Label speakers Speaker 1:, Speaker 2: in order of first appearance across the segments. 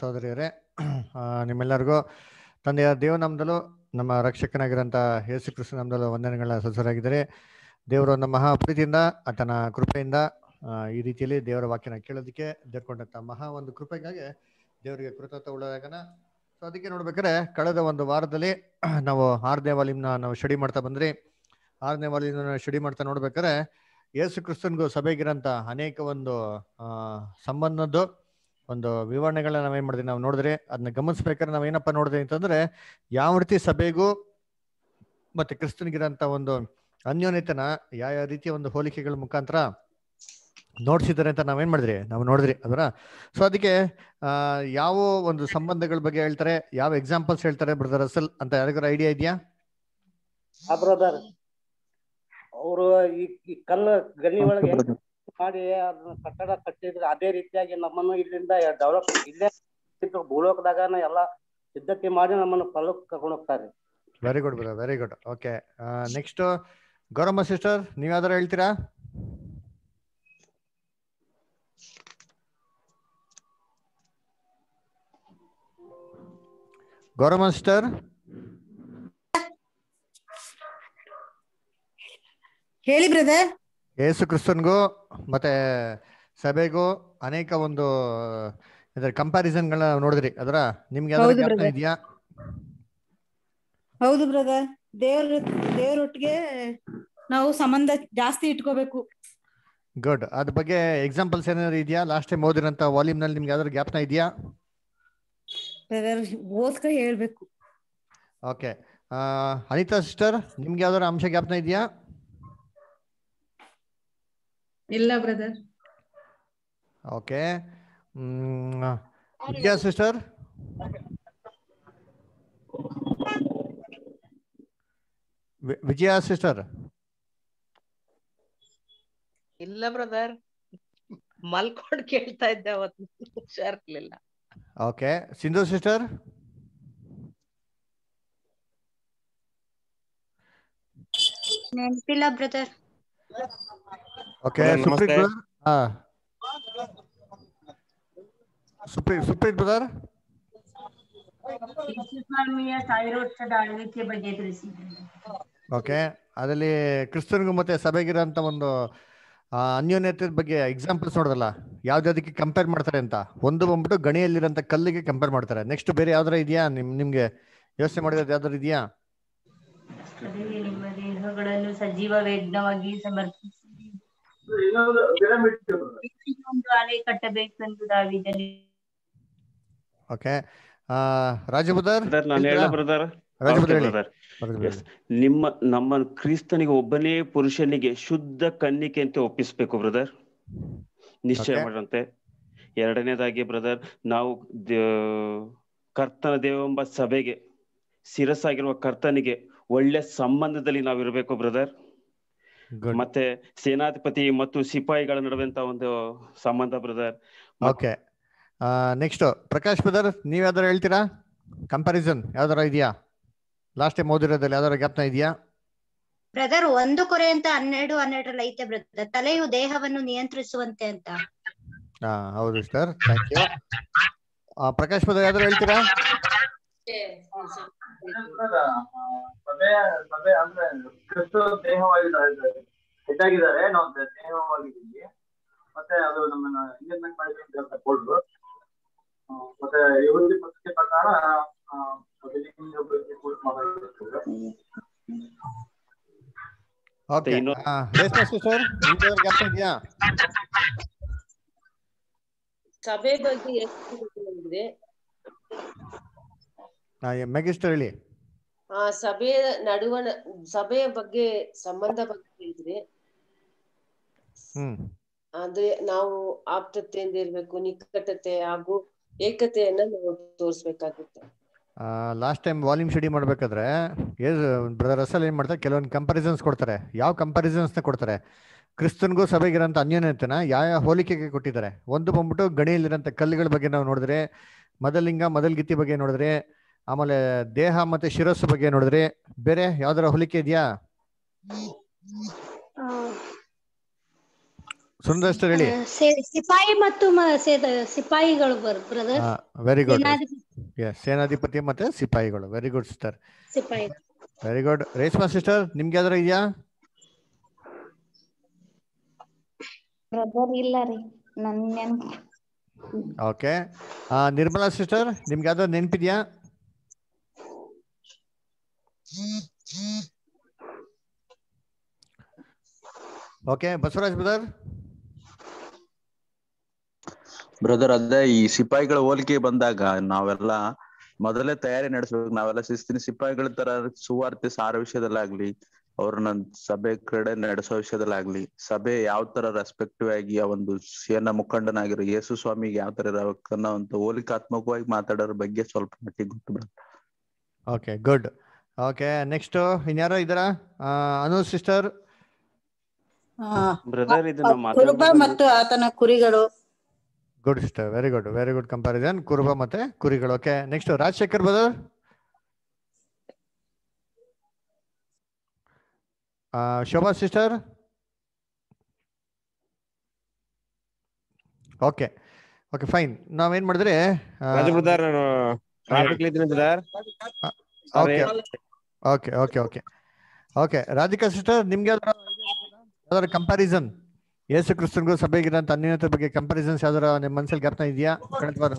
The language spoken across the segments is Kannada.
Speaker 1: ಸಹೋದರಿಯರೇ ನಿಮ್ಮೆಲ್ಲರಿಗೂ ತಂದೆಯ ನಮ್ಮದಲ್ಲೂ ನಮ್ಮ ರಕ್ಷಕನಾಗಿರೋಂಥ ಯೇಸು ಕೃಷ್ಣ ನಮ್ದಲ್ಲೂ ವಂದನೆಗಳ ಸದಸ್ಯರಾಗಿದ್ದಾರೆ ದೇವರು ಒಂದು ಮಹಾ ಪ್ರೀತಿಯಿಂದ ಆತನ ಕೃಪೆಯಿಂದ ಈ ರೀತಿಯಲ್ಲಿ ದೇವರ ವಾಕ್ಯನ ಕೇಳೋದಕ್ಕೆ ದೇರ್ಕೊಂಡಂಥ ಮಹಾ ಒಂದು ಕೃಪೆಗಾಗಿ ದೇವರಿಗೆ ಕೃತಜ್ಞತೆ ಉಳ್ಳಾಗನ ಸೊ ಅದಕ್ಕೆ ನೋಡ್ಬೇಕಾದ್ರೆ ಕಳೆದ ಒಂದು ವಾರದಲ್ಲಿ ನಾವು ಆರನೇ ವಾಲಿಮ್ನ ನಾವು ಸ್ಟಡಿ ಮಾಡ್ತಾ ಬಂದ್ರಿ ಆರನೇ ವಾಲ್ಯೂಮ್ನ ಸ್ಟಡಿ ಮಾಡ್ತಾ ನೋಡ್ಬೇಕಾದ್ರೆ ಯೇಸು ಕ್ರಿಸ್ತನ್ಗೂ ಸಭೆಗಿರೋಂಥ ಅನೇಕ ಒಂದು ಸಂಬಂಧದ್ದು ಒಂದು ವಿವರಣೆಗಳನ್ನ ನಾವೇನ್ ಮಾಡಿದ್ವಿ ನಾವು ನೋಡಿದ್ರೆ ಅದನ್ನ ಗಮನಿಸ್ಬೇಕಾದ್ರೆ ನಾವು ಏನಪ್ಪ ನೋಡಿದ್ವಿ ಅಂತಂದ್ರೆ ಯಾವ ರೀತಿ ಸಭೆಗೂ ಮತ್ತೆ ಕ್ರಿಸ್ತನಿಗಿರಂತ ಒಂದು ಅನ್ಯೋನ್ಯತನ ಯಾವ ಯಾವ ರೀತಿಯ ಒಂದು ಹೋಲಿಕೆಗಳ ಮುಖಾಂತರ ನೋಡ್ಸಿದ್ದಾರೆ ಅಂತ ನಾವೇನ್ ಮಾಡಿದ್ರಿ ನಾವು ನೋಡಿದ್ರಿ ಅದರ ಸೊ ಅದಕ್ಕೆ ಯಾವ ಒಂದು ಸಂಬಂಧಗಳ ಬಗ್ಗೆ ಹೇಳ್ತಾರೆ ಯಾವ ಎಕ್ಸಾಂಪಲ್ಸ್ ಹೇಳ್ತಾರೆ ಬ್ರದರ್ ಅಸಲ್ ಅಂತ ಯಾರಿಗಾರ ಐಡಿಯಾ ಇದೆಯಾ
Speaker 2: ಬ್ರದರ್ ಅವರು ಈ ಕಲ್ಲು ಗಣಿ ಒಳಗೆ ಮಾಡಿ ಅದನ್ನ ಕಟ್ಟಡ ಕಟ್ಟಿದ್ರೆ ಅದೇ ರೀತಿಯಾಗಿ ನಮ್ಮನ್ನು ಇಲ್ಲಿಂದ ಡೆವಲಪ್ ಇಲ್ಲೇ ಭೂಲೋಕದಾಗನ ಎಲ್ಲಾ ಸಿದ್ಧತೆ ಮಾಡಿ ನಮ್ಮನ್ನ ಫಲಕ್ ಕರ್ಕೊಂಡು ಹೋಗ್ತಾರೆ
Speaker 1: very good brother very good okay next Gowramma sister ನೀವ್ ಯಾವ್ದಾರು ಹೇಳ್ತೀರಾ ಗೌರಮ್ಮ ಸಿಸ್ಟರ್ ಹೇಳಿ ಬ್ರದರ್ ಯೇಸು ಕ್ರಿಸ್ತನ್ಗೂ ಮತ್ತೆ ಸಭೆಗೂ ಅನೇಕ ಒಂದು ಇದರ ಕಂಪ್ಯಾರಿಸನ್ ಗಳನ್ನ ನೋಡಿದ್ರಿ ಅದರ ನಿಮ್ಗೆ ಯಾವ್ದಾದ್ರು ಇದೆಯಾ
Speaker 3: ಹೌದು ಬ್ರದರ್ ದೇವ್ರ ದೇವ್ರೊಟ್ಟಿಗೆ ನಾವು ಸಂಬಂಧ ಜಾಸ್ತಿ ಇಟ್ಕೋಬೇಕು
Speaker 1: ಗುಡ್ ಅದ್ ಬಗ್ಗೆ ಎಕ್ಸಾಂಪಲ್ಸ್ ಏನಾದ್ರು ಇದೆಯಾ ಲಾಸ್ಟ್ ಟೈಮ್ ಓದಿರಂತ ವಾಲ್ಯೂಮ್ ನಲ್ಲಿ ನಿಮ್ಗೆ ಯಾವ್ದಾದ್ರು ಜ್ಞಾಪನ ಇದೆಯಾ ಓದ್ಕ ಹೇಳ್ಬೇಕು ಓಕೆ ಅನಿತಾ ಸಿಸ್ಟರ್ ನಿಮ್ಗೆ ಯಾವ್ದಾದ್ರು ಅಂಶ ಗ್ಯಾಪ್ನ ಇದೆಯಾ ಇಲ್ಲ brother okay Vidya sister Vijaya sister
Speaker 3: ಇಲ್ಲ ಬ್ರದರ್ ಮಲ್ಕೊಂಡು ಕೇಳ್ತಾ ಇದ್ದೆ ಅವತ್ತು ಹುಷಾರಿರ್ಲಿಲ್ಲ
Speaker 1: ಓಕೆ ಸಿಂಧು ಸಿಸ್ಟರ್
Speaker 4: ನೆನಪಿಲ್ಲ ಬ್ರದರ್
Speaker 1: ಓಕೆ ಸುಪ್ರೀತ್ ಬ್ರದರ್ ಹಾ ಸುಪ್ರೀತ್ ಸುಪ್ರೀತ್ ಬ್ರದರ್ ಓಕೆ ಅದರಲ್ಲಿ ಕ್ರಿಸ್ತನಿಗೂ ಮತ್ತೆ ಸಭೆಗಿರೋಂಥ ಒಂದು ಅನ್ಯೋನ್ಯತೆ ಬಗ್ಗೆ ಎಕ್ಸಾಂಪಲ್ಸ್ ನೋಡೋದಲ್ಲ ಯಾವ್ದಾವ್ದಕ್ಕೆ ಕಂಪೇರ್ ಮಾಡ್ತಾರೆ ಅಂತ ಒಂದು ಬಂದ್ಬಿಟ್ಟು ಗಣಿಯಲ್ಲಿರೋಂಥ ಕಲ್ಲಿಗೆ ಕಂಪೇರ್ ಮಾಡ್ತಾರೆ ನೆಕ್ಸ್ಟ್ ಬೇರೆ ಯಾವ್ದಾರ ಇದೆಯಾ ನಿಮ್ ನಿಮ್ಗೆ ಯೋಚನೆ ಮಾಡಿದ್ರೆ ಯಾವ್ದಾದ್ರು ಇದೆಯಾ
Speaker 4: ಸಜೀವ ವೇದವಾಗಿ ಸಮರ್ಪಿಸಿ
Speaker 5: ನಿಮ್ಮ ನಮ್ಮ ಕ್ರಿಸ್ತನಿಗೆ ಒಬ್ಬನೇ ಪುರುಷನಿಗೆ ಶುದ್ಧ ಕನ್ನಿಕೆ ಅಂತ ಒಪ್ಪಿಸ್ಬೇಕು ಬ್ರದರ್ ನಿಶ್ಚಯ ಮಾಡ್ರಂತೆ ಎರಡನೇದಾಗಿ ಬ್ರದರ್ ನಾವು ಕರ್ತನ ದೇವೆಂಬ ಸಭೆಗೆ ಶಿರಸ್ಸಾಗಿರುವ ಕರ್ತನಿಗೆ ಒಳ್ಳೆ ಸಂಬಂಧದಲ್ಲಿ ಇರಬೇಕು ಬ್ರದರ್ ಮತ್ತೆ ಸೇನಾಧಿಪತಿ ಮತ್ತು ಸಿಪಾಯಿಗಳ ನಡುವಂತ ಒಂದು ಸಂಬಂಧ brother
Speaker 1: okay next Prakash brother ನೀವ್ ಯಾವ್ದಾರು ಹೇಳ್ತೀರಾ ಕಂಪ್ಯಾರಿಸನ್ ಯಾವ್ದಾರ ಇದೆಯಾ ಲಾಸ್ಟ್ ಟೈಮ್ ಓದಿರೋದ್ರಲ್ಲಿ ಯಾವ್ದಾರ ಗ್ಯಾಪ್ನ ಇದೆಯಾ
Speaker 6: ಬ್ರದರ್ ಒಂದು ಕೊರೆ ಅಂತ ಹನ್ನೆರಡು ಹನ್ನೆರಡರಲ್ಲಿ ಐತೆ ಬ್ರದರ್ ತಲೆಯು ದೇಹವನ್ನು ನಿಯಂತ್ರಿಸುವಂತೆ ಅಂತ
Speaker 1: ಹೌದು sir thank you Prakash brother ಯಾವ್ದಾರು ಹೇಳ್ತೀರಾ ಅಂದ್ರೆ ಹೆಚ್ಚಾಗಿದ್ದಾರೆ ನಾವು
Speaker 4: ಸ್ನೇಹವಾಗಿದ್ದೀವಿ
Speaker 2: ಮತ್ತೆ ಅದು ನಮ್ಮನ್ನ ಎಂಗೇಜ್ಮೆಂಟ್ ಅಂತ ಮತ್ತೆ ಪತ್ರಿಕೆ ಪ್ರಕಾರ
Speaker 4: ಸಭೆ ಬಗ್ಗೆ ಎಷ್ಟು
Speaker 1: ಮೆಗಿಸ್ಟರಳ್ಳಿ
Speaker 7: ಆ ಸಭೆಯ ನಡುವಣ ಸಭೆಯ ಬಗ್ಗೆ ಸಂಬಂಧ ಬಗ್ಗೆ ಹೇಳಿದ್ರೆ ಹ್ಮ್ ಅದೇ ನಾವು ಆಪ್ತತೆಯಿಂದ ಇರ್ಬೇಕು ನಿಕಟತೆ ಹಾಗೂ ಏಕತೆಯನ್ನ ನಾವು ತೋರಿಸ್ಬೇಕಾಗುತ್ತೆ
Speaker 1: ಲಾಸ್ಟ್ ಟೈಮ್ ವಾಲ್ಯೂಮ್ ಸ್ಟಡಿ ಮಾಡ್ಬೇಕಾದ್ರೆ ಬ್ರದರ್ ರಸಲ್ ಏನ್ ಮಾಡ್ತಾರೆ ಕೆಲವೊಂದು ಕಂಪಾರಿಸನ್ಸ್ ಕೊಡ್ತಾರೆ ಯಾವ ಕಂಪಾರಿಸನ್ಸ್ ಕೊಡ್ತಾರೆ ಕ್ರಿಸ್ತನ್ಗೂ ಸಭೆಗಿರೋಂಥ ಅನ್ಯೋನ್ಯತೆನ ಯಾವ ಹೋಲಿಕೆಗೆ ಕೊಟ್ಟಿದ್ದಾರೆ ಒಂದು ಬಂದ್ಬಿಟ್ಟು ಗಣಿಯಲ್ಲಿರೋಂಥ ಕಲ್ಲುಗಳ ಬಗ್ಗೆ ನಾವು ನೋಡಿದ್ರೆ ಮದಲಿಂಗ ಮದಲ್ಗಿತ್ತಿ ಬಗ್ಗೆ ನೋಡಿದ್ರೆ ಆಮೇಲೆ ದೇಹ ಮತ್ತೆ ಶಿರಸ್ಸು ಬಗ್ಗೆ ನೋಡಿದ್ರಿ ಬೇರೆ ಯಾವ್ದಾರ ಹೊಲಿಕೆ ಇದೆಯಾ ಸುಂದರಷ್ಟು ಹೇಳಿ
Speaker 4: ಸಿಪಾಯಿ ಮತ್ತು ಸಿಪಾಯಿಗಳು
Speaker 1: ವೆರಿ ಗುಡ್ ಸೇನಾಧಿಪತಿ ಮತ್ತೆ ಸಿಪಾಯಿಗಳು very good sister very good Reshma sister ನಿಮ್ಗೆ ಯಾವ್ದಾರ ಇದೆಯಾ ಓಕೆ ನಿರ್ಮಲಾ ಸಿಸ್ಟರ್ ನಿಮ್ಗೆ ಯಾವ್ದಾದ್ರು ನೆನಪಿದ್ಯಾ ಓಕೆ ಬಸವರಾಜ್ ಬ್ರದರ್
Speaker 2: ಬ್ರದರ್ ಅದೇ ಈ ಸಿಪಾಯಿಗಳ ಹೋಲಿಕೆ ಬಂದಾಗ ನಾವೆಲ್ಲ ಮೊದಲೇ ತಯಾರಿ ನಡೆಸಬೇಕು ನಾವೆಲ್ಲ ಶಿಸ್ತಿನ ಸಿಪಾಯಿಗಳ ತರ ಸುವಾರ್ತೆ ಸಾರ ವಿಷಯದಲ್ಲಾಗ್ಲಿ ಅವ್ರನ್ನ ಸಭೆ ಕಡೆ ನಡೆಸೋ ವಿಷಯದಲ್ಲಾಗ್ಲಿ ಸಭೆ ಯಾವ ತರ ರೆಸ್ಪೆಕ್ಟಿವ್ ಆಗಿ ಆ ಒಂದು ಸೇನಾ ಮುಖಂಡನಾಗಿರೋ ಯೇಸು ಸ್ವಾಮಿಗೆ ಯಾವ ತರ ಇರಬೇಕನ್ನೋ ಒಂದು ಹೋಲಿಕಾತ್ಮಕವಾಗಿ ಮಾತಾಡೋರ ಬಗ್ಗೆ ಸ್ವಲ್ಪ ಮಟ್ಟಿಗೆ ಗೊತ್ತು
Speaker 1: ಓಕೆ ಗುಡ್ ಓಕೆ ನೆಕ್ಸ್ಟ್ ಇನ್ಯಾರೋ ಇದಾರ ಅನು ಸಿಸ್ಟರ್ ಬ್ರದರ್ ಇದು ಕುರುಬ ಮತ್ತು ಆತನ ಕುರಿಗಳು good sister very good very good comparison ಕುರುಬ ಮತ್ತೆ ಕುರಿಗಳು okay next Rajashekar brother Shobha sister okay okay fine ನಾವೇನ್ ಮಾಡಿದ್ರೆ okay okay okay okay Radhika sister ನಿಮ್ಗೆ ಯಾವ್ದಾದ್ರು ಕಂಪ್ಯಾರಿಸನ್ ಯೇಸು ಕ್ರಿಸ್ತನ್ಗೂ ಸಭೆಗಿರಂತ ಅನ್ಯೋನ್ಯತೆ ಬಗ್ಗೆ ಕಂಪ್ಯಾರಿಸನ್ಸ್ ಯಾವ್ದಾರ ನಿಮ್ಮ ಮನಸ್ಸಲ್ಲಿ ಅರ್ಥ ಇದೆಯಾ ಕಳೆದ ವಾರ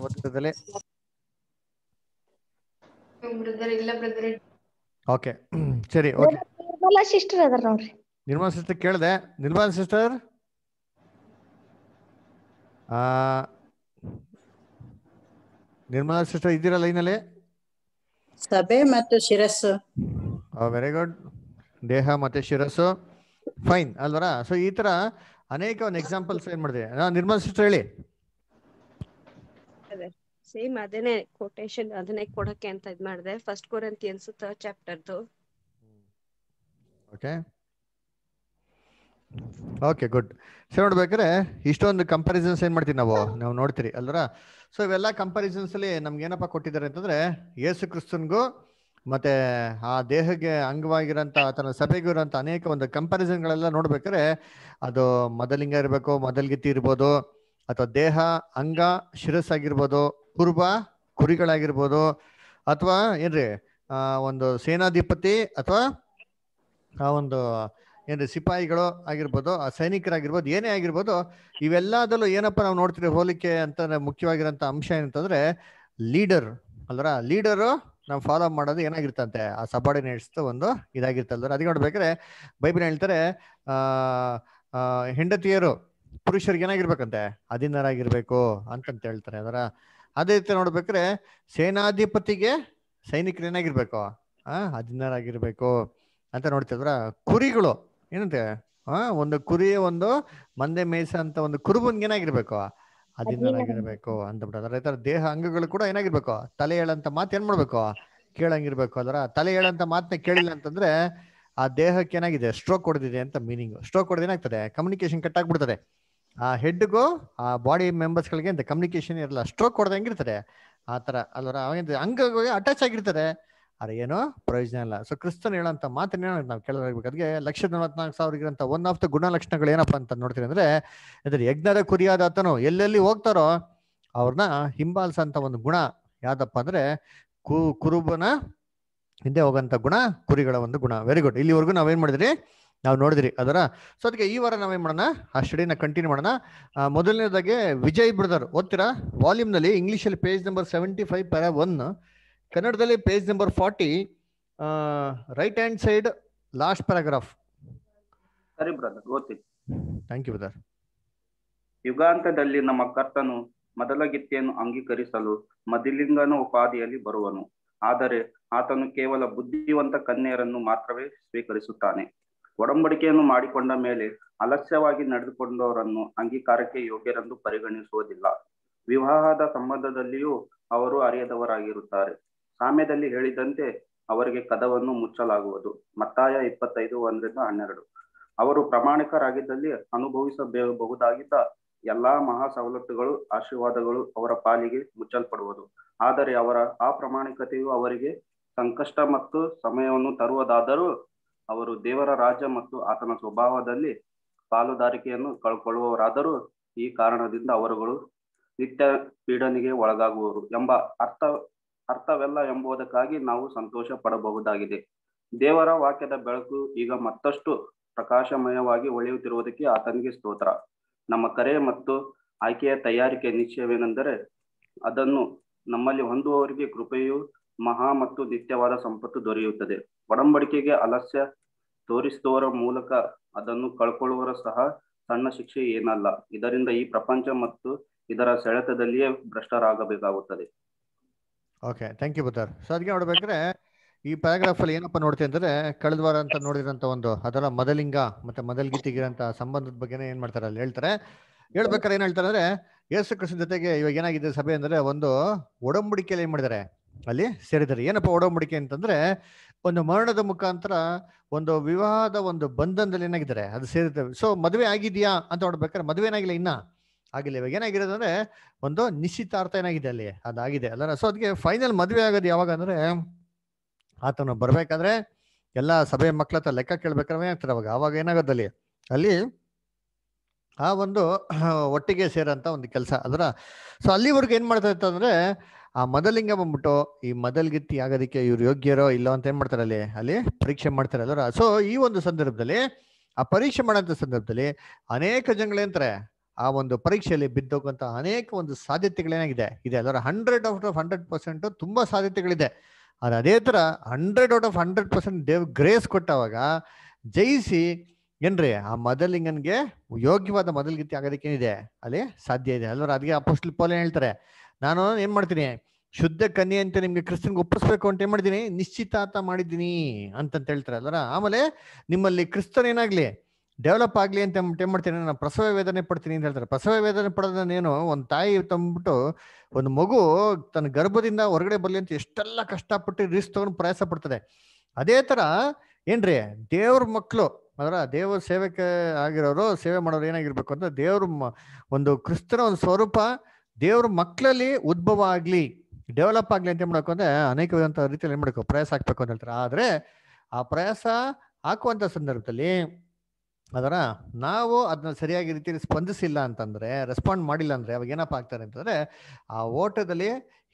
Speaker 1: ಓಕೆ ಸರಿ ಓಕೆ
Speaker 7: ನಿರ್ಮಲಾ ಸಿಸ್ಟರ್ ಅದರ ನೋಡ್ರಿ
Speaker 1: ನಿರ್ಮಲಾ ಸಿಸ್ಟರ್ ಕೇಳಿದೆ ನಿರ್ಮಲಾ ಸಿಸ್ಟರ್ ನಿರ್ಮಲಾ ಸಿಸ್ಟರ್ ಇದ್ದೀರಾ ಲೈನಲ್ಲಿ
Speaker 3: ಸಭೆ ಮತ್ತು ಶಿರಸ್ಸು
Speaker 1: ವೆರಿ ಗುಡ್ ದೇಹ ಮತ್ತೆ ಶಿರಸ್ಸು ಫೈನ್ ಅಲ್ವರ ಸೊ ಈ ತರ ಅನೇಕ ಒಂದು ಎಕ್ಸಾಂಪಲ್ಸ್ ಏನ್ ಮಾಡಿದೆ ನಿರ್ಮಲ್ ಸಿಸ್ಟರ್ ಹೇಳಿ
Speaker 7: ಸೇಮ್ ಅದನ್ನೇ ಕೋಟೇಶನ್ ಅದನ್ನೇ ಕೊಡಕ್ಕೆ ಅಂತ ಇದ್ ಮಾಡಿದೆ ಫಸ್ಟ್ ಅಂತ ಥರ್ಡ್ ಚಾಪ್ಟರ್ದು
Speaker 1: ಓಕೆ ಓಕೆ ಗುಡ್ ಸೊ ನೋಡ್ಬೇಕಾದ್ರೆ ಇಷ್ಟೊಂದು ಕಂಪಾರಿಸನ್ಸ್ ಏನ್ ಮಾಡ್ತೀವಿ ನಾವು ನಾವು ನೋಡ್ತೀರಿ ಅಲ್ರ ಸೊ ಇವೆಲ್ಲ ಕಂಪಾರಿಸನ್ಸ್ ಅಲ್ಲಿ ನಮ್ಗೆ ಏನಪ್ಪ ಕೊಟ್ಟಿದ್ದಾರೆ ಅಂತಂದ್ರೆ ಯೇಸು ಕ್ರಿಸ್ತನ್ಗೂ ಮತ್ತೆ ಆ ದೇಹಕ್ಕೆ ಅಂಗವಾಗಿರೋಂಥ ಆತನ ಸಭೆಗೂ ಇರೋಂಥ ಅನೇಕ ಒಂದು ಗಳೆಲ್ಲ ನೋಡ್ಬೇಕಾದ್ರೆ ಅದು ಮೊದಲಿಂಗ ಇರಬೇಕು ಮೊದಲ್ಗಿತ್ತಿ ಇರ್ಬೋದು ಅಥವಾ ದೇಹ ಅಂಗ ಶಿರಸ್ ಆಗಿರ್ಬೋದು ಕುರ್ಬ ಕುರಿಗಳಾಗಿರ್ಬೋದು ಅಥವಾ ಏನ್ರಿ ಒಂದು ಸೇನಾಧಿಪತಿ ಅಥವಾ ಆ ಒಂದು ಏನ್ರಿ ಸಿಪಾಯಿಗಳು ಆಗಿರ್ಬೋದು ಆ ಸೈನಿಕರಾಗಿರ್ಬೋದು ಏನೇ ಆಗಿರ್ಬೋದು ಇವೆಲ್ಲದಲ್ಲೂ ಏನಪ್ಪ ನಾವು ನೋಡ್ತೀವಿ ಹೋಲಿಕೆ ಅಂತ ಮುಖ್ಯವಾಗಿರೋಂಥ ಅಂಶ ಏನಂತಂದ್ರೆ ಲೀಡರ್ ಅಲ್ರ ಲೀಡರು ನಾವು ಫಾಲೋ ಮಾಡೋದು ಏನಾಗಿರ್ತಂತೆ ಆ ಸಬಾರ್ಡಿನೇಟ್ಸ್ ಒಂದು ಇದಾಗಿರ್ತಲ್ಲ ಅದಕ್ಕೆ ನೋಡ್ಬೇಕಾದ್ರೆ ಬೈಬಲ್ ಹೇಳ್ತಾರೆ ಹೆಂಡತಿಯರು ಪುರುಷರಿಗೆ ಏನಾಗಿರ್ಬೇಕಂತೆ ಅಧೀನರಾಗಿರ್ಬೇಕು ಅಂತಂತ ಹೇಳ್ತಾರೆ ಅದರ ಅದೇ ರೀತಿ ನೋಡ್ಬೇಕ್ರೆ ಸೇನಾಧಿಪತಿಗೆ ಸೈನಿಕರು ಏನಾಗಿರ್ಬೇಕು ಆ ಅಧೀನರಾಗಿರ್ಬೇಕು ಅಂತ ನೋಡ್ತಿದ್ರ ಕುರಿಗಳು ಏನಂತೆ ಆ ಒಂದು ಕುರಿಯ ಒಂದು ಮಂದೆ ಮೇಸ ಅಂತ ಒಂದು ಕುರುಬನ್ಗೆ ಏನಾಗಿರ್ಬೇಕು ಅದಿನಾಗಿರ್ಬೇಕು ಅಂತ ಬಿಟ್ಟು ರೈತರ ದೇಹ ಅಂಗಗಳು ಕೂಡ ಏನಾಗಿರ್ಬೇಕು ತಲೆ ಹೇಳಂತ ಮಾತು ಏನ್ ಮಾಡ್ಬೇಕು ಕೇಳಂಗಿರ್ಬೇಕು ಅದರ ತಲೆ ಹೇಳಂತ ಮಾತನ್ನ ಕೇಳಿಲ್ಲ ಅಂತಂದ್ರೆ ಆ ದೇಹಕ್ಕೆ ಏನಾಗಿದೆ ಸ್ಟ್ರೋಕ್ ಹೊಡೆದಿದೆ ಅಂತ ಮೀನಿಂಗ್ ಸ್ಟ್ರೋಕ್ ಹೊಡೆದ ಏನಾಗ್ತದೆ ಕಮ್ಯುನಿಕೇಶನ್ ಕಟ್ ಆಗ್ಬಿಡ್ತದೆ ಆ ಹೆಡ್ಗೂ ಆ ಬಾಡಿ ಮೆಂಬರ್ಸ್ ಗಳಿಗೆ ಅಂತ ಕಮ್ಯುನಿಕೇಶನ್ ಇರಲ್ಲ ಸ್ಟ್ರೋಕ್ ಹೊಡೆದ ಆತರ ಆ ಅಲ್ವರ ಅವಾಗ ಅಂಗಗಳಿಗೆ ಅಟ್ಯಾಚ್ ಆಗಿರ್ತದೆ ಅದ್ರ ಏನೋ ಪ್ರಯೋಜನ ಇಲ್ಲ ಸೊ ಕ್ರಿಸ್ತನ್ ಹೇಳೋಂಥ ಮಾತನ್ನ ನಾವು ಕೇಳೋದಾಗಬೇಕು ಅದಕ್ಕೆ ಲಕ್ಷದ ನಲವತ್ನಾಲ್ಕು ಸಾವಿರ ಒನ್ ಆಫ್ ದ ಲಕ್ಷಣಗಳು ಏನಪ್ಪ ಅಂತ ನೋಡ್ತೀರಿ ಅಂದ್ರೆ ಅದರ ಯಜ್ಞದ ಕುರಿಯಾದ ಆತನು ಎಲ್ಲೆಲ್ಲಿ ಹೋಗ್ತಾರೋ ಅವ್ರನ್ನ ಅಂತ ಒಂದು ಗುಣ ಯಾವ್ದಪ್ಪ ಅಂದ್ರೆ ಕು ಕುರುಬನ ಹಿಂದೆ ಹೋಗಂತ ಗುಣ ಕುರಿಗಳ ಒಂದು ಗುಣ ವೆರಿ ಗುಡ್ ಇಲ್ಲಿವರೆಗೂ ನಾವೇನು ಮಾಡಿದ್ರಿ ನಾವು ನೋಡಿದ್ರಿ ಅದರ ಸೊ ಅದಕ್ಕೆ ಈ ವಾರ ನಾವೇನ್ ಮಾಡೋಣ ಆ ಸ್ಟಡಿನ ಕಂಟಿನ್ಯೂ ಮಾಡೋಣ ಮೊದಲನೇದಾಗೆ ವಿಜಯ್ ಬ್ರದರ್ ಓದ್ತೀರಾ ವಾಲ್ಯೂಮ್ನಲ್ಲಿ ಅಲ್ಲಿ page number seventy five para one ಕನ್ನಡದಲ್ಲಿ page number forty right hand side last paragraph
Speaker 2: ಸರಿ ಬ್ರದರ್ ಓದ್ತೀನಿ ಥ್ಯಾಂಕ್ ಯು ಬ್ರದರ್ ಯುಗಾಂತದಲ್ಲಿ ನಮ್ಮ ಕರ್ತನು ಮೊದಲ ಗಿತ್ತೆಯನ್ನು ಅಂಗೀಕರಿಸಲು ಮದಿಲಿಂಗನ ಉಪಾಧಿಯಲ್ಲಿ ಬರುವನು ಆದರೆ ಆತನು ಕೇವಲ ಬುದ್ಧಿವಂತ ಕನ್ಯೆಯರನ್ನು ಮಾತ್ರವೇ ಸ್ವೀಕರಿಸುತ್ತಾನೆ ಒಡಂಬಡಿಕೆಯನ್ನು ಮಾಡಿಕೊಂಡ ಮೇಲೆ ಅಲಸ್ಯವಾಗಿ ನಡೆದುಕೊಂಡವರನ್ನು ಅಂಗೀಕಾರಕ್ಕೆ ಯೋಗ್ಯರೆಂದು ಪರಿಗಣಿಸುವುದಿಲ್ಲ ವಿವಾಹದ ಸಂಬಂಧದಲ್ಲಿಯೂ ಅವರು ಅರಿಯದವರಾಗಿರುತ್ತಾರೆ ಸಾಮ್ಯದಲ್ಲಿ ಹೇಳಿದಂತೆ ಅವರಿಗೆ ಕದವನ್ನು ಮುಚ್ಚಲಾಗುವುದು ಮತ್ತಾಯ ಇಪ್ಪತ್ತೈದು ಒಂದರಿಂದ ಹನ್ನೆರಡು ಅವರು ಪ್ರಾಮಾಣಿಕರಾಗಿದ್ದಲ್ಲಿ ಅನುಭವಿಸಬಹುದಾಗಿದ್ದ ಎಲ್ಲಾ ಮಹಾ ಸವಲತ್ತುಗಳು ಆಶೀರ್ವಾದಗಳು ಅವರ ಪಾಲಿಗೆ ಮುಚ್ಚಲ್ಪಡುವುದು ಆದರೆ ಅವರ ಅಪ್ರಾಮಾಣಿಕತೆಯು ಅವರಿಗೆ ಸಂಕಷ್ಟ ಮತ್ತು ಸಮಯವನ್ನು ತರುವುದಾದರೂ ಅವರು ದೇವರ ರಾಜ್ಯ ಮತ್ತು ಆತನ ಸ್ವಭಾವದಲ್ಲಿ ಪಾಲುದಾರಿಕೆಯನ್ನು ಕಳ್ಕೊಳ್ಳುವವರಾದರೂ ಈ ಕಾರಣದಿಂದ ಅವರುಗಳು ನಿತ್ಯ ಪೀಡನೆಗೆ ಒಳಗಾಗುವರು ಎಂಬ ಅರ್ಥ ಅರ್ಥವೆಲ್ಲ ಎಂಬುದಕ್ಕಾಗಿ ನಾವು ಸಂತೋಷ ಪಡಬಹುದಾಗಿದೆ ದೇವರ ವಾಕ್ಯದ ಬೆಳಕು ಈಗ ಮತ್ತಷ್ಟು ಪ್ರಕಾಶಮಯವಾಗಿ ಒಳೆಯುತ್ತಿರುವುದಕ್ಕೆ ಆತನಿಗೆ ಸ್ತೋತ್ರ ನಮ್ಮ ಕರೆ ಮತ್ತು ಆಯ್ಕೆಯ ತಯಾರಿಕೆ ನಿಶ್ಚಯವೇನೆಂದರೆ ಅದನ್ನು ನಮ್ಮಲ್ಲಿ ಹೊಂದುವವರಿಗೆ ಕೃಪೆಯು ಮಹಾ ಮತ್ತು ನಿತ್ಯವಾದ ಸಂಪತ್ತು ದೊರೆಯುತ್ತದೆ ಒಡಂಬಡಿಕೆಗೆ ಅಲಸ್ಯ ತೋರಿಸುವವರ ಮೂಲಕ ಅದನ್ನು ಕಳ್ಕೊಳ್ಳುವರ ಸಹ ಸಣ್ಣ ಶಿಕ್ಷೆ ಏನಲ್ಲ ಇದರಿಂದ ಈ ಪ್ರಪಂಚ ಮತ್ತು ಇದರ ಸೆಳೆತದಲ್ಲಿಯೇ ಭ್ರಷ್ಟರಾಗಬೇಕಾಗುತ್ತದೆ
Speaker 1: okay thank you brother so ಅದಕ್ಕೆ ನೋಡ್ಬೇಕಾದ್ರೆ ಈ ಪ್ಯಾರಾಗ್ರಾಫ್ ಅಲ್ಲಿ ಏನಪ್ಪ ನೋಡ್ತೀವಿ ಅಂದ್ರೆ ಕಳೆದ ವಾರ ಅಂತ ನೋಡಿದಂತ ಒಂದು ಅದರ ಮೊದಲಿಂಗ ಮತ್ತೆ ಗೀತಿಗಿರಂತ ಸಂಬಂಧದ ಬಗ್ಗೆನೇ ಏನ್ ಮಾಡ್ತಾರೆ ಅಲ್ಲಿ ಹೇಳ್ತಾರೆ ಹೇಳ್ಬೇಕಾದ್ರೆ ಏನ್ ಹೇಳ್ತಾರೆ ಅಂದ್ರೆ ಯೇಸು ಕೃಷ್ಣ ಜೊತೆಗೆ ಇವಾಗ ಏನಾಗಿದೆ ಸಭೆ ಅಂದ್ರೆ ಒಂದು ಒಡಂಬಡಿಕೆಯಲ್ಲಿ ಏನ್ ಮಾಡಿದ್ದಾರೆ ಅಲ್ಲಿ ಸೇರಿದ್ದಾರೆ ಏನಪ್ಪ ಒಡಂಬಡಿಕೆ ಅಂತಂದ್ರೆ ಒಂದು ಮರಣದ ಮುಖಾಂತರ ಒಂದು ವಿವಾಹದ ಒಂದು ಬಂಧನದಲ್ಲಿ ಏನಾಗಿದ್ದಾರೆ ಅದು ಸೇರಿದ್ದಾರೆ ಸೊ ಮದುವೆ ಆಗಿದೆಯಾ ಅಂತ ನೋಡ್ಬೇಕಾದ್ರೆ ಮದುವೆ ಏನಾಗಿಲ್ಲ ಇನ್ನ ಆಗಿಲ್ಲ ಇವಾಗ ಏನಾಗಿರೋದು ಅಂದ್ರೆ ಒಂದು ನಿಶ್ಚಿತಾರ್ಥ ಏನಾಗಿದೆ ಅಲ್ಲಿ ಅದಾಗಿದೆ ಅಲ್ಲ ಸೊ ಅದಕ್ಕೆ ಫೈನಲ್ ಮದುವೆ ಆಗೋದು ಯಾವಾಗ ಅಂದ್ರೆ ಆತನ ಬರ್ಬೇಕಾದ್ರೆ ಎಲ್ಲ ಸಭೆ ಮಕ್ಕಳ ಹತ್ರ ಲೆಕ್ಕ ಕೇಳ್ಬೇಕಾದ್ರೆ ಏನಾಗ್ತಾರೆ ಅವಾಗ ಅವಾಗ ಏನಾಗೋದು ಅಲ್ಲಿ ಅಲ್ಲಿ ಆ ಒಂದು ಒಟ್ಟಿಗೆ ಸೇರಂತ ಒಂದು ಕೆಲಸ ಅದರ ಸೊ ಅಲ್ಲಿವರೆಗೂ ಏನು ಮಾಡ್ತಾ ಇತ್ತು ಅಂದರೆ ಆ ಮದಲಿಂಗ ಬಂದ್ಬಿಟ್ಟು ಈ ಮದಲ್ಗಿತ್ತಿ ಆಗೋದಕ್ಕೆ ಇವ್ರು ಯೋಗ್ಯರೋ ಇಲ್ಲೋ ಅಂತ ಏನು ಮಾಡ್ತಾರೆ ಅಲ್ಲಿ ಅಲ್ಲಿ ಪರೀಕ್ಷೆ ಮಾಡ್ತಾರೆ ಅಲ್ಲರ ಸೊ ಈ ಒಂದು ಸಂದರ್ಭದಲ್ಲಿ ಆ ಪರೀಕ್ಷೆ ಮಾಡೋಂಥ ಸಂದರ್ಭದಲ್ಲಿ ಅನೇಕ ಜನಗಳೇಂತಾರೆ ಆ ಒಂದು ಪರೀಕ್ಷೆಯಲ್ಲಿ ಬಿದ್ದೋಗಂತ ಅನೇಕ ಒಂದು ಸಾಧ್ಯತೆಗಳೇನಾಗಿದೆ ಇದೆ ಅದರ hundred out of hundred percent ತುಂಬಾ ಸಾಧ್ಯತೆಗಳಿದೆ ಆದರೆ ಅದೇ ತರ hundred out of hundred percent ದೇವ್ ಗ್ರೇಸ್ ಕೊಟ್ಟವಾಗ ಜಯಿಸಿ ಏನ್ರಿ ಆ ಮದಲಿಂಗನ್ಗೆ ಯೋಗ್ಯವಾದ ಆಗೋದಕ್ಕೆ ಆಗೋದಕ್ಕೇನಿದೆ ಅಲ್ಲಿ ಸಾಧ್ಯ ಇದೆ ಅಲ್ವರ ಅದಕ್ಕೆ ಅಪೋಸ್ಟಲ್ ಪೋಲ್ ಏನ್ ಹೇಳ್ತಾರೆ ನಾನು ಏನು ಮಾಡ್ತೀನಿ ಶುದ್ಧ ಕನ್ಯೆ ಅಂತ ನಿಮ್ಗೆ ಕ್ರಿಸ್ತನ್ಗೆ ಒಪ್ಪಿಸ್ಬೇಕು ಅಂತ ಏನ್ ಮಾಡಿದೀನಿ ನಿಶ್ಚಿತಾರ್ಥ ಮಾಡಿದ್ದೀನಿ ಅಂತಂತ ಹೇಳ್ತಾರೆ ಅಲ್ವರ ಆಮೇಲೆ ನಿಮ್ಮಲ್ಲಿ ಕ್ರಿಸ್ತನ್ ಏನಾಗ್ಲಿ ಡೆವಲಪ್ ಆಗಲಿ ಅಂತ ಏನು ಮಾಡ್ತೀನಿ ನಾನು ಪ್ರಸವ ವೇದನೆ ಪಡ್ತೀನಿ ಅಂತ ಹೇಳ್ತಾರೆ ಪ್ರಸವ ವೇದನೆ ಏನು ಒಂದು ತಾಯಿ ತಂದ್ಬಿಟ್ಟು ಒಂದು ಮಗು ತನ್ನ ಗರ್ಭದಿಂದ ಹೊರಗಡೆ ಬರಲಿ ಅಂತ ಎಷ್ಟೆಲ್ಲ ಕಷ್ಟಪಟ್ಟು ರಿಸ್ಕ್ ತಗೊಂಡು ಪ್ರಯಾಸ ಪಡ್ತದೆ ಅದೇ ಥರ ಏನ್ರಿ ದೇವ್ರ ಮಕ್ಕಳು ಅದರ ದೇವ್ರ ಸೇವೆಗೆ ಆಗಿರೋರು ಸೇವೆ ಮಾಡೋರು ಏನಾಗಿರ್ಬೇಕು ಅಂತ ದೇವ್ರ ಒಂದು ಕ್ರಿಸ್ತನ ಒಂದು ಸ್ವರೂಪ ದೇವ್ರ ಮಕ್ಕಳಲ್ಲಿ ಉದ್ಭವ ಆಗಲಿ ಡೆವಲಪ್ ಆಗಲಿ ಅಂತ ಮಾಡಬೇಕು ಅಂದರೆ ಅನೇಕ ರೀತಿಯಲ್ಲಿ ಏನು ಮಾಡಬೇಕು ಪ್ರಯಾಸ ಹಾಕ್ಬೇಕು ಅಂತ ಹೇಳ್ತಾರೆ ಆದರೆ ಆ ಪ್ರಯಾಸ ಹಾಕುವಂಥ ಸಂದರ್ಭದಲ್ಲಿ ಅದರ ನಾವು ಅದನ್ನ ಸರಿಯಾಗಿ ರೀತಿಯಲ್ಲಿ ಸ್ಪಂದಿಸಿಲ್ಲ ಅಂತಂದ್ರೆ ರೆಸ್ಪಾಂಡ್ ಮಾಡಿಲ್ಲ ಅಂದ್ರೆ ಅವಾಗ ಏನಪ್ಪ ಆಗ್ತಾರೆ ಅಂತಂದ್ರೆ ಆ ಓಟದಲ್ಲಿ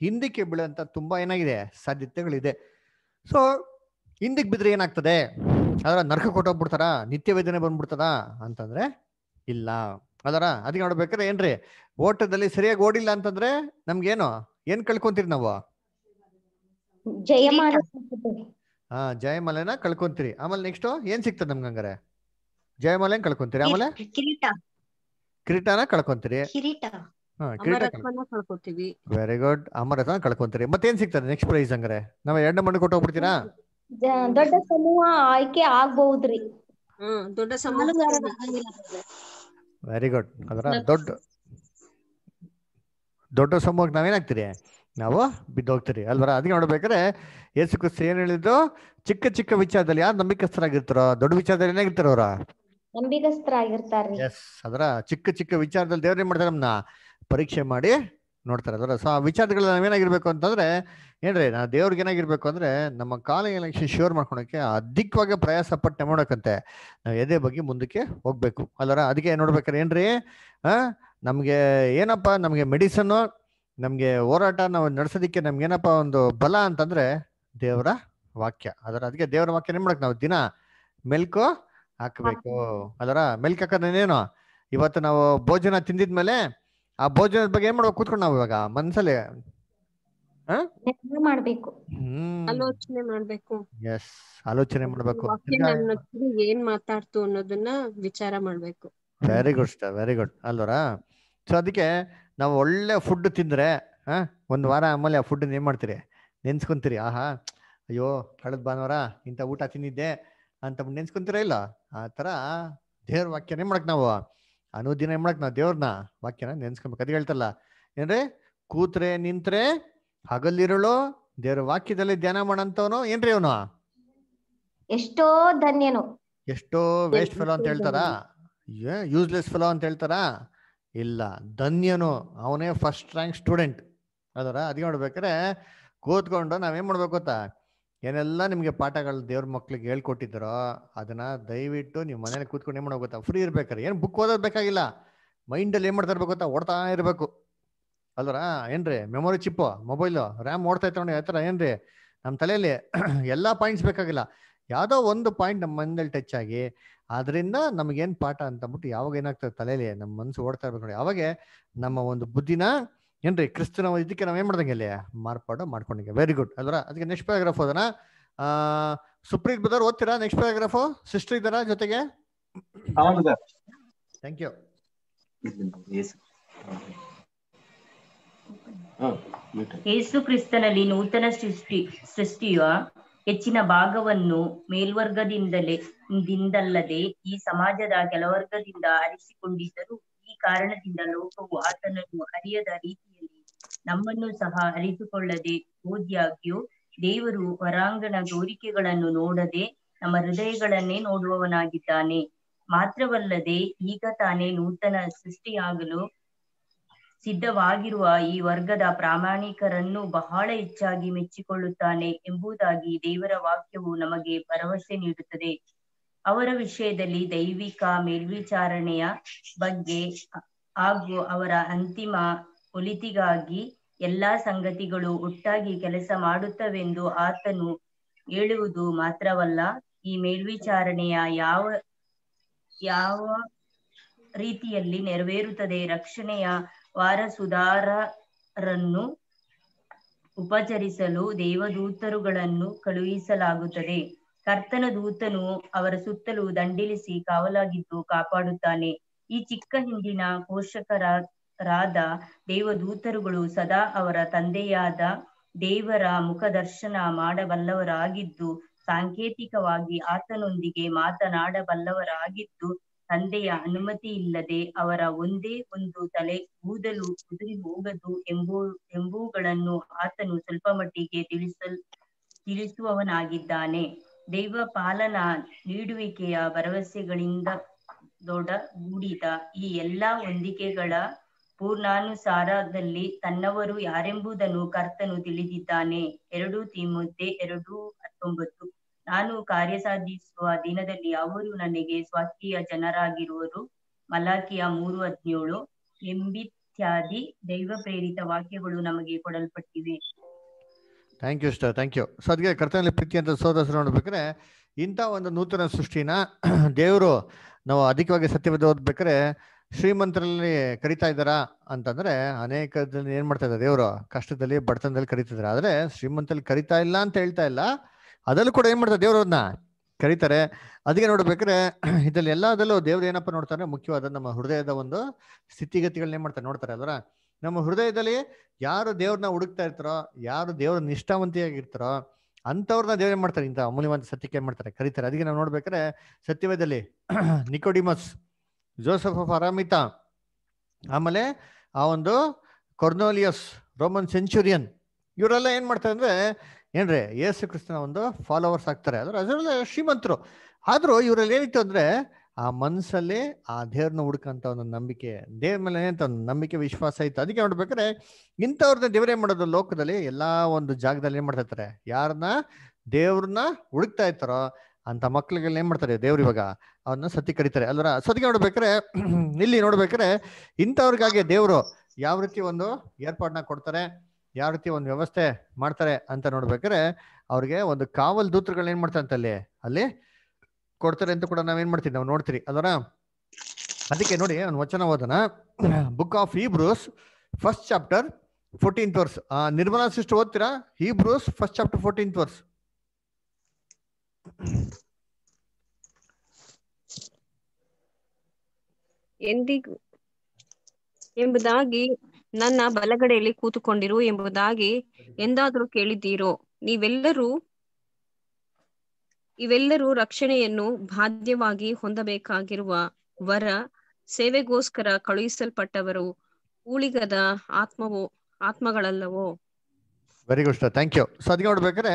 Speaker 1: ಹಿಂದಕ್ಕೆ ಬೀಳಂತ ತುಂಬಾ ಏನಾಗಿದೆ ಸಾಧ್ಯತೆಗಳಿದೆ ಸೊ ಹಿಂದಿಕ್ ಬಿದ್ರೆ ಏನಾಗ್ತದೆ ಅದರ ನರ್ಕ ಕೊಟ್ಟೋಗ್ಬಿಡ್ತಾರ ನಿತ್ಯ ವೇದನೆ ಬಂದ್ಬಿಡ್ತದ ಅಂತಂದ್ರೆ ಇಲ್ಲ ಅದರ ಅದಕ್ಕೆ ನೋಡ್ಬೇಕಾದ್ರೆ ಏನ್ರಿ ಓಟದಲ್ಲಿ ಸರಿಯಾಗಿ ಓಡಿಲ್ಲ ಅಂತಂದ್ರೆ ನಮ್ಗೇನು ಏನ್ ಕಳ್ಕೊಂತೀರಿ ನಾವು ಹಾ ಜಯಮಾಲೆನ ಕಳ್ಕೊಂತೀರಿ ಆಮೇಲೆ ನೆಕ್ಸ್ಟ್ ಏನ್ ಸಿಗ್ತದೆ ನಮ್ಗೆ ಹಂಗಾರೆ ಜಯಮಾಲೆ ಕಳ್ಕೊಂತೀರಿ ಆಮೇಲೆ ಕಿರೀಟ ಕಿರೀಟನ ಕಳ್ಕೊಂತೀರಿ ಕಿರೀಟ ವೆರಿ ಗುಡ್ ಅಮರತ್ನ ಕಳ್ಕೊಂತೀರಿ ಮತ್ತೇನ್ ಸಿಗ್ತದೆ ನೆಕ್ಸ್ಟ್ ಪ್ರೈಸ್ ಅಂದ್ರೆ ನಾವ್ ಎರಡನೇ ಮಣ್ಣು ಕೊಟ್ಟು ಹೋಗ್ಬಿಡ್ತೀರಾ
Speaker 7: ದೊಡ್ಡ ಸಮೂಹ ಆಯ್ಕೆ ಆಗ್ಬಹುದ್ರಿ ದೊಡ್ಡ ಸಮೂಹ
Speaker 1: ವೆರಿ ಗುಡ್ ಅದರ ದೊಡ್ಡ ದೊಡ್ಡ ಸಮೂಹಕ್ಕೆ ನಾವೇನಾಗ್ತೀರಿ ನಾವು ಬಿದ್ದೋಗ್ತೀರಿ ಅಲ್ವರ ಅದಕ್ಕೆ ನೋಡ್ಬೇಕಾದ್ರೆ ಯೇಸು ಕ್ರಿಸ್ತ ಏನ್ ಹೇಳಿದ್ದು ಚಿಕ್ಕ ಚಿಕ್ಕ ವಿಚಾರದಲ್ಲಿ ಯಾರು ನಂಬಿಕಸ್ಥರಾಗಿರ್ತಾರೋ ದೊಡ್ಡ ವಿಚಾರದಲ್ಲಿ ಏನಾಗಿರ್ತಾರ ಅವರ ನಂಬಿಗಸ್ತರಾಗಿರ್ತಾರ್ರಿ ಎಸ್ ಅದರ ಚಿಕ್ಕ ಚಿಕ್ಕ ವಿಚಾರದಲ್ಲಿ ದೇವ್ರ ಏನ್ ಮಾಡ್ತಾರೆ ನಮ್ನ ಪರೀಕ್ಷೆ ಮಾಡಿ ನೋಡ್ತಾರೆ ಅದರ ಸೊ ಆ ವಿಚಾರಗಳಲ್ಲಿ ನಾವೇನಾಗಿರ್ಬೇಕು ಅಂತಂದ್ರೆ ಏನ್ರಿ ನಾ ದೇವ್ರಿಗೆ ಏನಾಗಿರ್ಬೇಕು ಅಂದ್ರೆ ನಮ್ಮ ಕಾಲ ಲಕ್ಷ ಶ್ಯೂರ್ ಮಾಡ್ಕೊಳಕ್ಕೆ ಅಧಿಕವಾಗಿ ಪ್ರಯಾಸ ಪಟ್ಟೆ ಮಾಡೋಕಂತೆ ನಾವು ಎದೆ ಬಗ್ಗೆ ಮುಂದಕ್ಕೆ ಹೋಗ್ಬೇಕು ಅಲ್ಲರ ಅದಕ್ಕೆ ನೋಡ್ಬೇಕಾರೆ ಏನ್ರಿ ಆ ನಮ್ಗೆ ಏನಪ್ಪ ನಮ್ಗೆ ಮೆಡಿಸನ್ ನಮ್ಗೆ ಹೋರಾಟ ನಾವು ನಡೆಸೋದಿಕ್ಕೆ ನಮ್ಗೆ ಏನಪ್ಪ ಒಂದು ಬಲ ಅಂತಂದ್ರೆ ದೇವರ ವಾಕ್ಯ ಅದರ ಅದಕ್ಕೆ ದೇವರ ವಾಕ್ಯ ಏನ್ ಮಾಡಕ್ ನಾವು ದಿನ ಮೆಲ್ಕು ಹಾಕಬೇಕು ಅದರ ಮೆಲ್ಕ್ ಹಾಕೋದೇನೇನು ಇವತ್ತು ನಾವು ಭೋಜನ ತಿಂದಿದ್ಮೇಲೆ ಆ ಭೋಜನದ ಬಗ್ಗೆ ಏನ್ ಮಾಡ್ಬೇಕು ಕೂತ್ಕೊಂಡು ನಾವು ಇವಾಗ ಮನ್ಸಲ್ಲಿ
Speaker 7: ಆಲೋಚನೆ ಮಾಡ್ಬೇಕು
Speaker 1: ಎಸ್ ಆಲೋಚನೆ ಮಾಡ್ಬೇಕು
Speaker 7: ಏನ್ ಮಾತಾಡ್ತು ಅನ್ನೋದನ್ನ ವಿಚಾರ ಮಾಡ್ಬೇಕು
Speaker 1: very good star very good ಅಲ್ವರ ಸೊ ಅದಕ್ಕೆ ನಾವು ಒಳ್ಳೆ ಫುಡ್ ತಿಂದ್ರೆ ಹಾ ಒಂದ್ ವಾರ ಆಮೇಲೆ ಆ ಫುಡ್ ಏನ್ ಮಾಡ್ತೀರಿ ನೆನ್ಸ್ಕೊಂತೀರಿ ಆಹಾ ಅಯ್ಯೋ ಕಳೆದ ಭಾನುವಾರ ಇಂತ ಊಟ ತಿಂದಿದ್ದೆ ಅಂತ ನೆನ್ಸ್ಕೊಂತೀರ ಇಲ್ಲ ಆ ತರ ದೇವ್ರ ವಾಕ್ಯನೇ ಮಾಡಕ್ ನಾವು ಅನುದಿನ ಏನ್ ಮಾಡಕ್ ನಾವು ದೇವ್ರನ್ನ ವಾಕ್ಯನ ನೆನ್ಸ್ಕೊಬೇಕು ಅದು ಹೇಳ್ತಲ್ಲ ಏನ್ರಿ ಕೂತ್ರೆ ನಿಂತ್ರೆ ಹಗಲಿರುಳು ದೇವ್ರ ವಾಕ್ಯದಲ್ಲಿ ಧ್ಯಾನ ಮಾಡಂತವನು ಏನ್ರಿ ಅವನು ಎಷ್ಟೋ ಧನ್ಯನು ಎಷ್ಟೋ ವೇಸ್ಟ್ ಫಲೋ ಅಂತ ಹೇಳ್ತಾರಾ ಯೂಸ್ಲೆಸ್ ಫಲೋ ಅಂತ ಹೇಳ್ತಾರಾ ಇಲ್ಲ ಧನ್ಯನು ಅವನೇ ಫಸ್ಟ್ ರ್ಯಾಂಕ್ ಸ್ಟೂಡೆಂಟ್ ಅದರ ಅದ್ ನೋಡ್ಬೇಕಾರೆ ಕೂತ್ಕೊಂಡು ನಾವೇನ್ ಮಾಡ್ಬೇಕು ಗೊತ್ತಾ ಏನೆಲ್ಲ ನಿಮಗೆ ಪಾಠಗಳು ದೇವ್ರ ಮಕ್ಳಿಗೆ ಹೇಳ್ಕೊಟ್ಟಿದ್ರೋ ಅದನ್ನ ದಯವಿಟ್ಟು ನೀವು ಮನೇಲಿ ಕೂತ್ಕೊಂಡು ಏನ್ ಗೊತ್ತಾ ಫ್ರೀ ಇರ್ಬೇಕಾರೆ ಏನು ಬುಕ್ ಓದೋದು ಬೇಕಾಗಿಲ್ಲ ಮೈಂಡಲ್ಲಿ ಏನು ಮಾಡ್ತಾ ಇರ್ಬೇಕು ಗೊತ್ತಾ ಓಡ್ತಾ ಇರಬೇಕು ಅಲ್ವರಾ ಏನ್ರಿ ಮೆಮೊರಿ ಚಿಪ್ಪು ಮೊಬೈಲು ರ್ಯಾಮ್ ಓಡ್ತಾ ಇತ್ತು ಯಾವ ಥರ ಏನ್ರಿ ನಮ್ಮ ತಲೆಯಲ್ಲಿ ಎಲ್ಲ ಪಾಯಿಂಟ್ಸ್ ಬೇಕಾಗಿಲ್ಲ ಯಾವುದೋ ಒಂದು ಪಾಯಿಂಟ್ ನಮ್ಮ ಮನೇಲಿ ಟಚ್ ಆಗಿ ಅದರಿಂದ ನಮಗೇನು ಪಾಠ ಅಂತ ಯಾವಾಗ ಏನಾಗ್ತದೆ ತಲೆಯಲ್ಲಿ ನಮ್ಮ ಮನಸ್ಸು ಓಡ್ತಾ ಇರ್ಬೇಕು ನೋಡಿ ಅವಾಗೆ ನಮ್ಮ ಒಂದು ಬುದ್ಧಿನ ಏನ್ರಿ ಕ್ರಿಸ್ತನ ಇದಕ್ಕೆ ಏನ್ ಮಾಡ್ದಂಗೆ ಇಲ್ಲಿ ಮಾರ್ಪಾಡು ಮಾಡ್ಕೊಂಡಿಂಗೆ ವೆರಿ ಗುಡ್ ಅದರ ಅದಕ್ಕೆ ನೆಕ್ಸ್ಟ್ ಪ್ಯಾರಾಗ್ರಾಫ್ ಅದನ್ನ ಸುಪ್ರೀತ್ ಬ್ರದರ್ ಓದ್ತೀರಾ ನೆಕ್ಸ್ಟ್ ಪ್ಯಾರಾಗ್ರಾಫ್ ಸಿಸ್ಟರ್ ಇದ್ದಾರ ಜೊತೆಗೆ ಥ್ಯಾಂಕ್ ಯು ಯೇಸು
Speaker 4: ಕ್ರಿಸ್ತನಲ್ಲಿ ನೂತನ ಸೃಷ್ಟಿ ಸೃಷ್ಟಿಯ ಹೆಚ್ಚಿನ ಭಾಗವನ್ನು ಮೇಲ್ವರ್ಗದಿಂದಲೇ ದಿಂದಲ್ಲದೆ ಈ ಸಮಾಜದ ಕೆಲವರ್ಗದಿಂದ ಆರಿಸಿಕೊಂಡಿದ್ದರು ಕಾರಣದಿಂದ ಲೋಕವು ಆತನನ್ನು ಅರಿಯದ ರೀತಿಯಲ್ಲಿ ನಮ್ಮನ್ನು ಸಹ ಅರಿತುಕೊಳ್ಳದೆ ಓದಿಯಾಗ್ಯೂ ದೇವರು ಹೊರಾಂಗಣ ಗೋರಿಕೆಗಳನ್ನು ನೋಡದೆ ನಮ್ಮ ಹೃದಯಗಳನ್ನೇ ನೋಡುವವನಾಗಿದ್ದಾನೆ ಮಾತ್ರವಲ್ಲದೆ ಈಗ ತಾನೇ ನೂತನ ಸೃಷ್ಟಿಯಾಗಲು ಸಿದ್ಧವಾಗಿರುವ ಈ ವರ್ಗದ ಪ್ರಾಮಾಣಿಕರನ್ನು ಬಹಳ ಹೆಚ್ಚಾಗಿ ಮೆಚ್ಚಿಕೊಳ್ಳುತ್ತಾನೆ ಎಂಬುದಾಗಿ ದೇವರ ವಾಕ್ಯವು ನಮಗೆ ಭರವಸೆ ನೀಡುತ್ತದೆ ಅವರ ವಿಷಯದಲ್ಲಿ ದೈವಿಕ ಮೇಲ್ವಿಚಾರಣೆಯ ಬಗ್ಗೆ ಹಾಗೂ ಅವರ ಅಂತಿಮ ಒಲಿತಿಗಾಗಿ ಎಲ್ಲಾ ಸಂಗತಿಗಳು ಒಟ್ಟಾಗಿ ಕೆಲಸ ಮಾಡುತ್ತವೆಂದು ಆತನು ಹೇಳುವುದು ಮಾತ್ರವಲ್ಲ ಈ ಮೇಲ್ವಿಚಾರಣೆಯ ಯಾವ ಯಾವ ರೀತಿಯಲ್ಲಿ ನೆರವೇರುತ್ತದೆ ರಕ್ಷಣೆಯ ವಾರ ಸುಧಾರರನ್ನು ಉಪಚರಿಸಲು ದೇವದೂತರುಗಳನ್ನು ಕಳುಹಿಸಲಾಗುತ್ತದೆ ಕರ್ತನ ದೂತನು ಅವರ ಸುತ್ತಲೂ ದಂಡಿಲಿಸಿ ಕಾವಲಾಗಿದ್ದು ಕಾಪಾಡುತ್ತಾನೆ ಈ ಚಿಕ್ಕ ಹಿಂದಿನ ಪೋಷಕರಾದ ದೇವದೂತರುಗಳು ಸದಾ ಅವರ ತಂದೆಯಾದ ದೇವರ ಮುಖದರ್ಶನ ಮಾಡಬಲ್ಲವರಾಗಿದ್ದು ಸಾಂಕೇತಿಕವಾಗಿ ಆತನೊಂದಿಗೆ ಮಾತನಾಡಬಲ್ಲವರಾಗಿದ್ದು ತಂದೆಯ ಅನುಮತಿ ಇಲ್ಲದೆ ಅವರ ಒಂದೇ ಒಂದು ತಲೆ ಕೂದಲು ಕುದುರಿ ಹೋಗದು ಎಂಬೂ ಎಂಬುವುಗಳನ್ನು ಆತನು ಸ್ವಲ್ಪ ಮಟ್ಟಿಗೆ ತಿಳಿಸಲ್ ತಿಳಿಸುವವನಾಗಿದ್ದಾನೆ ದೈವ ಪಾಲನ ನೀಡುವಿಕೆಯ ಭರವಸೆಗಳಿಂದ ಹೂಡಿದ ಈ ಎಲ್ಲಾ ಹೊಂದಿಕೆಗಳ ಪೂರ್ಣಾನುಸಾರದಲ್ಲಿ ತನ್ನವರು ಯಾರೆಂಬುದನ್ನು ಕರ್ತನು ತಿಳಿದಿದ್ದಾನೆ ಎರಡು ತಿಮ್ಮುದ್ದೆ ಎರಡು ಹತ್ತೊಂಬತ್ತು ನಾನು ಕಾರ್ಯ ಸಾಧಿಸುವ ದಿನದಲ್ಲಿ ಅವರು ನನಗೆ ಸ್ವಾಕೀಯ ಜನರಾಗಿರುವರು ಮಲಾಖಿಯ ಮೂರು ಹದಿನೇಳು ಎಂಬಿತ್ಯಾದಿ ದೈವ ಪ್ರೇರಿತ ವಾಕ್ಯಗಳು ನಮಗೆ ಕೊಡಲ್ಪಟ್ಟಿವೆ
Speaker 1: thank you sir thank you so ಅದಕ್ಕೆ ಕರ್ತನಲ್ಲಿ ಪ್ರೀತಿ ಅಂತ ಸೋದರ ನೋಡ್ಬೇಕಾದ್ರೆ ಇಂಥ ಒಂದು ನೂತನ ಸೃಷ್ಟಿನ ದೇವರು ನಾವು ಅಧಿಕವಾಗಿ ಸತ್ಯವಾದ ಓದ್ಬೇಕಾದ್ರೆ ಶ್ರೀಮಂತರಲ್ಲಿ ಕರಿತಾ ಇದ್ದಾರಾ ಅಂತಂದ್ರೆ ಅನೇಕ ಏನು ಮಾಡ್ತಾ ಇದ್ದಾರೆ ದೇವರು ಕಷ್ಟದಲ್ಲಿ ಬಡತನದಲ್ಲಿ ಕರಿತಿದ್ದಾರೆ ಆದ್ರೆ ಶ್ರೀಮಂತಲ್ಲಿ ಕರಿತಾ ಇಲ್ಲ ಅಂತ ಹೇಳ್ತಾ ಇಲ್ಲ ಅದಲ್ಲೂ ಕೂಡ ಏನು ಮಾಡ್ತಾರೆ ದೇವರನ್ನ ಕರೀತಾರೆ ಅದಕ್ಕೆ ನೋಡ್ಬೇಕ್ರೆ ಇದ್ರಲ್ಲಿ ಎಲ್ಲದಲ್ಲೂ ದೇವ್ರು ಏನಪ್ಪ ನೋಡ್ತಾರೆ ಮುಖ್ಯವಾದ ನಮ್ಮ ಹೃದಯದ ಒಂದು ಸ್ಥಿತಿಗತಿಗಳನ್ನ ಏನು ಮಾಡ್ತಾರೆ ನೋಡ್ತಾರೆ ಅದರ ನಮ್ಮ ಹೃದಯದಲ್ಲಿ ಯಾರು ದೇವ್ರನ್ನ ಹುಡುಕ್ತಾ ಇರ್ತಾರೋ ಯಾರು ದೇವ್ರ ನಿಷ್ಠಾವಂತಿಯಾಗಿರ್ತಾರೋ ಅಂಥವ್ರನ್ನ ದೇವ್ರ ಏನ್ ಮಾಡ್ತಾರೆ ಇಂಥ ಅಮೂಲ್ಯವಂತ ಸತ್ಯಕ್ಕೆ ಮಾಡ್ತಾರೆ ಕರೀತಾರೆ ಅದಕ್ಕೆ ನಾವು ನೋಡ್ಬೇಕಾದ್ರೆ ಸತ್ಯವೇದಲ್ಲಿ ನಿಕೋಡಿಮಸ್ ಜೋಸಫ್ ಆಫ್ ಅರಾಮಿತ ಆಮೇಲೆ ಆ ಒಂದು ಕೊರ್ನೋಲಿಯಸ್ ರೋಮನ್ ಸೆಂಚುರಿಯನ್ ಇವರೆಲ್ಲ ಏನ್ ಮಾಡ್ತಾರೆ ಅಂದ್ರೆ ಏನ್ರಿ ಯೇಸು ಕ್ರಿಸ್ತನ ಒಂದು ಫಾಲೋವರ್ಸ್ ಆಗ್ತಾರೆ ಅದ್ರ ಅದ್ರಲ್ಲ ಶ್ರೀಮಂತರು ಆದ್ರೂ ಇವರಲ್ಲಿ ಏನಿತ್ತು ಅಂದ್ರೆ ಆ ಮನ್ಸಲ್ಲೇ ಆ ದೇವ್ರನ್ನ ಹುಡ್ಕಂತ ಒಂದು ನಂಬಿಕೆ ದೇವ್ರ ಮೇಲೆ ಅಂತ ಒಂದು ನಂಬಿಕೆ ವಿಶ್ವಾಸ ಇತ್ತು ಅದಕ್ಕೆ ನೋಡ್ಬೇಕಾದ್ರೆ ಇಂಥವ್ರನ್ನ ದೇವ್ರೇ ಮಾಡೋದು ಲೋಕದಲ್ಲಿ ಎಲ್ಲಾ ಒಂದು ಜಾಗದಲ್ಲಿ ಏನ್ ಮಾಡ್ತಾ ಯಾರನ್ನ ದೇವ್ರನ್ನ ಹುಡುಕ್ತಾ ಇರ್ತಾರೋ ಅಂತ ಮಕ್ಳಿಗೆಲ್ಲ ಏನ್ ಮಾಡ್ತಾರೆ ದೇವ್ರ ಇವಾಗ ಅವ್ರನ್ನ ಸತಿ ಕರಿತಾರೆ ಅಲ್ವರ ಸತಿಗೆ ನೋಡ್ಬೇಕಾರೆ ಇಲ್ಲಿ ನೋಡ್ಬೇಕಾರೆ ಇಂಥವ್ರಿಗಾಗಿ ದೇವ್ರು ಯಾವ ರೀತಿ ಒಂದು ಏರ್ಪಾಡ್ನ ಕೊಡ್ತಾರೆ ಯಾವ ರೀತಿ ಒಂದು ವ್ಯವಸ್ಥೆ ಮಾಡ್ತಾರೆ ಅಂತ ನೋಡ್ಬೇಕಾರೆ ಅವ್ರಿಗೆ ಒಂದು ಕಾವಲ್ ದೂತ್ರಗಳನ್ನ ಏನ್ ಮಾಡ್ತಾರೆ ಅಂತ ಅಲ್ಲಿ ಅಲ್ಲಿ ಕೊಡ್ತಾರೆ ಅಂತ ಕೂಡ ನಾವೇನ್ ಮಾಡ್ತೀವಿ ನಾವು ನೋಡ್ತೀರಿ ಅದರ ಅದಕ್ಕೆ ನೋಡಿ ನಾನು ವಚನ ಓದನ book of Hebrews first chapter fourteen verse Nirmala sister ಓದ್ತೀರಾ Hebrews first chapter fourteen verse
Speaker 7: ಎಂದಿಗೂ ಎಂಬುದಾಗಿ ನನ್ನ ಬಲಗಡೆಯಲ್ಲಿ ಕೂತುಕೊಂಡಿರು ಎಂಬುದಾಗಿ ಎಂದಾದರೂ ಕೇಳಿದ್ದೀರೋ ನೀವೆಲ್ಲರೂ ಇವೆಲ್ಲರೂ ರಕ್ಷಣೆಯನ್ನು ಬಾಧ್ಯವಾಗಿ ಹೊಂದಬೇಕಾಗಿರುವ ವರ ಸೇವೆಗೋಸ್ಕರ ಕಳುಹಿಸಲ್ಪಟ್ಟವರು ಊಳಿಗದ ಆತ್ಮವೋ ಆತ್ಮಗಳಲ್ಲವೋ
Speaker 1: very good sir thank you so ಅದಕ್ಕೆ ನೋಡ್ಬೇಕಾದ್ರೆ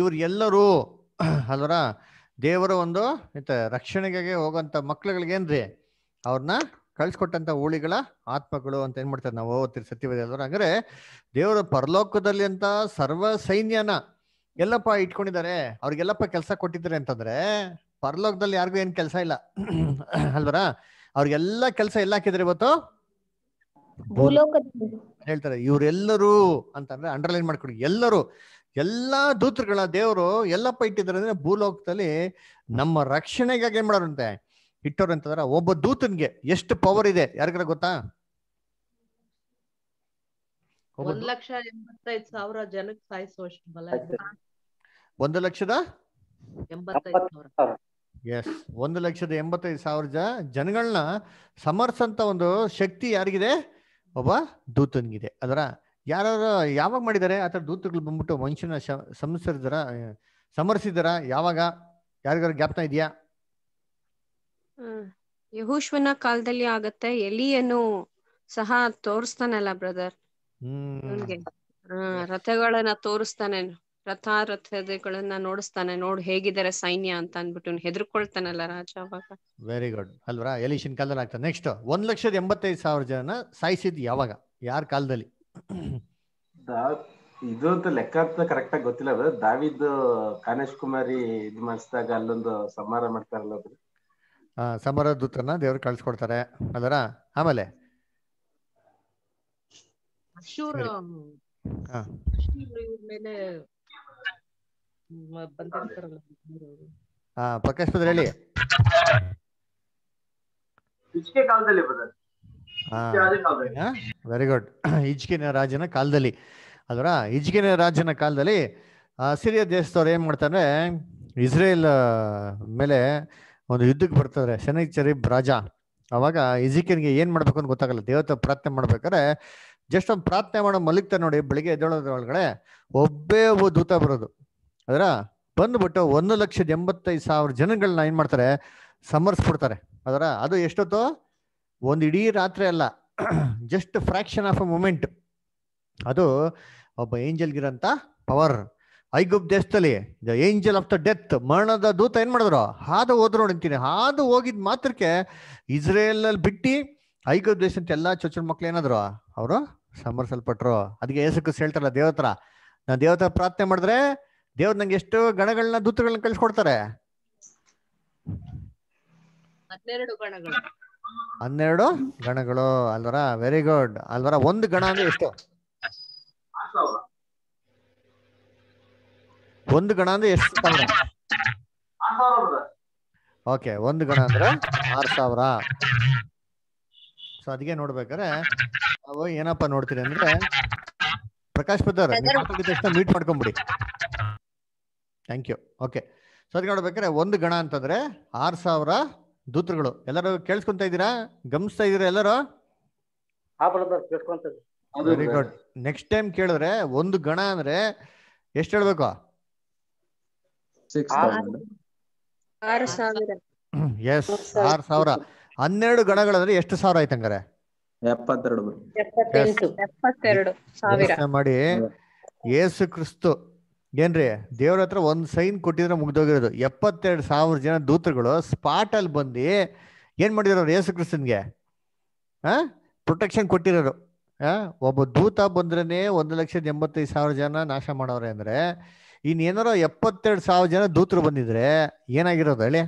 Speaker 1: ಇವ್ರು ಎಲ್ಲರೂ ಅಲ್ವರ ದೇವರ ಒಂದು ರಕ್ಷಣೆಗೆ ಹೋಗೋಂಥ ಮಕ್ಳುಗಳಿಗೇನ್ರಿ ಅವ್ರನ್ನ ಕಳ್ಸಿಕೊಟ್ಟಂತ ಊಳಿಗಳ ಆತ್ಮಗಳು ಅಂತ ಏನ್ ಮಾಡ್ತಾರೆ ನಾವು ಓದ್ತೀರಿ ಸತ್ಯವೇದ ಅಂದ್ರೆ ದೇವರ ಪರಲೋಕದಲ್ಲಿ ಅಂತ ಸರ್ವ ಸೈನ್ಯನ ಎಲ್ಲಪ್ಪ ಇಟ್ಕೊಂಡಿದ್ದಾರೆ ಅವ್ರಿಗೆಲ್ಲಪ್ಪ ಕೆಲಸ ಕೊಟ್ಟಿದ್ದಾರೆ ಅಂತಂದ್ರೆ ಪರಲೋಕದಲ್ಲಿ ಯಾರಿಗೂ ಏನ್ ಕೆಲಸ ಇಲ್ಲ ಅಲ್ವರ ಅವ್ರಿಗೆಲ್ಲ ಕೆಲಸ ಎಲ್ಲ ಹಾಕಿದ್ರೆ ಇವತ್ತು ಹೇಳ್ತಾರೆ ಇವ್ರೆಲ್ಲರೂ ಅಂತಂದ್ರೆ ಅಂಡರ್ಲೈನ್ ಮಾಡ್ಕೊಡಿ ಎಲ್ಲರೂ ಎಲ್ಲಾ ದೂತ್ರಗಳ ದೇವರು ಎಲ್ಲಪ್ಪ ಇಟ್ಟಿದ್ರು ಅಂದ್ರೆ ಭೂಲೋಕದಲ್ಲಿ ನಮ್ಮ ರಕ್ಷಣೆಗಾಗಿ ಏನ್ ಮಾಡೋರಂತೆ ಇಟ್ಟವ್ರು ಅಂತಂದ್ರೆ ಒಬ್ಬ ದೂತನ್ಗೆ ಎಷ್ಟು ಪವರ್ ಇದೆ ಯಾರಿಗಾರ ಗೊತ್ತಾ ಒಂದ್
Speaker 3: ಲಕ್ಷ ಎಂಬತ್ತೈದು ಸಾವಿರ
Speaker 7: ಜನಕ್ಕೆ ಸಾಯಿಸುವಷ್ಟು ಬಲ
Speaker 1: ಒಂದು ಲಕ್ಷದ ಎಸ್ ಒಂದು ಲಕ್ಷದ ಎಂಬತ್ತೈದು ಸಾವಿರ ಜನಗಳನ್ನ ಸಮರ್ಸಂತ ಒಂದು ಶಕ್ತಿ ಯಾರಿಗಿದೆ ಒಬ್ಬ ದೂತನ್ಗಿದೆ ಅದರ ಯಾರು ಯಾವಾಗ ಮಾಡಿದ್ದಾರೆ ಆತರ ದೂತಗಳು ಬಂದ್ಬಿಟ್ಟು ಮನುಷ್ಯನ ಸಂಸರ್ದಾರ ಸಮರ್ಸಿದ್ದಾರ ಯಾವಾಗ ಯಾರಿಗಾರ ಜ್ಞಾಪನ ಇದೆಯಾ
Speaker 7: ಯಹೂಶ್ವನ ಕಾಲದಲ್ಲಿ ಆಗತ್ತೆ ಎಲಿಯನ್ನು ಸಹ ತೋರಿಸ್ತಾನಲ್ಲ ಬ್ರದರ್ ರಥಗಳನ್ನ ತೋರಿಸ್ತಾನೆ ರಥಾರಥತೆಗಳನ್ನ ನೋಡಿಸ್ತಾನೆ ನೋಡ್ ಹೇಗಿದ್ದಾರೆ ಸೈನ್ಯ ಅಂತ ಅಂದ್ಬಿಟ್ಟು ಹೆದರ್ಕೊಳ್ತಾನಲ್ಲ ರಾಜ ಅವಾಗ
Speaker 1: ವೆರಿ ಗುಡ್ ಅಲ್ವರಾ ಎಲಿಶನ್ ಕಾಲದಲ್ಲಿ ಆಗ್ತದೆ ನೆಕ್ಸ್ಟ್ ಒಂದ್ ಲಕ್ಷದ ಎಂಬತ್ತೈದು ಸಾವಿರ ಜನ ಸಾಯಿಸಿದ್ ಯಾವಾಗ ಯಾರ ಕಾಲದಲ್ಲಿ
Speaker 2: ಇದು ಅಂತ ಲೆಕ್ಕ ಕರೆಕ್ಟ್ ಆಗಿ ಗೊತ್ತಿಲ್ಲ ಅದು ದಾವಿದ್ ಕಾನೇಶ್ ಕುಮಾರಿ ಇದು ಮಾಡಿಸಿದಾಗ ಅಲ್ಲೊಂದು ಸಮಾರ ಮಾಡ್ತಾರಲ್ಲ ಅದು
Speaker 1: ಸಮರ ದೂತನ ದೇವ್ರು ಕಳ್ಸಿಕೊಡ್ತಾರೆ ಅದರ ಆಮೇಲೆ ಮೇಲೆ ಹೇಳಿ ವೆರಿ ಗುಡ್ ಈಜ್ಕಿನ ರಾಜನ ಕಾಲದಲ್ಲಿ ಅದರ ಈಜ್ಕಿನ ರಾಜನ ಕಾಲದಲ್ಲಿ ಸಿರಿಯ ದೇಶದವ್ರು ಏನ್ ಮಾಡ್ತಾರೆ ಇಸ್ರೇಲ್ ಮೇಲೆ ಒಂದು ಯುದ್ಧಕ್ಕೆ ಬರ್ತಾರೆ ಶನಿ ರಾಜ ಅವಾಗ ಇಜಿಕನ್ಗೆ ಏನ್ ಮಾಡ್ಬೇಕು ಅಂತ ಗೊತ್ತಾಗಲ್ಲ ದೇವತೆ ಪ್ರಾರ್ಥನೆ ಮಾಡ್ಬೇಕಾದ್ರೆ ಜಸ್ಟ್ ಒಂದು ಪ್ರಾರ್ಥನೆ ಮಾಡೋ ಮಲಗ್ತಾರೆ ನೋಡಿ ಬೆಳಿಗ್ಗೆ ಎದ್ದೇಳೋದ್ರ ಒಳಗಡೆ ಒಬ್ಬೇ ಒಬ್ಬ ದೂತ ಬರೋದು ಅದರ ಬಂದ್ಬಿಟ್ಟು ಒಂದು ಲಕ್ಷದ ಎಂಬತ್ತೈದು ಸಾವಿರ ಜನಗಳನ್ನ ಏನು ಮಾಡ್ತಾರೆ ಸಮರ್ಸ್ಬಿಡ್ತಾರೆ ಅದರ ಅದು ಎಷ್ಟೊತ್ತು ಒಂದು ಇಡೀ ರಾತ್ರಿ ಅಲ್ಲ just fraction of a moment ಅದು ಒಬ್ಬ ಗಿರಂತ ಪವರ್ ಐಗುಪ್ ದೇಶದಲ್ಲಿ the angel of the death ಮರಣದ ದೂತ ಏನು ಮಾಡಿದ್ರು ಹಾದು ಹೋದ್ರು ನೋಡಿಂತೀನಿ ಹಾದು ಹೋಗಿದ್ ಮಾತ್ರಕ್ಕೆ ಇಸ್ರೇಲಲ್ಲಿ ಬಿಟ್ಟು ಐಗುಪ್ ದೇಶ ಅಂತ ಎಲ್ಲ ಚೊಚ್ಚ ಮಕ್ಳು ಏನಾದ್ರು ಅವರು ಸಮರ್ಸಲ್ಪಟ್ರು ಅದಕ್ಕೆ ಯೇಸು ಹೇಳ್ತಾರಲ್ಲ ದೇವತರ ನಾನು ದೇವತ ಪ್ರಾರ್ಥನೆ ಮಾಡಿದ್ರೆ ದೇವ್ರ್ ನಂಗೆ ಎಷ್ಟು ಗಣಗಳನ್ನ ದೂತಗಳನ್ನ ಕಳ್ಸಿಕೊಡ್ತಾರೆ ಹನ್ನೆರಡು ಗಣಗಳು ಅಲ್ವರ ವೆರಿ ಗುಡ್ ಅಲ್ವರ ಒಂದು ಗಣ ಅಂದ್ರೆ ಎಷ್ಟು ಒಂದು ಗಣ ಅಂದ್ರೆ ಎಷ್ಟು ಓಕೆ ಒಂದು ಗಣ ಅಂದ್ರೆ ಆರ್ ಸಾವಿರ ಸೊ ಅದಕ್ಕೆ ನೋಡ್ಬೇಕಾದ್ರೆ ನಾವು ಏನಪ್ಪಾ ನೋಡ್ತೀರಿ ಅಂದ್ರೆ ಪ್ರಕಾಶ್ ಪದರ್ ಮೀಟ್ ಮಾಡ್ಕೊಂಬಿಡಿ ಥ್ಯಾಂಕ್ ಯು ಓಕೆ ಸೊ ಅದಕ್ಕೆ ನೋಡ್ಬೇಕಾದ್ರೆ ಒಂದು ಗಣ ಅಂತಂದ್ರೆ ಆರು ಸಾವಿರ ದೂತರುಗಳು ಎಲ್ಲರೂ ಕೇಳಿಸ್ಕೊಂತ ಇದ್ದೀರಾ ಗಮನಿಸ್ತಾ ಇದ್ದೀರಾ ಎಲ್ಲರೂ ವೆರಿ ಗುಡ್ ನೆಕ್ಸ್ಟ್ ಟೈಮ್ ಕೇಳಿದ್ರೆ ಒಂದು ಗಣ ಅಂದ್ರೆ ಎಷ್ಟು ಹೇಳ್ಬೇಕು ಎಸ್ ಆರು ಸಾವಿರ ಹನ್ನೆರಡು ಗಣಗಳಂದ್ರೆ ಎಷ್ಟು ಸಾವಿರ ಆಯ್ತು ಹಂಗಾರೆ ಮಾಡಿ ಯೇಸು ಕ್ರಿಸ್ತು ಏನ್ರಿ ದೇವ್ರ ಹತ್ರ ಒಂದು ಸೈನ್ ಕೊಟ್ಟಿದ್ರೆ ಮುಗ್ದೋಗಿರೋದು ಎಪ್ಪತ್ತೆರಡು ಸಾವಿರ ಜನ ದೂತರುಗಳು ಅಲ್ಲಿ ಬಂದು ಏನು ಮಾಡಿದ್ರು ಯೇಸು ಕ್ರಿಸ್ತನ್ಗೆ ಆ ಪ್ರೊಟೆಕ್ಷನ್ ಕೊಟ್ಟಿರೋರು ಆ ಒಬ್ಬ ದೂತ ಬಂದ್ರೇನೆ ಒಂದು ಲಕ್ಷದ ಎಂಬತ್ತೈದು ಸಾವಿರ ಜನ ನಾಶ ಮಾಡೋರೆ ಅಂದರೆ ಏನಾರ ಎಪ್ಪತ್ತೆರಡು ಸಾವಿರ ಜನ ದೂತರು ಬಂದಿದ್ರೆ ಏನಾಗಿರೋದು ಹೇಳಿ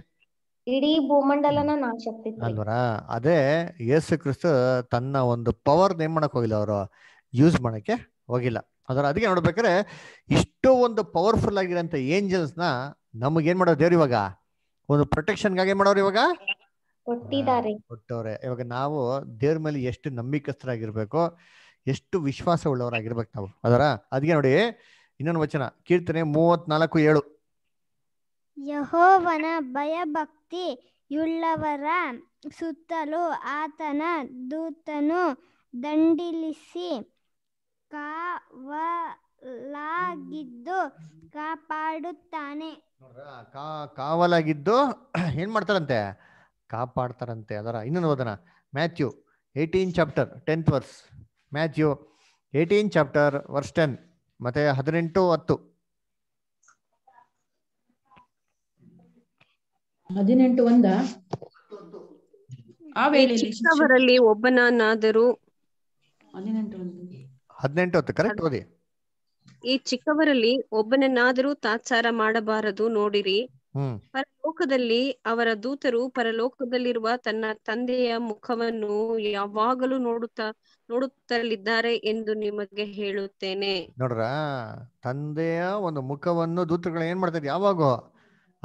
Speaker 7: ಇಡೀ ಭೂಮಂಡಲನ
Speaker 1: ಅಲ್ವರ ಅದೇ ಯೇಸು ಕ್ರಿಸ್ತ ತನ್ನ ಒಂದು ಪವರ್ ನೇಮ್ ಮಾಡಕ್ ಹೋಗಿಲ್ಲ ಅವರು ಯೂಸ್ ಮಾಡಕ್ಕೆ ಹೋಗಿಲ್ಲ ಅದರ ಅದಕ್ಕೆ ನೋಡ್ಬೇಕಾದ್ರೆ ಇಷ್ಟೋ ಒಂದು ಪವರ್ಫುಲ್ ಆಗಿರೋಂಥ ಏಂಜಲ್ಸ್ನ ನಮಗೇನ್ ಮಾಡೋ ದೇವ್ರು ಇವಾಗ ಒಂದು ಪ್ರೊಟೆಕ್ಷನ್ಗಾಗಿ ಏನ್ ಮಾಡೋರು ಇವಾಗ
Speaker 7: ಕೊಟ್ಟಿದ್ದಾರೆ
Speaker 1: ಕೊಟ್ಟವ್ರೆ ಇವಾಗ ನಾವು ದೇವ್ರ ಮೇಲೆ ಎಷ್ಟು ನಂಬಿಕಸ್ತರಾಗಿರ್ಬೇಕು ಎಷ್ಟು ವಿಶ್ವಾಸ ಉಳ್ಳವರಾಗಿರ್ಬೇಕು ನಾವು ಅದರ ಅದಕ್ಕೆ ನೋಡಿ ಇನ್ನೊಂದು ವಚನ ಕೀರ್ತನೆ ಮೂವತ್ನಾಲ್ಕು ಏಳು
Speaker 6: ಯಹೋವನ ಭಕ್ತಿ ಯುಳ್ಳವರ ಸುತ್ತಲೂ ಆತನ ದೂತನು ದಂಡಿಲಿಸಿ ಕಾವಲಾಗಿದ್ದು ಕಾಪಾಡುತ್ತಾನೆ ಕಾವಲಾಗಿದ್ದು
Speaker 1: ಏನ್ ಮಾಡ್ತಾರಂತೆ ಕಾಪಾಡ್ತಾರಂತೆ ಅದರ ಇನ್ನೊಂದು ಓದೋಣ Matthew eighteen chapter tenth verse Matthew eighteen chapter verse ten ಮತ್ತೆ ಹದಿನೆಂಟು ಹತ್ತು ಹದಿನೆಂಟು ಒಂದ
Speaker 7: ಆ ವೇಳೆ ಒಬ್ಬನಾದರೂ
Speaker 3: ಹದಿನೆಂಟು ಒಂದ
Speaker 1: ಹದಿನೆಂಟು ಹೊತ್ತು ಕರೆಕ್ಟ್ ಓದಿ
Speaker 7: ಈ ಚಿಕ್ಕವರಲ್ಲಿ ಒಬ್ಬನನ್ನಾದರೂ ತಾತ್ಸಾರ ಮಾಡಬಾರದು ನೋಡಿರಿ ಪರಲೋಕದಲ್ಲಿ ಅವರ ದೂತರು ಪರಲೋಕದಲ್ಲಿರುವ ತನ್ನ ತಂದೆಯ ಮುಖವನ್ನು ಯಾವಾಗಲೂ ನೋಡುತ್ತಾ ನೋಡುತ್ತಲಿದ್ದಾರೆ ಎಂದು ನಿಮಗೆ ಹೇಳುತ್ತೇನೆ
Speaker 1: ನೋಡ್ರ ತಂದೆಯ ಒಂದು ಮುಖವನ್ನು ದೂತರುಗಳು ಏನ್ ಮಾಡ್ತಾರೆ ಯಾವಾಗ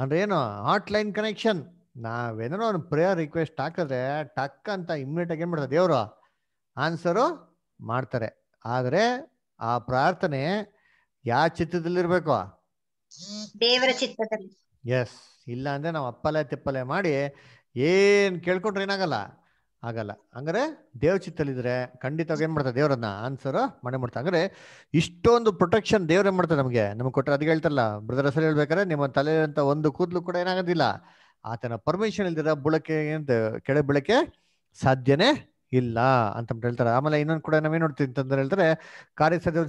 Speaker 1: ಅಂದ್ರೆ ಏನು ಹಾಟ್ ಲೈನ್ ಕನೆಕ್ಷನ್ ನಾವೇನೋ ಒಂದು ಪ್ರೇಯರ್ ರಿಕ್ವೆಸ್ಟ್ ಹಾಕಿದ್ರೆ ಟಕ್ ಅಂತ ಇಮ್ಮಿಡಿಯೇಟ್ ಆಗಿ ಏನ್ ಮಾಡ್ತಾರೆ ದೇವರು ಆನ್ಸರು ಮಾಡ್ತಾರೆ ಆದರೆ ಆ ಪ್ರಾರ್ಥನೆ ಯಾವ ಚಿತ್ತದಲ್ಲಿರ್ಬೇಕು
Speaker 4: ದೇವರ ಚಿತ್ತದಲ್ಲಿ
Speaker 1: ಎಸ್ ಇಲ್ಲ ಅಂದ್ರೆ ನಾವು ಅಪ್ಪಲೆ ತಿಪ್ಪಲೆ ಮಾಡಿ ಏನ್ ಕೇಳ್ಕೊಂಡ್ರೆ ಏನಾಗಲ್ಲ ಆಗಲ್ಲ ಅಂದ್ರೆ ದೇವ್ರ ಇದ್ರೆ ಖಂಡಿತವಾಗ ಏನ್ ಮಾಡ್ತಾರೆ ದೇವರನ್ನ ಆನ್ಸರ್ ಮನೆ ಮಾಡ್ತಾರೆ ಅಂದ್ರೆ ಇಷ್ಟೊಂದು ಪ್ರೊಟೆಕ್ಷನ್ ದೇವ್ರ ಏನ್ ಮಾಡ್ತಾರೆ ನಮಗೆ ನಮ್ಗೆ ಕೊಟ್ಟರೆ ಅದಕ್ಕೆ ಹೇಳ್ತಾರಲ್ಲ ಬ್ರದರ್ ಹೆಸರು ಹೇಳ್ಬೇಕಾದ್ರೆ ನಿಮ್ಮ ಅಂತ ಒಂದು ಕೂದಲು ಕೂಡ ಏನಾಗೋದಿಲ್ಲ ಆತನ ಪರ್ಮಿಷನ್ ಇಲ್ದಿರ ಬುಳಕೆ ಏನ್ ಕೆಳ ಬೆಳಕೆ ಸಾಧ್ಯನೇ ಇಲ್ಲ ಅಂತ ಹೇಳ್ತಾರೆ ಆಮೇಲೆ ಇನ್ನೊಂದು ಕೂಡ ನಾವೇನ್ ನೋಡ್ತೀವಿ ಅಂತಂದ್ರೆ ಹೇಳ್ತಾರೆ ಕಾರ್ಯಸದ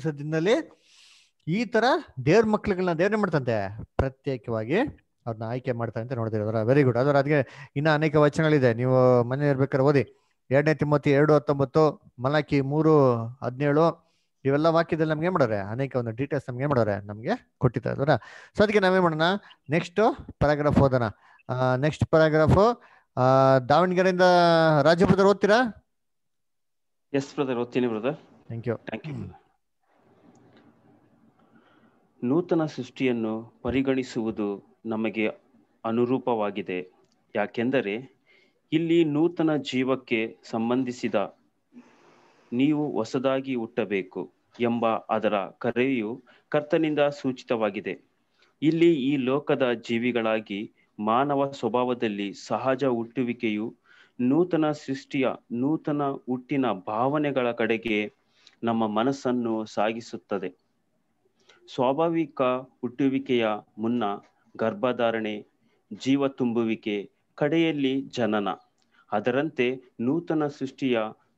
Speaker 1: ಈ ತರ ದೇವ್ರ ಮಕ್ಳುಗಳನ್ನ ದೇವ್ರೇ ಮಾಡ್ತಂತೆ ಪ್ರತ್ಯೇಕವಾಗಿ ಅವ್ರನ್ನ ಆಯ್ಕೆ ಮಾಡ್ತಾರೆ ಅಂತ ಅದರ ವೆರಿ ಗುಡ್ ಅದರ ಅದಕ್ಕೆ ಇನ್ನ ಅನೇಕ ವಚನಗಳಿದೆ ನೀವು ಮನೆ ಇರ್ಬೇಕಾದ್ರೆ ಓದಿ ಎರಡನೇ ತಿಮ್ಮತಿ ಎರಡು ಹತ್ತೊಂಬತ್ತು ಮಲಾಕಿ ಮೂರು ಹದಿನೇಳು ಇವೆಲ್ಲ ವಾಕ್ಯದಲ್ಲಿ ನಮ್ಗೆ ಮಾಡೋರೆ ಅನೇಕ ಒಂದು ಡೀಟೇಲ್ಸ್ ನಮ್ಗೆ ಮಾಡೋರೆ ನಮ್ಗೆ ಕೊಟ್ಟಿದ್ದಾರೆ ಅದರ ಸೊ ಅದಕ್ಕೆ ನಾವೇ ಮಾಡೋಣ ನೆಕ್ಸ್ಟ್ ಪ್ಯಾರಾಗ್ರಾಫ್ ಓದೋಣ ನೆಕ್ಸ್ಟ್ ಪ್ಯಾರಾಗ್ರಾಫು ದಾವಣಗೆರೆಯಿಂದ ರಾಜಪುತ್ರ ಓದ್ತೀರಾ
Speaker 5: ಎಸ್ ಬ್ರದರ್ ಓದ್ತೀನಿ brother
Speaker 1: thank you thank you
Speaker 5: ನೂತನ ಸೃಷ್ಟಿಯನ್ನು ಪರಿಗಣಿಸುವುದು ನಮಗೆ ಅನುರೂಪವಾಗಿದೆ ಯಾಕೆಂದರೆ ಇಲ್ಲಿ ನೂತನ ಜೀವಕ್ಕೆ ಸಂಬಂಧಿಸಿದ ನೀವು ಹೊಸದಾಗಿ ಹುಟ್ಟಬೇಕು ಎಂಬ ಅದರ ಕರೆಯು ಕರ್ತನಿಂದ ಸೂಚಿತವಾಗಿದೆ ಇಲ್ಲಿ ಈ ಲೋಕದ ಜೀವಿಗಳಾಗಿ ಮಾನವ ಸ್ವಭಾವದಲ್ಲಿ ಸಹಜ ಹುಟ್ಟುವಿಕೆಯು ನೂತನ ಸೃಷ್ಟಿಯ ನೂತನ ಹುಟ್ಟಿನ ಭಾವನೆಗಳ ಕಡೆಗೆ ನಮ್ಮ ಮನಸ್ಸನ್ನು ಸಾಗಿಸುತ್ತದೆ ಸ್ವಾಭಾವಿಕ ಹುಟ್ಟುವಿಕೆಯ ಮುನ್ನ ಗರ್ಭಧಾರಣೆ ಜೀವ ತುಂಬುವಿಕೆ ಕಡೆಯಲ್ಲಿ ಜನನ ಅದರಂತೆ ನೂತನ ಸೃಷ್ಟಿಯ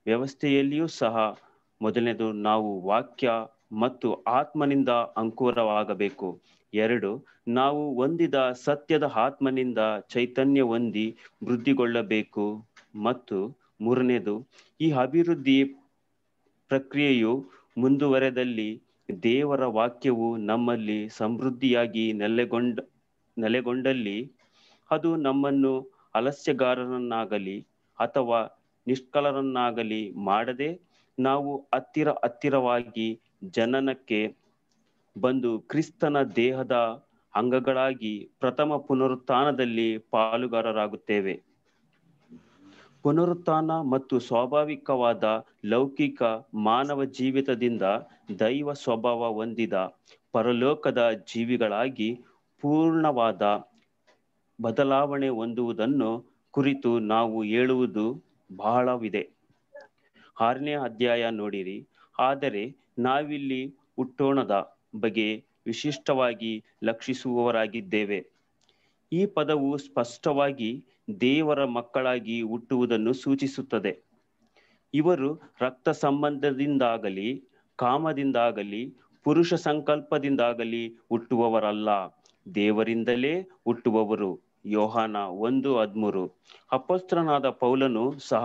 Speaker 5: ವ್ಯವಸ್ಥೆಯಲ್ಲಿಯೂ ಸಹ ಮೊದಲನೇದು ನಾವು ವಾಕ್ಯ ಮತ್ತು ಆತ್ಮನಿಂದ ಅಂಕುರವಾಗಬೇಕು ಎರಡು ನಾವು ಹೊಂದಿದ ಸತ್ಯದ ಆತ್ಮನಿಂದ ಚೈತನ್ಯ ಹೊಂದಿ ವೃದ್ಧಿಗೊಳ್ಳಬೇಕು ಮತ್ತು ಮೂರನೇದು ಈ ಅಭಿವೃದ್ಧಿ ಪ್ರಕ್ರಿಯೆಯು ಮುಂದುವರೆದಲ್ಲಿ ದೇವರ ವಾಕ್ಯವು ನಮ್ಮಲ್ಲಿ ಸಮೃದ್ಧಿಯಾಗಿ ನೆಲೆಗೊಂಡ ನೆಲೆಗೊಂಡಲ್ಲಿ ಅದು ನಮ್ಮನ್ನು ಅಲಸ್ಯಗಾರರನ್ನಾಗಲಿ ಅಥವಾ ನಿಷ್ಕಲರನ್ನಾಗಲಿ ಮಾಡದೆ ನಾವು ಹತ್ತಿರ ಹತ್ತಿರವಾಗಿ ಜನನಕ್ಕೆ ಬಂದು ಕ್ರಿಸ್ತನ ದೇಹದ ಅಂಗಗಳಾಗಿ ಪ್ರಥಮ ಪುನರುತ್ಥಾನದಲ್ಲಿ ಪಾಲುಗಾರರಾಗುತ್ತೇವೆ ಪುನರುತ್ಥಾನ ಮತ್ತು ಸ್ವಾಭಾವಿಕವಾದ ಲೌಕಿಕ ಮಾನವ ಜೀವಿತದಿಂದ ದೈವ ಸ್ವಭಾವ ಹೊಂದಿದ ಪರಲೋಕದ ಜೀವಿಗಳಾಗಿ ಪೂರ್ಣವಾದ ಬದಲಾವಣೆ ಹೊಂದುವುದನ್ನು ಕುರಿತು ನಾವು ಹೇಳುವುದು ಬಹಳವಿದೆ ಆರನೇ ಅಧ್ಯಾಯ ನೋಡಿರಿ ಆದರೆ ನಾವಿಲ್ಲಿ ಹುಟ್ಟೋಣದ ಬಗ್ಗೆ ವಿಶಿಷ್ಟವಾಗಿ ಲಕ್ಷಿಸುವವರಾಗಿದ್ದೇವೆ ಈ ಪದವು ಸ್ಪಷ್ಟವಾಗಿ ದೇವರ ಮಕ್ಕಳಾಗಿ ಹುಟ್ಟುವುದನ್ನು ಸೂಚಿಸುತ್ತದೆ ಇವರು ರಕ್ತ ಸಂಬಂಧದಿಂದಾಗಲಿ ಕಾಮದಿಂದಾಗಲಿ ಪುರುಷ ಸಂಕಲ್ಪದಿಂದಾಗಲಿ ಹುಟ್ಟುವವರಲ್ಲ ದೇವರಿಂದಲೇ ಹುಟ್ಟುವವರು ಯೋಹಾನ ಒಂದು ಹದ್ಮೂರು ಅಪಸ್ತ್ರನಾದ ಪೌಲನು ಸಹ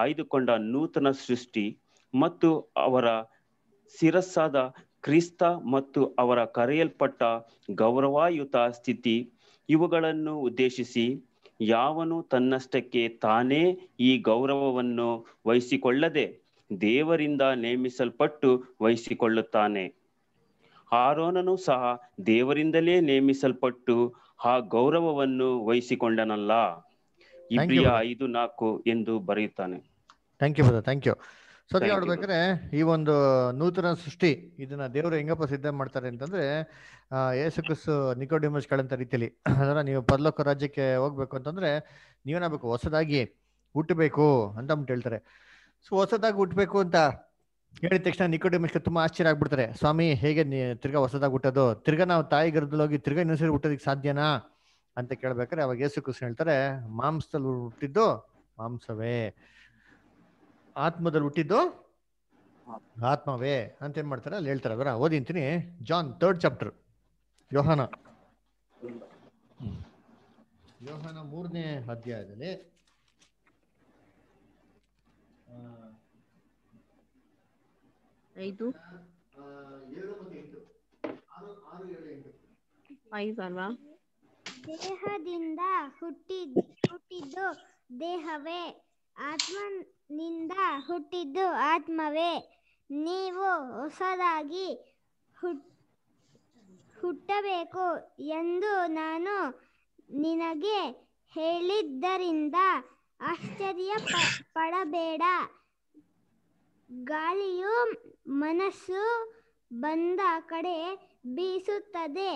Speaker 5: ಆಯ್ದುಕೊಂಡ ನೂತನ ಸೃಷ್ಟಿ ಮತ್ತು ಅವರ ಶಿರಸ್ಸಾದ ಕ್ರಿಸ್ತ ಮತ್ತು ಅವರ ಕರೆಯಲ್ಪಟ್ಟ ಗೌರವಾಯುತ ಸ್ಥಿತಿ ಇವುಗಳನ್ನು ಉದ್ದೇಶಿಸಿ ಯಾವನು ತನ್ನಷ್ಟಕ್ಕೆ ತಾನೇ ಈ ಗೌರವವನ್ನು ವಹಿಸಿಕೊಳ್ಳದೆ ದೇವರಿಂದ ನೇಮಿಸಲ್ಪಟ್ಟು ವಹಿಸಿಕೊಳ್ಳುತ್ತಾನೆ ಆರೋನನು ಸಹ ದೇವರಿಂದಲೇ ನೇಮಿಸಲ್ಪಟ್ಟು ಆ ಗೌರವವನ್ನು ವಹಿಸಿಕೊಂಡನಲ್ಲ ಇಬ್ರಿಯ ಐದು ನಾಲ್ಕು ಎಂದು ಬರೆಯುತ್ತಾನೆ
Speaker 1: ಥ್ಯಾಂಕ್ ಯು ಥ್ಯಾಂಕ್ ಯು ಸತ್ಯ ನೋಡ್ಬೇಕಾದ್ರೆ ಈ ಒಂದು ನೂತನ ಸೃಷ್ಟಿ ಇದನ್ನ ದೇವರು ಹೆಂಗಪ್ಪ ಸಿದ್ಧ ಮಾಡ್ತಾರೆ ಅಂತಂದ್ರೆ ಏಸು ಕ್ರಿಸ್ತು ನಿಕೋಡಿಮಸ್ ಕಳಂತ ರೀತಿಯಲ್ಲಿ ಅಂದ್ರೆ ನೀವು ಪದ್ಲೋಕ ರಾಜ್ಯಕ್ಕೆ ಹೋಗ್ಬೇಕು ಅಂತಂದ್ರೆ ನೀವೇನಾಗಬೇಕು ಹೊಸದಾಗಿ ಹುಟ್ಟಬೇಕು ಅಂತ ಅಂದ್ಬಿಟ್ಟು ಹೇಳ್ತಾರೆ ಸೊ ಹೊಸದಾಗಿ ಹುಟ್ಟಬೇಕು ಅಂತ ಹೇಳಿದ ತಕ್ಷಣ ನಿಕೋಡಿಮಸ್ಗೆ ತುಂಬಾ ಆಶ್ಚರ್ಯ ಆಗ್ಬಿಡ್ತಾರೆ ಸ್ವಾಮಿ ಹೇಗೆ ತಿರ್ಗಾ ಹೊಸದಾಗಿ ಹುಟ್ಟೋದು ತಿರ್ಗಾ ನಾವು ತಾಯಿ ಗರ್ದಲ್ಲಿ ಹೋಗಿ ತಿರ್ಗಾ ಇನ್ನೊಂದ್ಸರಿ ಹುಟ್ಟೋದಕ್ಕೆ ಸಾಧ್ಯನಾ ಅಂತ ಕೇಳ್ಬೇಕಾದ್ರೆ ಅವಾಗ ಯೇಸು ಕೃಷ್ಣ ಹೇಳ್ತಾರೆ ಮಾಂಸದಲ್ಲಿ ಹುಟ್ಟಿದ್ದು ಮಾಂಸವೇ ಆತ್ಮದಲ್ಲಿ ಹುಟ್ಟಿದ್ದು ಆತ್ಮವೇ ಅಂತ ಏನ್ ಮಾಡ್ತಾರೆ ಅಲ್ಲಿ ಹೇಳ್ತಾರೆ ಅವರ ಓದಿಂತೀನಿ ಜಾನ್ ಥರ್ಡ್ ಚಾಪ್ಟರ್ ಯೋಹನ ಯೋಹನ ಮೂರನೇ ಅಧ್ಯಾಯದಲ್ಲಿ
Speaker 6: ಐದು ಐದಲ್ವಾ ದೇಹದಿಂದ ಹುಟ್ಟಿದ್ದು ದೇಹವೇ ಆತ್ಮ ನಿಂದ ಹುಟ್ಟಿದ್ದು ಆತ್ಮವೇ ನೀವು ಹೊಸದಾಗಿ ಹುಟ್ಟಬೇಕು ಎಂದು ನಾನು ನಿನಗೆ ಹೇಳಿದ್ದರಿಂದ ಆಶ್ಚರ್ಯ ಪಡಬೇಡ ಗಾಳಿಯು ಮನಸ್ಸು ಬಂದ ಕಡೆ ಬೀಸುತ್ತದೆ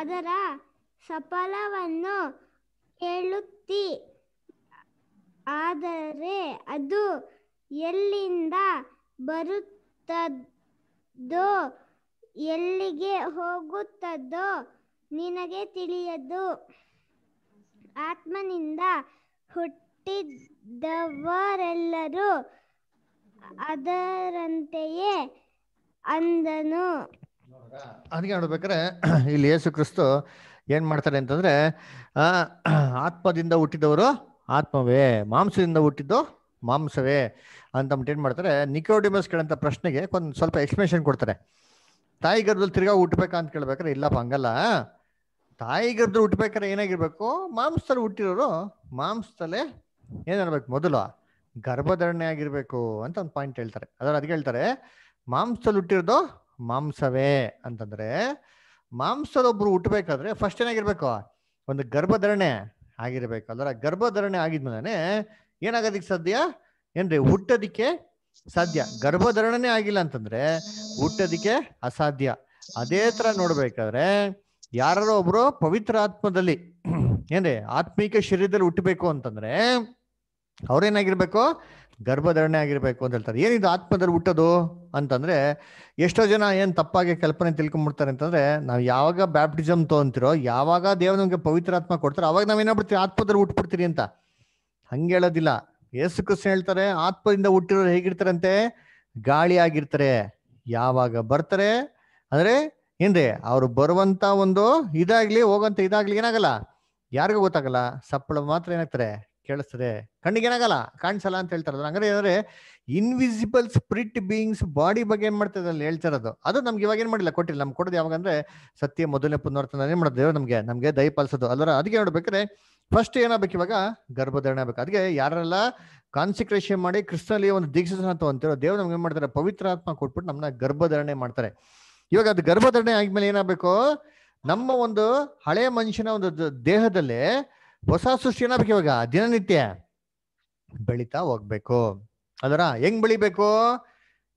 Speaker 6: ಅದರ ಸಫಲವನ್ನು ಹೇಳುತ್ತಿ ಆದರೆ ಅದು ಎಲ್ಲಿಂದ ಬರುತ್ತದೋ ಎಲ್ಲಿಗೆ ಹೋಗುತ್ತದೋ ನಿನಗೆ ತಿಳಿಯದು ಆತ್ಮನಿಂದ ಹುಟ್ಟಿದ್ದವರೆಲ್ಲರೂ ಅದರಂತೆಯೇ ಅಂದನು
Speaker 1: ಅದಕ್ಕೆ ನೋಡ್ಬೇಕಾರೆ ಇಲ್ಲಿ ಯೇಸು ಕ್ರಿಸ್ತು ಏನ್ ಮಾಡ್ತಾರೆ ಅಂತಂದ್ರೆ ಆತ್ಮದಿಂದ ಹುಟ್ಟಿದವರು ಆತ್ಮವೇ ಮಾಂಸದಿಂದ ಹುಟ್ಟಿದ್ದು ಮಾಂಸವೇ ಅಂತ ಏನ್ ಮಾಡ್ತಾರೆ ನಿಕೋಡಿಮಸ್ ಕೇಳಂತ ಪ್ರಶ್ನೆಗೆ ಒಂದು ಸ್ವಲ್ಪ ಎಕ್ಸ್ಪ್ಲನೇಷನ್ ಕೊಡ್ತಾರೆ ತಾಯಿ ಗರ್ಭದಲ್ಲಿ ತಿರ್ಗಾ ಹುಟ್ಟಬೇಕಾ ಅಂತ ಕೇಳ್ಬೇಕಾರೆ ಇಲ್ಲಪ್ಪ ಹಂಗಲ್ಲ ತಾಯಿ ಗರ್ಭದಲ್ಲಿ ಹುಟ್ಟಬೇಕಾರೆ ಏನಾಗಿರ್ಬೇಕು ಮಾಂಸದಲ್ಲಿ ಹುಟ್ಟಿರೋರು ಮಾಂಸದಲ್ಲೇ ಏನಿರ್ಬೇಕು ಮೊದಲು ಗರ್ಭಧರಣೆ ಆಗಿರ್ಬೇಕು ಅಂತ ಒಂದು ಪಾಯಿಂಟ್ ಹೇಳ್ತಾರೆ ಅದರ ಅದಕ್ಕೆ ಹೇಳ್ತಾರೆ ಮಾಂಸದಲ್ಲಿ ಹುಟ್ಟಿರೋದು ಮಾಂಸವೇ ಅಂತಂದ್ರೆ ಮಾಂಸದೊಬ್ರು ಹುಟ್ಟಬೇಕಾದ್ರೆ ಫಸ್ಟ್ ಏನಾಗಿರ್ಬೇಕು ಒಂದು ಗರ್ಭಧರಣೆ ಆಗಿರಬೇಕು ಅಂದ್ರೆ ಗರ್ಭಧಾರಣೆ ಆಗಿದ್ಮೇಲೆ ಏನಾಗೋದಿಕ್ ಸಾಧ್ಯ ಏನ್ರಿ ಹುಟ್ಟೋದಿಕ್ಕೆ ಸಾಧ್ಯ ಗರ್ಭಧಾರಣೆ ಆಗಿಲ್ಲ ಅಂತಂದ್ರೆ ಹುಟ್ಟೋದಿಕ್ಕೆ ಅಸಾಧ್ಯ ಅದೇ ತರ ನೋಡ್ಬೇಕಾದ್ರೆ ಯಾರೋ ಒಬ್ರು ಪವಿತ್ರ ಆತ್ಮದಲ್ಲಿ ಏನ್ರಿ ಆತ್ಮೀಕ ಶರೀರದಲ್ಲಿ ಹುಟ್ಟಬೇಕು ಅಂತಂದ್ರೆ ಅವ್ರೇನಾಗಿರ್ಬೇಕು ಗರ್ಭಧರಣೆ ಆಗಿರ್ಬೇಕು ಅಂತ ಹೇಳ್ತಾರೆ ಏನಿದು ಆತ್ಮದಲ್ಲಿ ಹುಟ್ಟೋದು ಅಂತಂದ್ರೆ ಎಷ್ಟೋ ಜನ ಏನ್ ತಪ್ಪಾಗಿ ಕಲ್ಪನೆ ತಿಳ್ಕೊಂಡ್ಬಿಡ್ತಾರೆ ಅಂತಂದ್ರೆ ನಾವು ಯಾವಾಗ ಬ್ಯಾಪ್ಟಿಸಮ್ ತೊಗೊಂತಿರೋ ಯಾವಾಗ ದೇವ ನಮ್ಗೆ ಪವಿತ್ರ ಆತ್ಮ ಕೊಡ್ತಾರೆ ಅವಾಗ ಏನಾಗ್ಬಿಡ್ತೀವಿ ಆತ್ಮದಲ್ಲಿ ಹುಟ್ಬಿಡ್ತೀರಿ ಅಂತ ಹಂಗೆ ಹೇಳೋದಿಲ್ಲ ಯೇಸು ಕೃಷ್ಣ ಹೇಳ್ತಾರೆ ಆತ್ಮದಿಂದ ಹುಟ್ಟಿರೋರು ಹೇಗಿರ್ತಾರಂತೆ ಗಾಳಿ ಆಗಿರ್ತಾರೆ ಯಾವಾಗ ಬರ್ತಾರೆ ಅಂದ್ರೆ ಏನ್ರಿ ಅವ್ರು ಬರುವಂತ ಒಂದು ಇದಾಗ್ಲಿ ಹೋಗಂತ ಇದಾಗ್ಲಿ ಏನಾಗಲ್ಲ ಯಾರಿಗೂ ಗೊತ್ತಾಗಲ್ಲ ಸಪ್ಪಳ ಮಾತ್ರ ಏನಾಗ್ತಾರೆ ಕೇಳಿಸ್ತದೆ ಕಣ್ಣಿಗೇನಾಗಲ್ಲ ಕಾಣಿಸಲ್ಲ ಅಂತ ಹೇಳ್ತಾರದು ಹಂಗಾರೆ ಏನಾದ್ರೆ ಇನ್ವಿಸಿಬಲ್ ಸ್ಪ್ರಿಟ್ ಬೀಯಿಂಗ್ಸ್ ಬಾಡಿ ಬಗ್ಗೆ ಏನ್ ಮಾಡ್ತದೆ ಅಲ್ಲಿ ಹೇಳ್ತಿರೋದು ಅದು ನಮ್ಗೆ ಇವಾಗ ಏನ್ ಮಾಡಿಲ್ಲ ಕೊಟ್ಟಿಲ್ಲ ನಮ್ಗೆ ಕೊಡೋದು ಯಾವಾಗಂದ್ರೆ ಸತ್ಯ ಮೊದಲನೇ ಪುನರ್ತನ ಏನ್ ಮಾಡೋದು ನಮ್ಗೆ ನಮ್ಗೆ ದಯ ಪಾಲಿಸೋದು ಅಲ್ವರ ಅದಕ್ಕೆ ನೋಡ್ಬೇಕಾದ್ರೆ ಫಸ್ಟ್ ಏನಾಗಬೇಕು ಇವಾಗ ಗರ್ಭಧಾರಣೆ ಆಗ್ಬೇಕು ಅದಕ್ಕೆ ಯಾರೆಲ್ಲ ಕಾನ್ಸಿಕ್ರೇಷನ್ ಮಾಡಿ ಕೃಷ್ಣಲ್ಲಿ ಒಂದು ದೀಕ್ಷಿಸನ ಅಂತಿರೋ ದೇವ್ ನಮ್ಗೆ ಏನ್ ಮಾಡ್ತಾರೆ ಪವಿತ್ರಾತ್ಮ ಕೊಟ್ಬಿಟ್ಟು ನಮ್ಮನ್ನ ಗರ್ಭಧಾರಣೆ ಮಾಡ್ತಾರೆ ಇವಾಗ ಅದು ಗರ್ಭಧಾರಣೆ ಆದ್ಮೇಲೆ ಏನಾಗಬೇಕು ನಮ್ಮ ಒಂದು ಹಳೆಯ ಮನುಷ್ಯನ ಒಂದು ದೇಹದಲ್ಲಿ ಹೊಸ ಸೃಷ್ಟಿ ಏನಾಗ್ಬೇಕು ಇವಾಗ ದಿನನಿತ್ಯ ಬೆಳೀತಾ ಹೋಗ್ಬೇಕು ಅದರ ಹೆಂಗ್ ಬೆಳಿಬೇಕು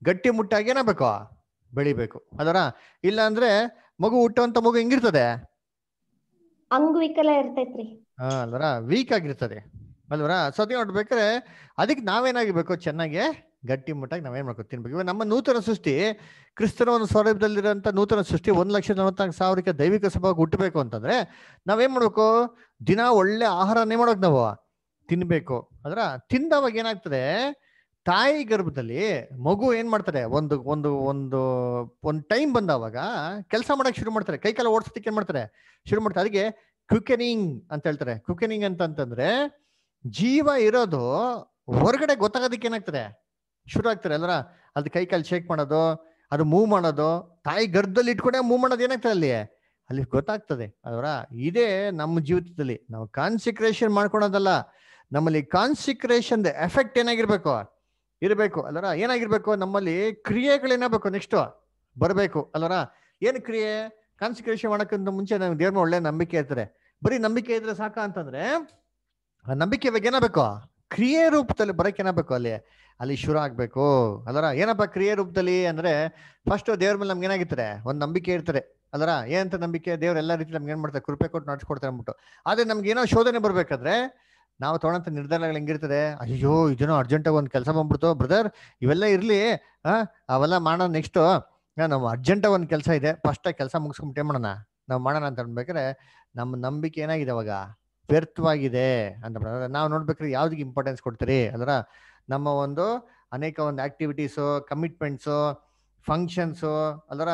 Speaker 1: ಗಟ್ಟಿ ಮುಟ್ಟಾಗಿ ಬೇಕು ಬೆಳಿಬೇಕು ಅದರ ಇಲ್ಲ ಅಂದ್ರೆ ಮಗು ಹುಟ್ಟುವಂತ ಮಗು ಹೆಂಗಿರ್ತದೆ ಅಂಗವಿಕಲ ಅಲ್ವರ ವೀಕ್ ಆಗಿರ್ತದೆ ಅಲ್ವರ ಸದ್ಯ ನೋಡ್ಬೇಕ್ರೆ ಅದಕ್ಕೆ ನಾವೇನಾಗಿರ್ಬೇಕು ಚೆನ್ನಾಗಿ ಗಟ್ಟಿ ಮುಟ್ಟಾಗಿ ನಾವೇನು ಮಾಡ್ಕೋ ತಿನ್ಬೇಕು ಇವಾಗ ನಮ್ಮ ನೂತನ ಸೃಷ್ಟಿ ಕ್ರಿಸ್ತನ ಒಂದು ಸ್ವರೂಪದಲ್ಲಿರೋಂಥ ನೂತನ ಸೃಷ್ಟಿ ಒಂದು ಲಕ್ಷ ನಲವತ್ತ ಸಾವಿರಕ್ಕೆ ದೈವಿಕ ಸ್ವಭಾವ ಹುಟ್ಟಬೇಕು ಅಂತಂದರೆ ನಾವೇನು ಮಾಡಬೇಕು ದಿನ ಒಳ್ಳೆ ಆಹಾರನೇ ಮಾಡೋಕೆ ನಾವು ತಿನ್ನಬೇಕು ಅದ್ರ ತಿಂದವಾಗ ಏನಾಗ್ತದೆ ತಾಯಿ ಗರ್ಭದಲ್ಲಿ ಮಗು ಏನು ಮಾಡ್ತಾರೆ ಒಂದು ಒಂದು ಒಂದು ಒಂದು ಟೈಮ್ ಬಂದವಾಗ ಕೆಲಸ ಮಾಡೋಕೆ ಶುರು ಮಾಡ್ತಾರೆ ಕೈಕಾಲ ಓಡಿಸೋದಕ್ಕೆ ಏನು ಮಾಡ್ತಾರೆ ಶುರು ಮಾಡ್ತಾರೆ ಅದಕ್ಕೆ ಕುಕೆನಿಂಗ್ ಅಂತ ಹೇಳ್ತಾರೆ ಕುಕೆನಿಂಗ್ ಅಂತಂತಂದ್ರೆ ಜೀವ ಇರೋದು ಹೊರಗಡೆ ಗೊತ್ತಾಗೋದಕ್ಕೆ ಏನಾಗ್ತದೆ ಶುರು ಆಗ್ತಾರೆ ಅಲ್ರ ಅದು ಕೈ ಕಾಲು ಶೇಕ್ ಮಾಡೋದು ಅದು ಮೂವ್ ಮಾಡೋದು ತಾಯಿ ಗರ್ಭದಲ್ಲಿ ಇಟ್ಕೊಂಡೆ ಮೂವ್ ಮಾಡೋದು ಏನಾಗ್ತದೆ ಅಲ್ಲಿ ಅಲ್ಲಿ ಗೊತ್ತಾಗ್ತದೆ ಅದರ ಇದೇ ನಮ್ಮ ಜೀವಿತದಲ್ಲಿ ನಾವು ಕಾನ್ಸಿಕ್ರೇಷನ್ ಮಾಡ್ಕೊಳೋದಲ್ಲ ನಮ್ಮಲ್ಲಿ ಕಾನ್ಸಿಕ್ರೇಷನ್ ಎಫೆಕ್ಟ್ ಏನಾಗಿರ್ಬೇಕು ಇರಬೇಕು ಅಲ್ಲರ ಏನಾಗಿರ್ಬೇಕು ನಮ್ಮಲ್ಲಿ ಕ್ರಿಯೆಗಳೇನಾಗಬೇಕು ನೆಕ್ಸ್ಟ್ ಬರಬೇಕು ಅಲ್ಲರ ಏನು ಕ್ರಿಯೆ ಕಾನ್ಸಿಕ್ರೇಷನ್ ಮಾಡೋಕ್ಕಿಂತ ಮುಂಚೆ ನಮ್ಗೆ ದೇವ್ರ ಒಳ್ಳೆ ನಂಬಿಕೆ ಇರ್ತಾರೆ ಬರೀ ನಂಬಿಕೆ ಇದ್ರೆ ಸಾಕ ಅಂತಂದ್ರೆ ಆ ನಂಬಿಕೆ ಬಗ್ಗೆ ಏನಾಗಬೇಕು ಕ್ರಿಯೆ ರೂಪದಲ್ಲಿ ಏನಾಗಬೇಕು ಅಲ್ಲಿ ಅಲ್ಲಿ ಶುರು ಆಗ್ಬೇಕು ಅದರ ಏನಪ್ಪ ಕ್ರಿಯೆ ರೂಪದಲ್ಲಿ ಅಂದ್ರೆ ಫಸ್ಟ್ ದೇವ್ರ ಮೇಲೆ ನಮ್ಗೆ ಏನಾಗಿರ್ತಾರೆ ಒಂದು ನಂಬಿಕೆ ಇರ್ತಾರೆ ಅದರ ಏನಂತ ನಂಬಿಕೆ ದೇವ್ರ ಎಲ್ಲ ರೀತಿ ನಮ್ಗೆ ಏನ್ ಮಾಡ್ತಾರೆ ಕೃಪೆ ಕೊಟ್ಟು ನಡ್ಸ್ಕೊಡ್ತಾರೆ ಅಂದ್ಬಿಟ್ಟು ಆದ್ರೆ ನಮ್ಗೆ ಏನೋ ಶೋಧನೆ ಬರಬೇಕಾದ್ರೆ ನಾವು ತಗೊಂಡಂತ ನಿರ್ಧಾರಗಳು ಹೆಂಗಿರ್ತದೆ ಅಯ್ಯೋ ಇದೇನೋ ಅರ್ಜೆಂಟಾಗಿ ಒಂದು ಕೆಲಸ ಬಂದ್ಬಿಡ್ತು ಬ್ರದರ್ ಇವೆಲ್ಲ ಇರಲಿ ಹಾಂ ಅವೆಲ್ಲ ಮಾಡೋಣ ನೆಕ್ಸ್ಟು ನಾವು ಅರ್ಜೆಂಟಾಗಿ ಒಂದು ಕೆಲಸ ಇದೆ ಫಸ್ಟಾಗಿ ಕೆಲಸ ಮುಗಿಸ್ಕೊಂಬಿಟ್ಟೆ ಮಾಡೋಣ ನಾವು ಮಾಡೋಣ ಅಂತ ಅನ್ಬೇಕಾದ್ರೆ ನಮ್ಮ ನಂಬಿಕೆ ಏನಾಗಿದೆ ಅವಾಗ ವ್ಯರ್ಥವಾಗಿದೆ ಅಂತ ನಾವು ನೋಡ್ಬೇಕ್ರಿ ಯಾವ್ದಕ್ಕೆ ಇಂಪಾರ್ಟೆನ್ಸ್ ಕೊಡ್ತೀರಿ ಅಂದ್ರೆ ನಮ್ಮ ಒಂದು ಅನೇಕ ಒಂದು ಆಕ್ಟಿವಿಟೀಸು ಕಮಿಟ್ಮೆಂಟ್ಸು ಫಂಕ್ಷನ್ಸು ಅದರ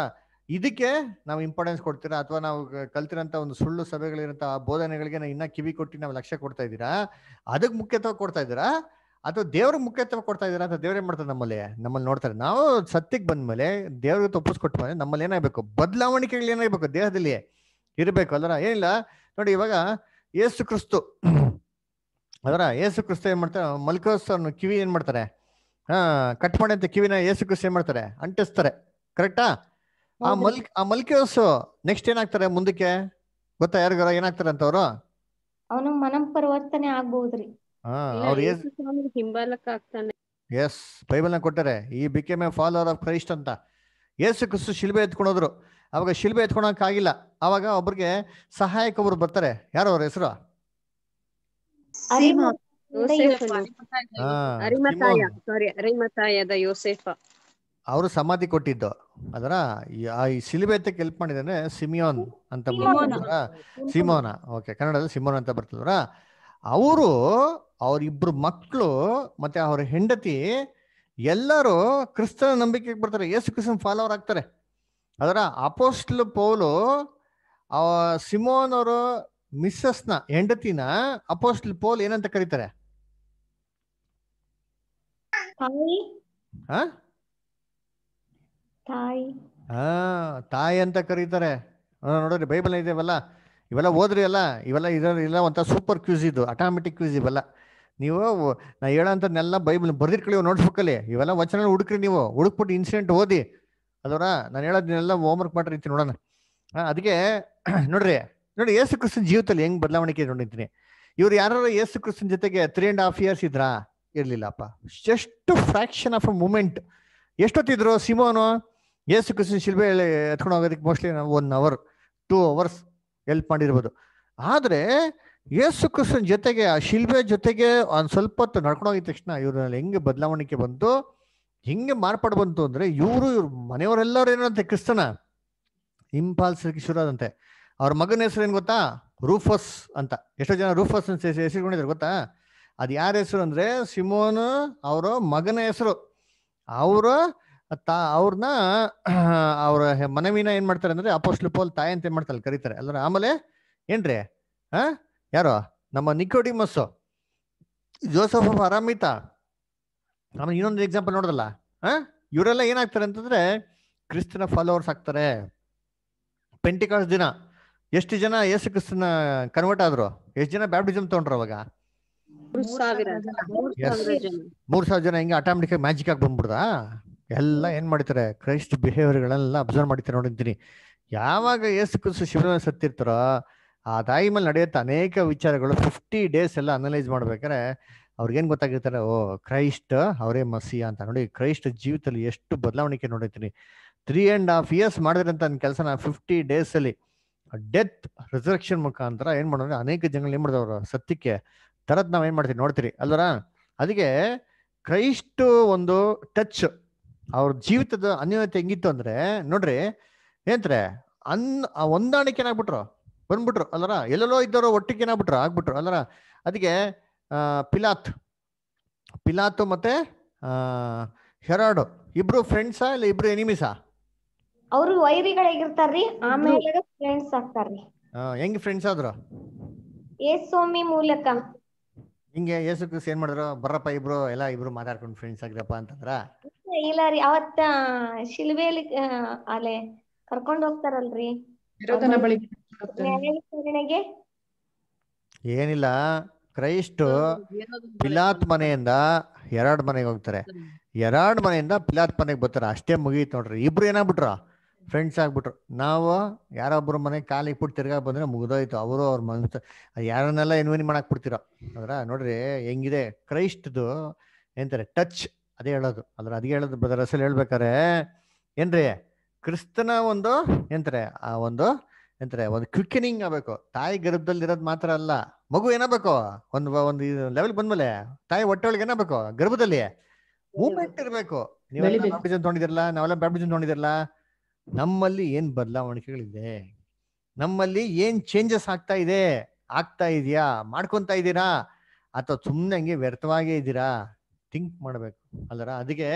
Speaker 1: ಇದಕ್ಕೆ ನಾವು ಇಂಪಾರ್ಟೆನ್ಸ್ ಕೊಡ್ತೀರಾ ಅಥವಾ ನಾವು ಕಲ್ತಿರೋಂಥ ಒಂದು ಸುಳ್ಳು ಸಭೆಗಳಿರೋಂಥ ಬೋಧನೆಗಳಿಗೆ ನಾವು ಇನ್ನೂ ಕಿವಿ ಕೊಟ್ಟು ನಾವು ಲಕ್ಷ್ಯ ಕೊಡ್ತಾ ಇದ್ದೀರಾ ಅದಕ್ಕೆ ಮುಖ್ಯತ್ವ ಕೊಡ್ತಾ ಇದ್ದೀರಾ ಅಥವಾ ದೇವ್ರಿಗೆ ಮುಖ್ಯತ್ವ ಕೊಡ್ತಾ ಇದ್ದೀರಾ ಅಂತ ದೇವ್ರೇನು ಮಾಡ್ತಾರೆ ನಮ್ಮಲ್ಲಿ ನಮ್ಮಲ್ಲಿ ನೋಡ್ತಾರೆ ನಾವು ಸತ್ಯಕ್ಕೆ ಬಂದಮೇಲೆ ದೇವ್ರಿಗೆ ತಪ್ಪಿಸ್ಕೊಟ್ಟ ಮೇಲೆ ನಮ್ಮಲ್ಲಿ ಏನಾಗಬೇಕು ಬದಲಾವಣೆಗಳು ಏನಾಗಬೇಕು ದೇಹದಲ್ಲಿ ಇರಬೇಕು ಅಲ್ಲರ ಏನಿಲ್ಲ ನೋಡಿ ಇವಾಗ ಏಸು ಕ್ರಿಸ್ತು ಅದರ ಯೇಸು ಕ್ರಿಸ್ತು ಏನ್ ಮಾಡ್ತಾರೆ ಮಲ್ಕೋಸ್ತವ್ರನ್ನ ಕಿವಿ ಏನ್ ಮಾಡ್ತಾರೆ ಹಾ ಕಟ್ ಮಾಡಿ ಅಂತ ಕಿವಿನ ಯೇಸು ಕ್ರಿಸ್ತು ಏನ್ ಮಾಡ್ತಾರೆ ಅಂಟಿಸ್ತಾರೆ ಕರೆಕ್ಟಾ ಆ ಮಲ್ ಆ ಮಲ್ಕೋಸ್ ನೆಕ್ಸ್ಟ್ ಏನಾಗ್ತಾರೆ ಮುಂದಕ್ಕೆ ಗೊತ್ತಾ ಯಾರಿಗಾರ ಏನಾಗ್ತಾರೆ ಅಂತ ಅವರು
Speaker 7: ಅವನು ಮನಂ ಪರಿವರ್ತನೆ ಆಗ್ಬಹುದ್ರಿ ಹಾ ಅವ್ರು ಆಗ್ತಾನೆ
Speaker 1: ಈ become a follower of Christ ಅಂತ ಯೇಸು ಕ್ರಿಸ್ತು ಶಿಲ್ಬೆ ಎತ್ಕೊಂಡೋದ್ರು ಅವಾಗ ಶಿಲ್ಬೆ ಆಗಿಲ್ಲ ಅವಾಗ ಒಬ್ರಿಗೆ ಸಹಾಯಕ ಒಬ್ರು ಬರ್ತಾರೆ ಯಾರು ಅವ್ರ ಹೆಸರು ಅವರು ಸಮಾಧಿ ಕೊಟ್ಟಿದ್ದು ಅದರ ಈ ಶಿಲ್ಬೆ ಎತ್ತಕ್ಕೆ ಹೆಲ್ಪ್ ಮಾಡಿದ್ರೆ ಸಿಮಿಯೋನ್ ಅಂತ ಸಿಮೋನ ಓಕೆ ಕನ್ನಡದಲ್ಲಿ ಸಿಮೋನ್ ಅಂತ ಬರ್ತದ್ರ ಅವರು ಇಬ್ರು ಮಕ್ಕಳು ಮತ್ತೆ ಅವ್ರ ಹೆಂಡತಿ ಎಲ್ಲರೂ ಕ್ರಿಸ್ತನ ನಂಬಿಕೆಗೆ ಬರ್ತಾರೆ ಯೇಸು ಕ್ರಿಸ್ತನ್ ಫಾಲೋವರ್ ಆಗ್ತಾರೆ ಅದರ ಅಪೋಸ್ಟ್ಲ್ ಪೌಲು ಸಿಮೋನ್ ಅವರು ಮಿಸ್ಸಸ್ನ ಹೆಂಡತಿನ ಅಪೋಸ್ಟ್ಲ್ ಪೌಲ್ ಏನಂತ ಕರೀತಾರೆ ತಾಯಿ ಅಂತ ಕರೀತಾರೆ ನೋಡ್ರಿ ಬೈಬಲ್ ಇದೇವಲ್ಲ ಇವೆಲ್ಲ ಹೋದ್ರಿ ಅಲ್ಲ ಇವೆಲ್ಲ ಇದೆಲ್ಲ ಒಂಥರ ಸೂಪರ್ ಕ್ಯೂಸ್ ಇದು ಆಟೋಮೆಟಿಕ್ ಕ್ಯೂಸ್ ಇವೆಲ್ಲ ನೀವು ನಾ ಹೇಳೋಂಥದ್ದನ್ನೆಲ್ಲ ಬೈಬಲ್ ಬರ್ದಿಟ್ಕೊಳ್ಳಿ ನೋಡ್ಸ್ಬೇಕಲ್ಲಿ ಇವೆಲ್ಲ ವಚನ ಹುಡುಕ್ರಿ ನೀವು ಹುಡುಕ್ಬಿಟ್ಟು ಇನ್ಸಿಡೆಂಟ್ ಓದಿ ಅದರ ನಾನು ಹೇಳೋದನ್ನೆಲ್ಲ ವರ್ಕ್ ಮಾಡಿರ್ತೀನಿ ರೀತಿ ನೋಡೋಣ ಅದಕ್ಕೆ ನೋಡ್ರಿ ನೋಡಿ ಯೇಸು ಕ್ರಿಸ್ತನ್ ಜೀವಿತದಲ್ಲಿ ಹೆಂಗ್ ಬದಲಾವಣೆ ನೋಡಿರ್ತೀನಿ ಇವ್ರು ಯಾರು ಯೇಸು ಕ್ರಿಸ್ತನ್ ಜೊತೆಗೆ ತ್ರೀ ಅಂಡ್ ಹಾಫ್ ಇಯರ್ಸ್ ಇದ್ರಾ ಇರ್ಲಿಲ್ಲಪ್ಪ ಎಷ್ಟು ಫ್ರಾಕ್ಷನ್ ಆಫ್ ಅ ಮೂಮೆಂಟ್ ಎಷ್ಟೊತ್ತಿದ್ರು ಸಿಮೋನು ಯೇಸು ಕ್ರಿಸ್ತನ್ ಶಿಲ್ಬೆ ಎತ್ಕೊಂಡು ಹೋಗೋದಕ್ಕೆ ಮೋಸ್ಟ್ಲಿ ನಾವು one hour two hours help ಮಾಡಿರ್ಬೋದು ಆದರೆ ಯೇಸು ಕ್ರಿಸ್ತನ್ ಜೊತೆಗೆ ಆ ಶಿಲ್ಬೆ ಜೊತೆಗೆ ಒಂದು ಸ್ವಲ್ಪ ಹೊತ್ತು ನಡ್ಕೊಂಡೋಗಿದ ತಕ್ಷಣ ಇವ್ರಲ್ಲಿ ಹೆಂಗೆ ಬದಲಾವಣೆಗೆ ಬಂತು ಹಿಂಗೆ ಮಾರ್ಪಾಡು ಬಂತು ಅಂದರೆ ಇವರು ಇವ್ರ ಮನೆಯವರೆಲ್ಲರೂ ಏನಂತೆ ಕ್ರಿಸ್ತನ ಇಂಪಾಲ್ಸ್ ಶುರು ಆದಂತೆ ಅವ್ರ ಮಗನ ಹೆಸರು ಏನು ಗೊತ್ತಾ ರೂಫಸ್ ಅಂತ ಎಷ್ಟೋ ಜನ ರೂಫಸ್ ಅಂತ ಹೆಸರುಕೊಂಡಿದ್ರು ಗೊತ್ತಾ ಅದು ಯಾರ ಹೆಸರು ಅಂದರೆ ಸಿಮೋನ್ ಅವರ ಮಗನ ಹೆಸರು ಅವರ ತಾ ಅವ್ರನ್ನ ಅವರ ಮನವಿನ ಏನು ಮಾಡ್ತಾರೆ ಅಂದರೆ ಅಪೋಸ್ ಪೋಲ್ ತಾಯಿ ಅಂತ ಏನು ಮಾಡ್ತಾರೆ ಕರೀತಾರೆ ಅಲ್ಲರ ಆಮೇಲೆ ಏನ್ರಿ ಹಾಂ ಯಾರೋ ನಮ್ಮ ನಿಕೋಡಿಮಸ್ಸು ಜೋಸಫ್ ಅರಾಮಿತಾ ಆಮೇಲೆ ಇನ್ನೊಂದು ಎಕ್ಸಾಂಪಲ್ ನೋಡಿದಲ್ಲ ಇವರೆಲ್ಲ ಏನಾಗ್ತಾರೆ ಅಂತಂದ್ರೆ ಕ್ರಿಸ್ತನ ಫಾಲೋವರ್ಸ್ ಆಗ್ತಾರೆ ಪೆಂಟಿಕಾಸ್ ದಿನ ಎಷ್ಟು ಜನ ಯೇಸು ಕ್ರಿಸ್ತನ ಕನ್ವರ್ಟ್ ಆದ್ರು ಎಷ್ಟು ಜನ ಬ್ಯಾಪ್ಟಿಸಮ್ ತಗೊಂಡ್ರು ಅವಾಗ ಮೂರ್ ಸಾವಿರ ಜನ ಹಿಂಗೆ ಆಟೋಮೆಟಿಕ್ ಮ್ಯಾಜಿಕ್ ಆಗಿ ಬಂದ್ಬಿಡ್ದ ಎಲ್ಲ ಏನ್ ಮಾಡ್ತಾರೆ ಕ್ರೈಸ್ಟ್ ಗಳೆಲ್ಲ ಅಬ್ಸರ್ವ್ ಮಾಡ್ತಾರೆ ಅಂತೀನಿ ಯಾವಾಗ ಯೇಸು ಕ್ರಿಸ್ತ ಶಿವನ ಸತ್ತಿರ್ತಾರೋ ಆ ತಾಯಿ ಮೇಲೆ ನಡೆಯುತ್ತೆ ಅನೇಕ ವಿಚಾರಗಳು ಫಿಫ್ಟಿ ಡೇಸ್ ಎಲ್ಲ ಅನಲೈಸ್ ಮಾಡ್ಬೇಕಾರೆ ಅವ್ರಿಗೇನು ಗೊತ್ತಾಗಿರ್ತಾರೆ ಓ ಕ್ರೈಸ್ಟ್ ಅವರೇ ಮಸಿ ಅಂತ ನೋಡಿ ಕ್ರೈಸ್ಟ್ ಜೀವಿತದಲ್ಲಿ ಎಷ್ಟು ಬದಲಾವಣೆ ನೋಡಿರ್ತೀನಿ ತ್ರೀ ಆ್ಯಂಡ್ ಹಾಫ್ ಇಯರ್ಸ್ ಮಾಡಿದ್ರಂತ ಅಂತ ಕೆಲಸ ನಾ ಫಿಫ್ಟಿ ಡೇಸಲ್ಲಿ ಡೆತ್ ರಿಸರ್ಕ್ಷನ್ ಮುಖಾಂತರ ಏನು ಮಾಡೋದು ಅನೇಕ ಜನಗಳು ಏನು ಮಾಡಿದವರು ಸತ್ಯಕ್ಕೆ ತರದ್ ನಾವು ಏನು ಮಾಡ್ತೀವಿ ನೋಡ್ತೀರಿ ಅಲ್ವರ ಅದಕ್ಕೆ ಕ್ರೈಸ್ಟ್ ಒಂದು ಟಚ್ ಅವ್ರ ಜೀವಿತದ ಅನ್ಯೋನ್ಯತೆ ಹೆಂಗಿತ್ತು ಅಂದರೆ ನೋಡ್ರಿ ಏನ್ರೆ ಅನ್ ಹೊಂದಾಣಿಕೆ ಏನಾಗ್ಬಿಟ್ರು ಬಂದ್ಬಿಟ್ರು ಅಲ್ಲರ ಎಲ್ಲೆಲ್ಲೋ ಇದ್ದವರು ಒಟ್ಟಿಗೆ ಏನಾಗ್ಬಿಟ್ರು ಆಗ್ಬಿಟ್ರು ಅಲ್ಲರ ಅದಕ್ಕೆ ಪಿಲಾತ್ ಪಿಲಾತು ಮತ್ತೆ ಹೆರಾಡು ಇಬ್ರು ಫ್ರೆಂಡ್ಸಾ ಇಲ್ಲ ಇಬ್ರು ಎನಿಮಿಸಾ
Speaker 7: ಅವರು ವೈರಿಗಳಾಗಿರ್ತಾರ್ರಿ ಆಮೇಲೆ ಫ್ರೆಂಡ್ಸ್ ಆಗ್ತಾರ್ರಿ
Speaker 1: ಹೆಂಗ್ ಫ್ರೆಂಡ್ಸ್ ಆದ್ರು
Speaker 7: ಯೇಸುಮಿ ಮೂಲಕ
Speaker 1: ಹಿಂಗೆ ಯೇಸು ಕ್ರಿಸ್ ಏನ್ ಮಾಡಿದ್ರು ಬರಪ್ಪ ಇಬ್ರು ಎಲ್ಲ ಇಬ್ರು ಮಾತಾಡ್ಕೊಂಡು ಫ್ರೆಂಡ್ಸ್ ಆಗ್ರಪ್ಪ ಅಂತಂದ್ರ
Speaker 7: ಇಲ್ಲ ರೀ ಅವತ್ತ ಶಿಲ್ವೇಲಿ ಅಲೆ ಕರ್ಕೊಂಡು ಹೋಗ್ತಾರಲ್ರಿ
Speaker 1: ಏನಿಲ್ಲ ಕ್ರೈಸ್ಟ್ ಪಿಲಾತ್ ಮನೆಯಿಂದ ಎರಡು ಮನೆಗೆ ಹೋಗ್ತಾರೆ ಎರಡು ಮನೆಯಿಂದ ಪಿಲಾತ್ ಮನೆಗೆ ಬರ್ತಾರೆ ಅಷ್ಟೇ ಮುಗೀತು ನೋಡ್ರಿ ಇಬ್ರು ಏನಾಗ್ಬಿಟ್ರು ಫ್ರೆಂಡ್ಸ್ ಆಗ್ಬಿಟ್ರು ನಾವು ಯಾರೊಬ್ರು ಮನೆಗೆ ಕಾಲಿ ಇಟ್ಬಿಟ್ಟು ತಿರ್ಗಾ ಬಂದ್ರೆ ಮುಗಿದೋಯ್ತು ಅವರು ಅವ್ರ ಮನ್ಸ ಯಾರನ್ನೆಲ್ಲ ಇನ್ವಿನ್ ಮಾಡಕ್ ಬಿಡ್ತೀರ ಅದ್ರ ನೋಡ್ರಿ ಹೆಂಗಿದೆ ಕ್ರೈಸ್ಟ್ದು ಎಂತಾರೆ ಟಚ್ ಅದೇ ಹೇಳೋದು ಅದ್ರ ಅದೇ ಹೇಳೋದು ಬ್ರದರ್ ಅಸಲ್ ಹೇಳ್ಬೇಕಾರೆ ಏನ್ರಿ ಕ್ರಿಸ್ತನ ಒಂದು ಎಂತಾರೆ ಆ ಒಂದು ಎಂತಾರೆ ಒಂದು ಕ್ವಿಕನಿಂಗ್ ಆಗ್ಬೇಕು ತಾಯಿ ಗರ್ಭದಲ್ಲಿ ಇರೋದು ಮಾತ್ರ ಅಲ್ಲ ಮಗು ಏನಾಗಬೇಕು ಒಂದು ಒಂದು ಲೆವೆಲ್ ಬಂದ್ಮೇಲೆ ತಾಯಿ ಹೊಟ್ಟೆ ಒಳಗೆ ಏನಾಗಬೇಕು ಗರ್ಭದಲ್ಲಿ ಮೂವ್ಮೆಂಟ್ ಇರಬೇಕು ನೀವೆಲ್ಲ ಬ್ಯಾಪ್ಟಿಸಮ್ ತೊಗೊಂಡಿದಿರಲ್ಲ ನಾವೆಲ್ಲ ಬ್ಯಾಪ್ಟಿಸಮ್ ತೊಗೊಂಡಿದಿರಲ್ಲ ನಮ್ಮಲ್ಲಿ ಏನ್ ಬದಲಾವಣೆಗಳಿದೆ ನಮ್ಮಲ್ಲಿ ಏನ್ ಚೇಂಜಸ್ ಆಗ್ತಾ ಇದೆ ಆಗ್ತಾ ಇದೆಯಾ ಮಾಡ್ಕೊಂತ ಇದ್ದೀರಾ ಅಥವಾ ಸುಮ್ಮನೆ ಹಂಗೆ ವ್ಯರ್ಥವಾಗೇ ಇದ್ದೀರಾ ಥಿಂಕ್ ಮಾಡಬೇಕು ಅಲ್ಲರ ಅದಕ್ಕೆ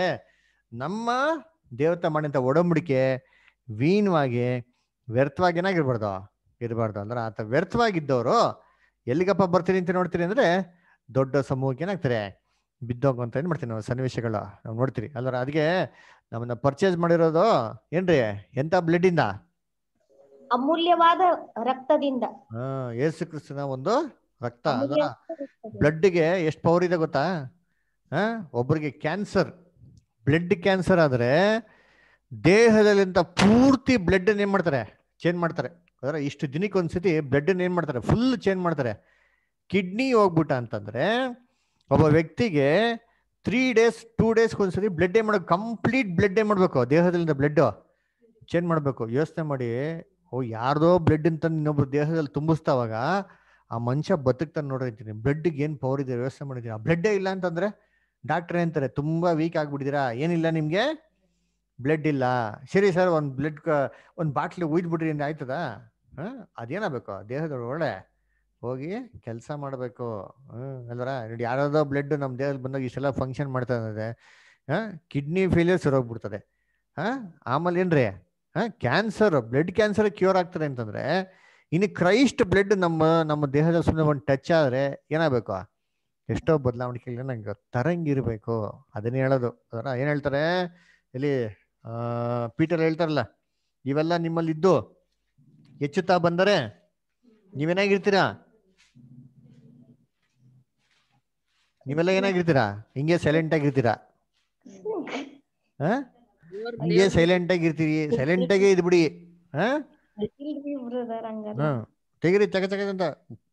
Speaker 1: ನಮ್ಮ ದೇವತಾ ಮಾಡಿದಂಥ ಒಡಂಬಡಿಕೆ ವೀಣವಾಗಿ ವ್ಯರ್ಥವಾಗಿ ಏನಾಗಿರ್ಬಾರ್ದು ಇರಬಾರ್ದು ಅಂದ್ರೆ ಆತ ವ್ಯರ್ಥವಾಗಿದ್ದವರು ಎಲ್ಲಿಗಪ್ಪ ಬರ್ತೀರಿ ಅಂತ ನೋಡ್ತೀರಿ ಅಂದ್ರೆ ದೊಡ್ಡ ಸಮೂಹಕ್ಕೆ ಏನಾಗ್ತಾರೆ ಅಂತ ಏನ್ ಮಾಡ್ತೀನಿ ನಾವು ಸನ್ನಿವೇಶಗಳು ನಾವು ನೋಡ್ತೀರಿ ಅಲ್ಲರ ಅದಕ್ಕೆ ನಮ್ಮನ್ನ ಪರ್ಚೇಸ್ ಮಾಡಿರೋದು ಏನ್ರಿ ಎಂತ ಬ್ಲಡ್ ಇಂದ
Speaker 7: ಅಮೂಲ್ಯವಾದ ರಕ್ತದಿಂದ
Speaker 1: ಹೇಸು ಕ್ರಿಸ್ತನ ಒಂದು ರಕ್ತ ಅದರ ಬ್ಲಡ್ಗೆ ಎಷ್ಟು ಪವರ್ ಇದೆ ಗೊತ್ತಾ ಒಬ್ಬರಿಗೆ ಕ್ಯಾನ್ಸರ್ ಬ್ಲಡ್ ಕ್ಯಾನ್ಸರ್ ಆದ್ರೆ ದೇಹದಲ್ಲಿಂತ ಪೂರ್ತಿ ಬ್ಲಡ್ ಏನು ಮಾಡ್ತಾರೆ ಚೇಂಜ್ ಮಾಡ್ತಾರೆ ಅಂದ್ರೆ ಇಷ್ಟು ದಿನಕ್ಕೆ ಒಂದ್ಸತಿ ಬ್ಲಡ್ ಏನು ಮಾಡ್ತಾರೆ ಫುಲ್ ಚೇಂಜ್ ಮಾಡ್ತಾರೆ ಕಿಡ್ನಿ ಹೋಗ್ಬಿಟ್ಟ ಅಂತಂದ್ರೆ ಒಬ್ಬ ವ್ಯಕ್ತಿಗೆ ತ್ರೀ ಡೇಸ್ ಟೂ ಡೇಸ್ ಒಂದ್ಸತಿ ಬ್ಲಡ್ ಏನು ಮಾಡೋದು ಕಂಪ್ಲೀಟ್ ಬ್ಲಡ್ ಏನು ಮಾಡಬೇಕು ದೇಹದಲ್ಲಿಂದ ಬ್ಲಡ್ ಚೇಂಜ್ ಮಾಡಬೇಕು ಯೋಚನೆ ಮಾಡಿ ಓ ಯಾರ್ದೋ ಬ್ಲಡ್ ಅಂತ ಇನ್ನೊಬ್ರು ದೇಹದಲ್ಲಿ ತುಂಬಿಸ್ತಾವಾಗ ಆ ಮನುಷ್ಯ ಬದುಕ್ತಾನೆ ನೋಡಿರ್ತೀನಿ ಬ್ಲಡ್ಗೆ ಏನು ಪವರ್ ಇದೆ ವ್ಯವಸ್ಥೆ ಮಾಡಿದ್ದೀನಿ ಆ ಬ್ಲಡ್ಡೇ ಇಲ್ಲ ಅಂತಂದ್ರೆ ಡಾಕ್ಟ್ರೇ ಅಂತಾರೆ ತುಂಬ ವೀಕ್ ಆಗಿಬಿಟ್ಟಿದ್ದೀರಾ ಏನಿಲ್ಲ ನಿಮಗೆ ಬ್ಲಡ್ ಇಲ್ಲ ಸರಿ ಸರ್ ಒಂದು ಬ್ಲಡ್ ಒಂದು ಬಾಟ್ಲಿ ಒಯ್ದ್ಬಿಡ್ರಿ ಅಂದ್ರೆ ಆಯ್ತದ ಹಾಂ ಅದೇನಾಗಬೇಕು ಒಳ್ಳೆ ಹೋಗಿ ಕೆಲಸ ಮಾಡಬೇಕು ಹ್ಞೂ ಅಲ್ವರ ನೋಡಿ ಬ್ಲಡ್ ನಮ್ಮ ದೇಹದಲ್ಲಿ ಬಂದಾಗ ಇಷ್ಟೆಲ್ಲ ಫಂಕ್ಷನ್ ಮಾಡ್ತಾ ಇದ್ದಾರೆ ಹಾಂ ಕಿಡ್ನಿ ಫೇಲಿಯರ್ ಹೋಗ್ಬಿಡ್ತದೆ ಹಾಂ ಆಮೇಲೆ ಏನ್ರಿ ಹಾಂ ಕ್ಯಾನ್ಸರ್ ಬ್ಲಡ್ ಕ್ಯಾನ್ಸರ್ ಕ್ಯೂರ್ ಆಗ್ತದೆ ಅಂತಂದರೆ ಇನ್ನು ಕ್ರೈಸ್ಟ್ ಬ್ಲಡ್ ನಮ್ಮ ನಮ್ಮ ದೇಹದ ಸುಮ್ಮನೆ ಒಂದು ಟಚ್ ಆದರೆ ಏನಾಗಬೇಕು ಎಷ್ಟೋ ಕೇಳಿ ನಂಗೆ ತರಂಗಿರಬೇಕು ಅದನ್ನೇ ಹೇಳೋದು ಅದರ ಏನು ಹೇಳ್ತಾರೆ ಇಲ್ಲಿ ಪೀಟರ್ ಹೇಳ್ತಾರಲ್ಲ ಇವೆಲ್ಲ ನಿಮ್ಮಲ್ಲಿದ್ದು ಹೆಚ್ಚುತ್ತಾ ಬಂದರೆ ನೀವೇನಾಗಿರ್ತೀರಾ ನೀವೆಲ್ಲ ಏನಾಗಿರ್ತೀರಾ ಹಿಂಗೆ ಸೈಲೆಂಟ್ ಆಗಿರ್ತೀರಾ ಹಿಂಗೆ ಸೈಲೆಂಟ್ ಆಗಿರ್ತೀರಿ ಸೈಲೆಂಟ್ ಆಗಿ ಇದ್ ಬಿಡಿ ಹಾ ತೆಗಿರಿ ಚಕ ಚಕ ಅಂತ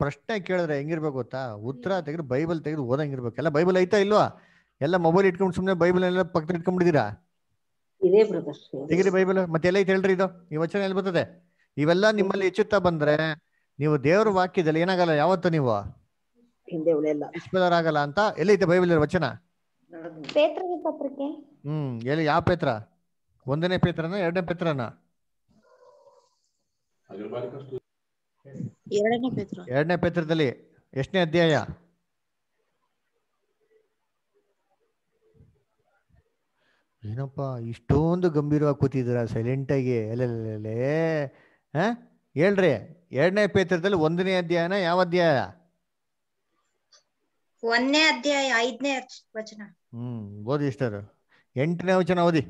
Speaker 1: ಪ್ರಶ್ನೆ ಕೇಳಿದ್ರೆ ಹೆಂಗಿರ್ಬೇಕು ಗೊತ್ತಾ ಉತ್ತರ ತೆಗೆದು ಬೈಬಲ್ ತೆಗೆದು ಓದಂಗಿರ್ಬೇಕು ಎಲ್ಲ ಬೈಬಲ್ ಐತಾ ಇಲ್ವಾ ಎಲ್ಲ ಮೊಬೈಲ್ ಇಟ್ಕೊಂಡು ಸುಮ್ಮನೆ ಬೈಬಲ್ ಎಲ್ಲ ಪಕ್ಕದ ಇಟ್ಕೊಂಡ್ಬಿಡಿದಿರಾ
Speaker 3: ಇದೆ ಬೈಬಲ್
Speaker 1: ತೆಗಿರಿ ಬೈಬಲ್ ಮತ್ತೆಲ್ಲ ಐತೆ ಹೇಳ್ರಿ ಇದು ಈ ವಚನ ಎಲ್ಲಿ ಬರ್ತದೆ ಇವೆಲ್ಲ ನಿಮ್ಮಲ್ಲಿ ಹೆಚ್ಚುತ್ತಾ ಬಂದ್ರೆ ನೀವು ದೇವರ ವಾಕ್ಯದಲ್ಲಿ ಏನಾಗಲ್ಲ ಯಾವತ್ತು ನೀವು ಆಗಲ್ಲ ಅಂತ ಎಲ್ಲೈತೆ ಬೈಬಲ್ ವಚನ ಹ್ಮ್ ಎಲ್ಲಿ ಯಾವ ಪೇತ್ರ ಒಂದನೇ ಪೇತ್ರನ ಎರಡನೇ ಪೇತ್ರನ ಎರಡನೇ ಪೇತ್ರದಲ್ಲಿ ಎಷ್ಟನೇ ಅಧ್ಯಾಯ ಏನಪ್ಪ ಇಷ್ಟೊಂದು ಗಂಭೀರವಾಗಿ ಕೂತಿದ್ದೀರಾ ಸೈಲೆಂಟಾಗಿ ಅಲ್ಲಲ್ಲೇ ಹಾ ಹೇಳ್ರಿ ಎರಡನೇ ಪೇತ್ರದಲ್ಲಿ ಒಂದನೇ ಅಧ್ಯಾಯನ ಯಾವ ಅಧ್ಯಾಯ
Speaker 7: ಒಂದನೇ ಅಧ್ಯಾಯ ಐದನೇ ವಚನ
Speaker 1: ಹ್ಮ್ ಓದಿ ಇಷ್ಟರು ಎಂಟನೇ ವಚನ ಓದಿ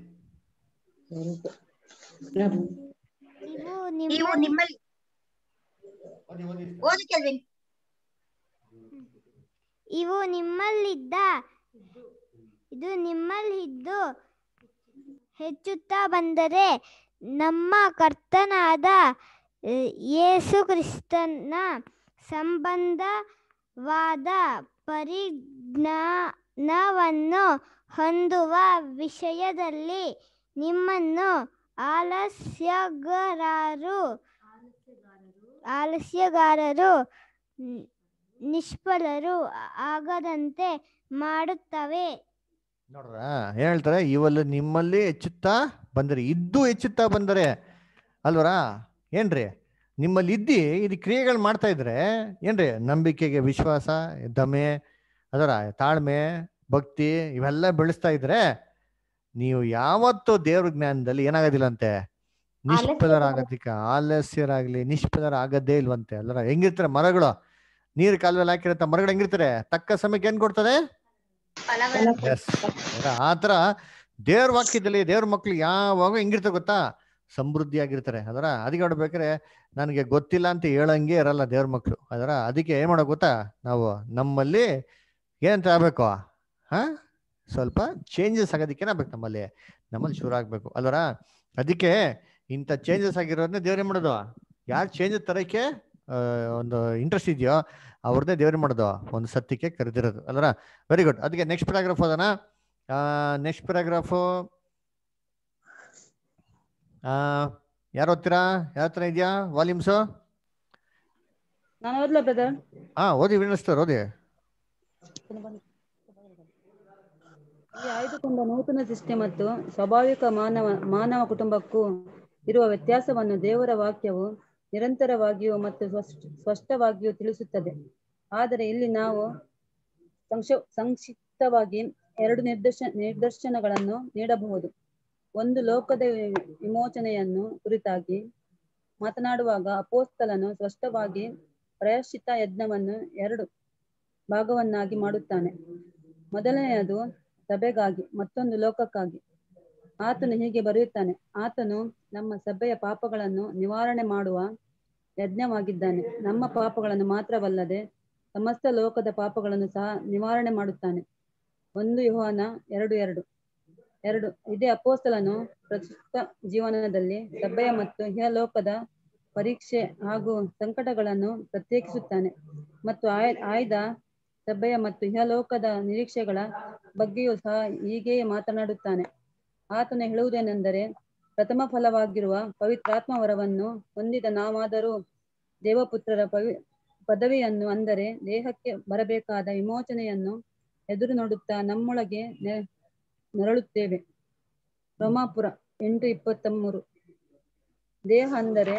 Speaker 6: ನಿಮ್ಮಲ್ಲಿ ಓದಿ ಇವು ನಿಮ್ಮಲ್ಲಿದ್ದ ಇದು ನಿಮ್ಮಲ್ಲಿದ್ದು ಹೆಚ್ಚುತ್ತಾ ಬಂದರೆ ನಮ್ಮ ಕರ್ತನಾದ ಯೇಸುಕ್ರಿಸ್ತನ ಸಂಬಂಧವಾದ ಪರಿಜ್ಞಾನವನ್ನು ಹೊಂದುವ ವಿಷಯದಲ್ಲಿ ನಿಮ್ಮನ್ನು ಆಲಸ್ಯಗಾರರು ಆಲಸ್ಯಗಾರರು ನಿಷ್ಫಲರು ಆಗದಂತೆ ಮಾಡುತ್ತವೆ
Speaker 1: ನೋಡ್ರ ಹೇಳ್ತಾರೆ ಇವಲ್ಲ ನಿಮ್ಮಲ್ಲಿ ಹೆಚ್ಚುತ್ತಾ ಬಂದರೆ ಇದ್ದು ಹೆಚ್ಚುತ್ತಾ ಬಂದರೆ ಅಲ್ವರ ಏನ್ರಿ ನಿಮ್ಮಲ್ಲಿ ಇದ್ದಿ ಇದು ಕ್ರಿಯೆಗಳು ಮಾಡ್ತಾ ಇದ್ರೆ ಏನ್ರಿ ನಂಬಿಕೆಗೆ ವಿಶ್ವಾಸ ದಮೆ ಅದರ ತಾಳ್ಮೆ ಭಕ್ತಿ ಇವೆಲ್ಲ ಬೆಳೆಸ್ತಾ ಇದ್ರೆ ನೀವು ಯಾವತ್ತೂ ದೇವ್ರ ಜ್ಞಾನದಲ್ಲಿ ಏನಾಗೋದಿಲ್ಲಂತೆ ನಿಷ್ಫಲರಾಗೋದಿಕ್ಕೆ ಆಲಸ್ಯರಾಗ್ಲಿ ನಿಷ್ಪದರ ಆಗದೇ ಇಲ್ವಂತೆ ಅಲ್ಲರ ಹೆಂಗಿರ್ತಾರೆ ಮರಗಳು ನೀರು ಕಾಲುವೆಲ್ಲ ಹಾಕಿರತ್ತ ಮರಗಳು ಹೆಂಗಿರ್ತಾರೆ ತಕ್ಕ ಸಮಯಕ್ಕೆ ಏನ್ ಕೊಡ್ತದೆ ಆತರ ದೇವ್ರ ವಾಕ್ಯದಲ್ಲಿ ದೇವ್ರ ಮಕ್ಳು ಯಾವಾಗ ಹೆಂಗಿರ್ತ ಗೊತ್ತಾ ಸಮೃದ್ಧಿ ಆಗಿರ್ತಾರೆ ಅದರ ಅದಕ್ಕೆ ನೋಡ್ಬೇಕಾರೆ ನನಗೆ ಗೊತ್ತಿಲ್ಲ ಅಂತ ಹೇಳಂಗೆ ಇರಲ್ಲ ದೇವ್ರ ಮಕ್ಳು ಅದರ ಅದಕ್ಕೆ ಏನ್ ಮಾಡೋ ಗೊತ್ತಾ ನಾವು ನಮ್ಮಲ್ಲಿ ಏನ್ ಆಗ್ಬೇಕು ಹಾ ಸ್ವಲ್ಪ ಚೇಂಜಸ್ ಆಗೋದಕ್ಕೆ ಆಗ್ಬೇಕು ನಮ್ಮಲ್ಲಿ ನಮ್ಮಲ್ಲಿ ಶುರು ಆಗ್ಬೇಕು ಅಲ್ವರ ಅದಕ್ಕೆ ಇಂಥ ಚೇಂಜಸ್ ಆಗಿರೋದನ್ನ ದೇವ್ರ ಏನ್ ಮಾಡೋದು ಯಾರು ಚೇಂಜಸ್ ತರಕ್ಕೆ ಒಂದು ಇಂಟ್ರೆಸ್ಟ್ ಇದೆಯೋ ಅವ್ರದ್ದೇ ದೇವ್ರು ಮಾಡೋದು ಒಂದು ಸತ್ಯಕ್ಕೆ ಕರೆದಿರೋದು ಅಲ್ರ ವೆರಿ ಗುಡ್ ಅದಕ್ಕೆ ನೆಕ್ಸ್ಟ್ ಪ್ಯಾರಾಗ್ರಾಫ್ ಅದನ್ನ ನೆಕ್ಸ್ಟ್ ಪ್ಯಾರಾಗ್ರಾಫು ಯಾರು ಓದ್ತೀರಾ ಯಾವ ತರ ಇದೆಯಾ ವಾಲ್ಯೂಮ್ಸ್ ಹಾ ಓದಿ ವಿನಸ್ತರ್ ಓದಿ
Speaker 3: ಆಯ್ದುಕೊಂಡ ನೂತನ ಸೃಷ್ಟಿ ಮತ್ತು ಸ್ವಾಭಾವಿಕ ಮಾನವ ಮಾನವ ಕುಟುಂಬಕ್ಕೂ ಇರುವ ವ್ಯತ್ಯಾಸವನ್ನು ದೇವರ ವಾಕ್ಯವು ನಿರಂತರವಾಗಿಯೂ ಮತ್ತು ಸ್ಪಷ್ಟವಾಗಿಯೂ ತಿಳಿಸುತ್ತದೆ ಆದರೆ ಇಲ್ಲಿ ನಾವು ಸಂಕ್ಷಿಪ್ತವಾಗಿ ಎರಡು ನಿರ್ದೇಶ ನಿರ್ದರ್ಶನಗಳನ್ನು ನೀಡಬಹುದು ಒಂದು ಲೋಕದ ವಿಮೋಚನೆಯನ್ನು ಕುರಿತಾಗಿ ಮಾತನಾಡುವಾಗ ಅಪೋಸ್ತಲನು ಸ್ಪಷ್ಟವಾಗಿ ಪ್ರಾಯಶ್ಚಿತ ಯಜ್ಞವನ್ನು ಎರಡು ಭಾಗವನ್ನಾಗಿ ಮಾಡುತ್ತಾನೆ ಮೊದಲನೆಯದು ಸಭೆಗಾಗಿ ಮತ್ತೊಂದು ಲೋಕಕ್ಕಾಗಿ ಆತನು ಹೀಗೆ ಬರೆಯುತ್ತಾನೆ ಆತನು ನಮ್ಮ ಸಭೆಯ ಪಾಪಗಳನ್ನು ನಿವಾರಣೆ ಮಾಡುವ ಯಜ್ಞವಾಗಿದ್ದಾನೆ ನಮ್ಮ ಪಾಪಗಳನ್ನು ಮಾತ್ರವಲ್ಲದೆ ಸಮಸ್ತ ಲೋಕದ ಪಾಪಗಳನ್ನು ಸಹ ನಿವಾರಣೆ ಮಾಡುತ್ತಾನೆ ಒಂದು ಯೋಹಾನ ಎರಡು ಎರಡು ಎರಡು ಇದೇ ಅಪೋಸ್ತಲನು ಪ್ರಸ್ತುತ ಜೀವನದಲ್ಲಿ ಸಭೆಯ ಮತ್ತು ಇಹಲೋಕದ ಪರೀಕ್ಷೆ ಹಾಗೂ ಸಂಕಟಗಳನ್ನು ಪ್ರತ್ಯೇಕಿಸುತ್ತಾನೆ ಮತ್ತು ಆಯ್ ಆಯ್ದ ಸಭೆಯ ಮತ್ತು ಇಹಲೋಕದ ನಿರೀಕ್ಷೆಗಳ ಬಗ್ಗೆಯೂ ಸಹ ಹೀಗೆಯೇ ಮಾತನಾಡುತ್ತಾನೆ ಆತನು ಹೇಳುವುದೇನೆಂದರೆ ಪ್ರಥಮ ಫಲವಾಗಿರುವ ಪವಿತ್ರಾತ್ಮ ವರವನ್ನು ಹೊಂದಿದ ನಾವಾದರೂ ದೇವಪುತ್ರರ ಪವಿ ಪದವಿಯನ್ನು ಅಂದರೆ ದೇಹಕ್ಕೆ ಬರಬೇಕಾದ ವಿಮೋಚನೆಯನ್ನು ಎದುರು ನೋಡುತ್ತಾ ನಮ್ಮೊಳಗೆ ನರಳುತ್ತೇವೆ ರೋಮಾಪುರ ಎಂಟು ಮೂರು ದೇಹ ಅಂದರೆ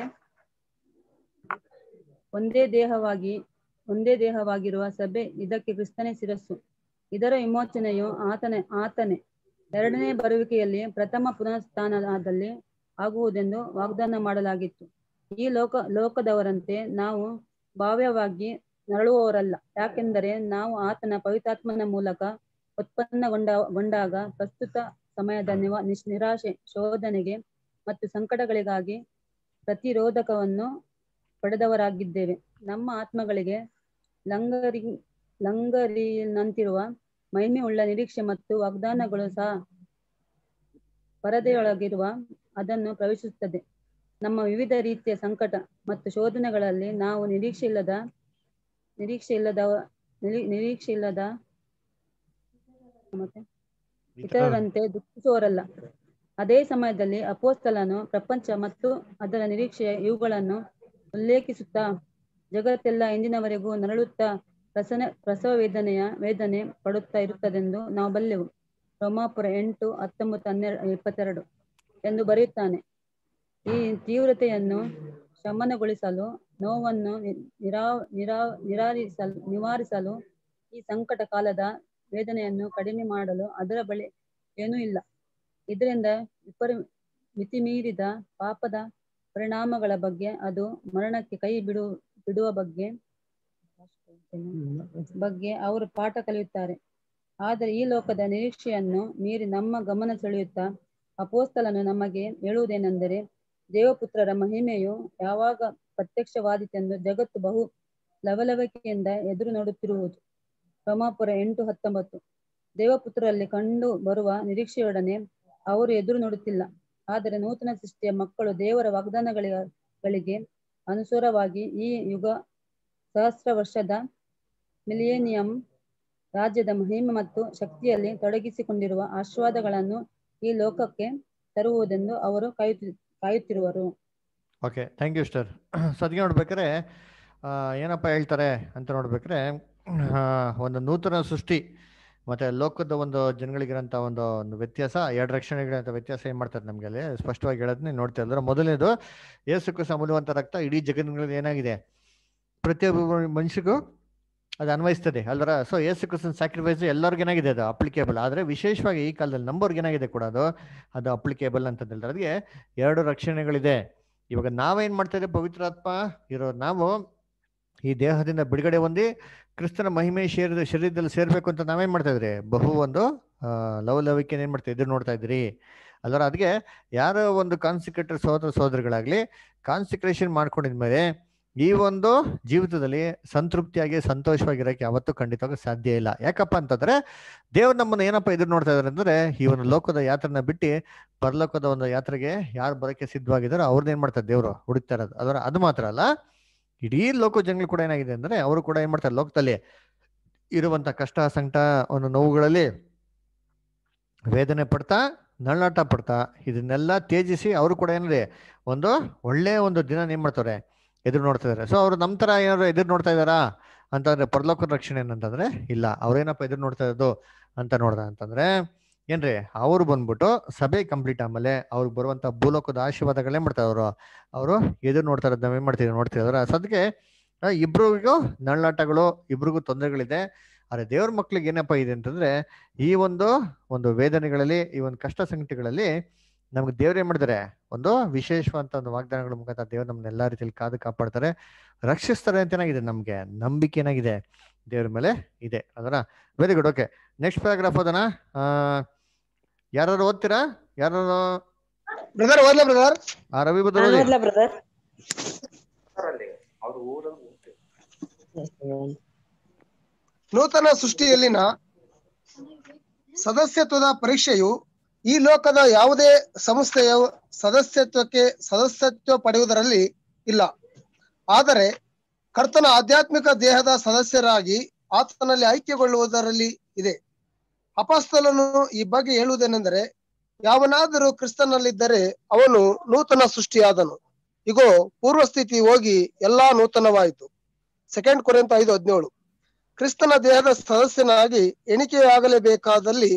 Speaker 3: ಒಂದೇ ದೇಹವಾಗಿ ಒಂದೇ ದೇಹವಾಗಿರುವ ಸಭೆ ಇದಕ್ಕೆ ಕ್ರಿಸ್ತನೇ ಶಿರಸ್ಸು ಇದರ ವಿಮೋಚನೆಯು ಆತನೇ ಆತನೇ ಎರಡನೇ ಬರುವಿಕೆಯಲ್ಲಿ ಪ್ರಥಮ ಪುನಃಸ್ಥಾನದಲ್ಲಿ ಆಗುವುದೆಂದು ವಾಗ್ದಾನ ಮಾಡಲಾಗಿತ್ತು ಈ ಲೋಕ ಲೋಕದವರಂತೆ ನಾವು ಭಾವ್ಯವಾಗಿ ನರಳುವವರಲ್ಲ ಯಾಕೆಂದರೆ ನಾವು ಆತನ ಪವಿತ್ರಾತ್ಮನ ಮೂಲಕ ಉತ್ಪನ್ನಗೊಂಡ ಪ್ರಸ್ತುತ ಸಮಯದ ನಿಶ್ ನಿರಾಶೆ ಶೋಧನೆಗೆ ಮತ್ತು ಸಂಕಟಗಳಿಗಾಗಿ ಪ್ರತಿರೋಧಕವನ್ನು ಪಡೆದವರಾಗಿದ್ದೇವೆ ನಮ್ಮ ಆತ್ಮಗಳಿಗೆ ಲಂಗರಿ ಲಂಗರಿನಂತಿರುವ ಉಳ್ಳ ನಿರೀಕ್ಷೆ ಮತ್ತು ವಾಗ್ದಾನಗಳು ಸಹ ಪರದೆಯೊಳಗಿರುವ ಅದನ್ನು ಪ್ರವೇಶಿಸುತ್ತದೆ ನಮ್ಮ ವಿವಿಧ ರೀತಿಯ ಸಂಕಟ ಮತ್ತು ಶೋಧನೆಗಳಲ್ಲಿ ನಾವು ನಿರೀಕ್ಷೆ ಇಲ್ಲದ ನಿರೀಕ್ಷೆ ಇಲ್ಲದ ನಿರೀಕ್ಷೆ ಇಲ್ಲದ ಮತ್ತೆ ಇತರರಂತೆ ದುಃಖಿಸುವರಲ್ಲ ಅದೇ ಸಮಯದಲ್ಲಿ ಅಪೋಸ್ತಲನು ಪ್ರಪಂಚ ಮತ್ತು ಅದರ ನಿರೀಕ್ಷೆ ಇವುಗಳನ್ನು ಉಲ್ಲೇಖಿಸುತ್ತಾ ಜಗತ್ತೆಲ್ಲ ಇಂದಿನವರೆಗೂ ನರಳುತ್ತಾ ಪ್ರಸನ ಪ್ರಸವ ವೇದನೆಯ ವೇದನೆ ಪಡುತ್ತಾ ಇರುತ್ತದೆಂದು ನಾವು ಬಲ್ಲೆವು ರೋಮಾಪುರ ಎಂಟು ಹತ್ತೊಂಬತ್ತು ಹನ್ನೆರಡು ಇಪ್ಪತ್ತೆರಡು ಎಂದು ಬರೆಯುತ್ತಾನೆ ಈ ತೀವ್ರತೆಯನ್ನು ಶಮನಗೊಳಿಸಲು ನೋವನ್ನು ನಿರಾ ನಿರಾ ನಿರಾರಿಸಲು ನಿವಾರಿಸಲು ಈ ಸಂಕಟ ಕಾಲದ ವೇದನೆಯನ್ನು ಕಡಿಮೆ ಮಾಡಲು ಅದರ ಬಳಿ ಏನೂ ಇಲ್ಲ ಇದರಿಂದ ವಿಪರಿ ಮಿತಿಮೀರಿದ ಪಾಪದ ಪರಿಣಾಮಗಳ ಬಗ್ಗೆ ಅದು ಮರಣಕ್ಕೆ ಕೈ ಬಿಡು ಬಿಡುವ ಬಗ್ಗೆ ಬಗ್ಗೆ ಅವರು ಪಾಠ ಕಲಿಯುತ್ತಾರೆ ಆದರೆ ಈ ಲೋಕದ ನಿರೀಕ್ಷೆಯನ್ನು ಮೀರಿ ನಮ್ಮ ಗಮನ ಸೆಳೆಯುತ್ತಾ ಅಪೋಸ್ತಲನ್ನು ನಮಗೆ ಹೇಳುವುದೇನೆಂದರೆ ದೇವಪುತ್ರರ ಮಹಿಮೆಯು ಯಾವಾಗ ಪ್ರತ್ಯಕ್ಷವಾದಿತೆಂದು ಜಗತ್ತು ಬಹು ಲವಲವಿಕೆಯಿಂದ ಎದುರು ನೋಡುತ್ತಿರುವುದು ರಮಾಪುರ ಎಂಟು ಹತ್ತೊಂಬತ್ತು ದೇವಪುತ್ರರಲ್ಲಿ ಕಂಡು ಬರುವ ನಿರೀಕ್ಷೆಯೊಡನೆ ಅವರು ಎದುರು ನೋಡುತ್ತಿಲ್ಲ ಆದರೆ ನೂತನ ಸೃಷ್ಟಿಯ ಮಕ್ಕಳು ದೇವರ ವಾಗ್ದಾನಗಳಿಗೆ ಅನುಸಾರವಾಗಿ ಈ ಯುಗ ಸಹಸ್ರ ವರ್ಷದ ಮಿಲೇನಿಯಂ ರಾಜ್ಯದ ಮಹಿಮೆ ಮತ್ತು ಶಕ್ತಿಯಲ್ಲಿ ತೊಡಗಿಸಿಕೊಂಡಿರುವ ಆಶೀರ್ವಾದಗಳನ್ನು ಈ ಲೋಕಕ್ಕೆ ತರುವುದೆಂದು ಅವರು ಕಾಯುತ್ತಿ ಕಾಯುತ್ತಿರುವರು
Speaker 1: ಓಕೆ ಥ್ಯಾಂಕ್ ಯು ಸರ್ ಸದ್ಗೆ ನೋಡ್ಬೇಕಾರೆ ಏನಪ್ಪ ಹೇಳ್ತಾರೆ ಅಂತ ನೋಡ್ಬೇಕಾರೆ ಒಂದು ನೂತನ ಸೃಷ್ಟಿ ಮತ್ತೆ ಲೋಕದ ಒಂದು ಜನಗಳಿಗಿರೋಂಥ ಒಂದು ಒಂದು ವ್ಯತ್ಯಾಸ ಎರಡು ರಕ್ಷಣೆಗಿರೋಂಥ ವ್ಯತ್ಯಾಸ ಏನು ಮಾಡ್ತಾರೆ ನಮಗೆ ಅಲ್ಲಿ ಸ್ಪಷ್ಟವಾಗಿ ಹೇಳೋದನ್ನೇ ನೋಡ್ತಾ ಇದ್ದಾರೆ ಮೊದಲನೇದು ಏಸುಕ್ಕೆ ಸಮಲುವಂಥ ರಕ್ತ ಇಡೀ ಜಗನ್ಗಳಲ್ಲಿ ಏನಾಗಿದೆ ಪ್ರತಿಯೊಬ್ಬ ಮನುಷ್ಯಗೂ ಅದು ಅನ್ವಯಿಸ್ತದೆ ಅಲ್ವರ ಸೊ ಯೇಸು ಕ್ರಿಸ್ತನ್ ಸ್ಯಾಕ್ರಿಫೈಸ್ ಎಲ್ಲರಿಗೇನಾಗಿದೆ ಅದು ಅಪ್ಲಿಕೇಬಲ್ ಆದರೆ ವಿಶೇಷವಾಗಿ ಈ ಕಾಲದಲ್ಲಿ ಏನಾಗಿದೆ ಕೂಡ ಅದು ಅದು ಅಪ್ಲಿಕೇಬಲ್ ಅಂತ ಹೇಳ್ತಾರೆ ಅದಕ್ಕೆ ಎರಡು ರಕ್ಷಣೆಗಳಿದೆ ಇವಾಗ ನಾವೇನು ಮಾಡ್ತಾ ಇದ್ದೀವಿ ಪವಿತ್ರಾತ್ಮ ಇರೋ ನಾವು ಈ ದೇಹದಿಂದ ಬಿಡುಗಡೆ ಹೊಂದಿ ಕ್ರಿಸ್ತನ ಮಹಿಮೆ ಶೇರಿದ ಶರೀರದಲ್ಲಿ ಸೇರಬೇಕು ಅಂತ ನಾವೇನು ಮಾಡ್ತಾ ಇದ್ರಿ ಬಹು ಒಂದು ಲವಲವಿಕೆ ಏನು ಮಾಡ್ತಾ ಇದ್ರು ನೋಡ್ತಾ ಇದ್ರಿ ಅಲ್ಲರ ಅದಕ್ಕೆ ಯಾರೋ ಒಂದು ಕಾನ್ಸಿಕ್ರೇಟರ್ ಸಹೋದರ ಸಹೋದರಿಗಳಾಗಲಿ ಕಾನ್ಸಿಕ್ರೇಷನ್ ಮಾಡ್ಕೊಂಡಿದ್ಮೇಲೆ ಈ ಒಂದು ಜೀವಿತದಲ್ಲಿ ಸಂತೃಪ್ತಿಯಾಗಿ ಸಂತೋಷವಾಗಿರೋಕೆ ಯಾವತ್ತೂ ಖಂಡಿತವಾಗ ಸಾಧ್ಯ ಇಲ್ಲ ಯಾಕಪ್ಪ ಅಂತಂದ್ರೆ ದೇವ್ರು ನಮ್ಮನ್ನು ಏನಪ್ಪ ಎದುರು ನೋಡ್ತಾ ಇದಾರೆ ಅಂದ್ರೆ ಈ ಒಂದು ಲೋಕದ ಯಾತ್ರನ ಬಿಟ್ಟು ಪರಲೋಕದ ಒಂದು ಯಾತ್ರೆಗೆ ಯಾರು ಬರೋಕೆ ಸಿದ್ಧವಾಗಿದ್ದಾರೋ ಅವ್ರನ್ನ ಏನ್ ಮಾಡ್ತಾರೆ ದೇವ್ರು ಹುಡುಕ್ತಾ ಇರೋದು ಅದರ ಅದು ಮಾತ್ರ ಅಲ್ಲ ಇಡೀ ಲೋಕ ಜನಗಳು ಕೂಡ ಏನಾಗಿದೆ ಅಂದ್ರೆ ಅವರು ಕೂಡ ಏನ್ ಮಾಡ್ತಾರೆ ಲೋಕದಲ್ಲಿ ಇರುವಂತ ಕಷ್ಟ ಸಂಕಟ ಒಂದು ನೋವುಗಳಲ್ಲಿ ವೇದನೆ ಪಡ್ತಾ ನಳ್ಳಾಟ ಪಡ್ತಾ ಇದನ್ನೆಲ್ಲ ತೇಜಿಸಿ ಅವರು ಕೂಡ ಏನಿದೆ ಒಂದು ಒಳ್ಳೆ ಒಂದು ದಿನ ಏನ್ ಮಾಡ್ತಾರೆ ಎದುರು ನೋಡ್ತಾ ಇದ್ದಾರೆ ಸೊ ಅವ್ರು ನಮ್ಮ ಥರ ಏನಾದ್ರು ಎದುರು ನೋಡ್ತಾ ಇದ್ದಾರಾ ಅಂತಂದ್ರೆ ಪರಲೋಕ ರಕ್ಷಣೆ ಏನಂತಂದ್ರೆ ಇಲ್ಲ ಅವ್ರೇನಪ್ಪ ಎದುರು ನೋಡ್ತಾ ಇರೋದು ಅಂತ ನೋಡ್ದ ಅಂತಂದ್ರೆ ಏನ್ರಿ ಅವ್ರು ಬಂದ್ಬಿಟ್ಟು ಸಭೆ ಕಂಪ್ಲೀಟ್ ಆಮೇಲೆ ಅವ್ರಿಗೆ ಬರುವಂತ ಭೂಲೋಕದ ಆಶೀರ್ವಾದಗಳೇ ಮಾಡ್ತಾರೆ ಅವರು ಅವರು ಎದುರು ನೋಡ್ತಾ ಇರೋದ್ ನಾವೇನ್ ಮಾಡ್ತೀವಿ ನೋಡ್ತಿದಾರ ಸದ್ಗೆ ಇಬ್ಬರಿಗೂ ನಳ್ಳಾಟಗಳು ಇಬ್ರಿಗೂ ತೊಂದರೆಗಳಿದೆ ಆದ್ರೆ ದೇವ್ರ ಮಕ್ಳಿಗೆ ಏನಪ್ಪಾ ಇದೆ ಅಂತಂದ್ರೆ ಈ ಒಂದು ಒಂದು ವೇದನೆಗಳಲ್ಲಿ ಈ ಒಂದು ಕಷ್ಟ ಸಂಗತಿಗಳಲ್ಲಿ ನಮ್ಗೆ ದೇವ್ರು ಏನ್ ಮಾಡಿದ್ರೆ ಒಂದು ವಿಶೇಷವಂತ ಒಂದು ವಾಗ್ದಾನಗಳ ಮುಖಾಂತರ ದೇವ್ರು ನಮ್ಮನ್ನ ಎಲ್ಲಾ ರೀತಿಯಲ್ಲಿ ಕಾದು ಕಾಪಾಡ್ತಾರೆ ರಕ್ಷಿಸ್ತಾರೆ ಅಂತ ಏನಾಗಿದೆ ನಮ್ಗೆ ನಂಬಿಕೆ ಏನಾಗಿದೆ ದೇವ್ರ ಮೇಲೆ ಇದೆ ಅದರ very good okay next paragraph ಅದನ್ನ ಯಾರು ಓದ್ತೀರಾ ಯಾರು ಬ್ರದರ್ ಬ್ರದರ್ ಆ ರವಿ
Speaker 8: ನೂತನ ಸೃಷ್ಟಿಯಲ್ಲಿನ ಸದಸ್ಯತ್ವದ ಪರೀಕ್ಷೆಯು ಈ ಲೋಕದ ಯಾವುದೇ ಸಂಸ್ಥೆಯ ಸದಸ್ಯತ್ವಕ್ಕೆ ಸದಸ್ಯತ್ವ ಪಡೆಯುವುದರಲ್ಲಿ ಇಲ್ಲ ಆದರೆ ಕರ್ತನ ಆಧ್ಯಾತ್ಮಿಕ ದೇಹದ ಸದಸ್ಯರಾಗಿ ಆತನಲ್ಲಿ ಐಕ್ಯಗೊಳ್ಳುವುದರಲ್ಲಿ ಇದೆ ಅಪಸ್ತಲನು ಈ ಬಗ್ಗೆ ಹೇಳುವುದೇನೆಂದರೆ ಯಾವನಾದರೂ ಕ್ರಿಸ್ತನಲ್ಲಿದ್ದರೆ ಅವನು ನೂತನ ಸೃಷ್ಟಿಯಾದನು ಇಗೋ ಪೂರ್ವಸ್ಥಿತಿ ಹೋಗಿ ಎಲ್ಲಾ ನೂತನವಾಯಿತು ಸೆಕೆಂಡ್ ಕೊರೆಂತ ಐದು ಹದಿನೇಳು ಕ್ರಿಸ್ತನ ದೇಹದ ಸದಸ್ಯನಾಗಿ ಎಣಿಕೆಯಾಗಲೇಬೇಕಾದಲ್ಲಿ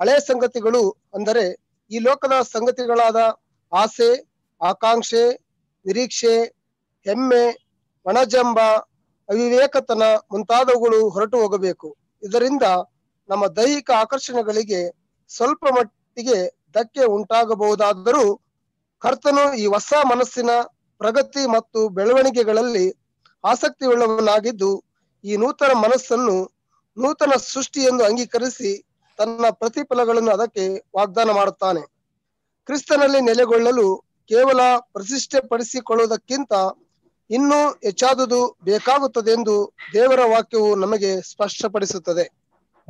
Speaker 8: ಹಳೆ ಸಂಗತಿಗಳು ಅಂದರೆ ಈ ಲೋಕದ ಸಂಗತಿಗಳಾದ ಆಸೆ ಆಕಾಂಕ್ಷೆ ನಿರೀಕ್ಷೆ ಹೆಮ್ಮೆ ಮಣಜಂಬ ಅವಿವೇಕತನ ಮುಂತಾದವುಗಳು ಹೊರಟು ಹೋಗಬೇಕು ಇದರಿಂದ ನಮ್ಮ ದೈಹಿಕ ಆಕರ್ಷಣೆಗಳಿಗೆ ಸ್ವಲ್ಪ ಮಟ್ಟಿಗೆ ಧಕ್ಕೆ ಉಂಟಾಗಬಹುದಾದರೂ ಕರ್ತನು ಈ ಹೊಸ ಮನಸ್ಸಿನ ಪ್ರಗತಿ ಮತ್ತು ಬೆಳವಣಿಗೆಗಳಲ್ಲಿ ಆಸಕ್ತಿ ಉಳ್ಳವನಾಗಿದ್ದು ಈ ನೂತನ ಮನಸ್ಸನ್ನು ನೂತನ ಸೃಷ್ಟಿ ಎಂದು ಅಂಗೀಕರಿಸಿ ತನ್ನ ಪ್ರತಿಫಲಗಳನ್ನು ಅದಕ್ಕೆ ವಾಗ್ದಾನ ಮಾಡುತ್ತಾನೆ ಕ್ರಿಸ್ತನಲ್ಲಿ ನೆಲೆಗೊಳ್ಳಲು ಕೇವಲ ಪ್ರತಿಷ್ಠೆ ಪಡಿಸಿಕೊಳ್ಳುವುದಕ್ಕಿಂತ ಇನ್ನೂ ಹೆಚ್ಚಾದುದು ಬೇಕಾಗುತ್ತದೆ ಎಂದು ದೇವರ ವಾಕ್ಯವು ನಮಗೆ ಸ್ಪಷ್ಟಪಡಿಸುತ್ತದೆ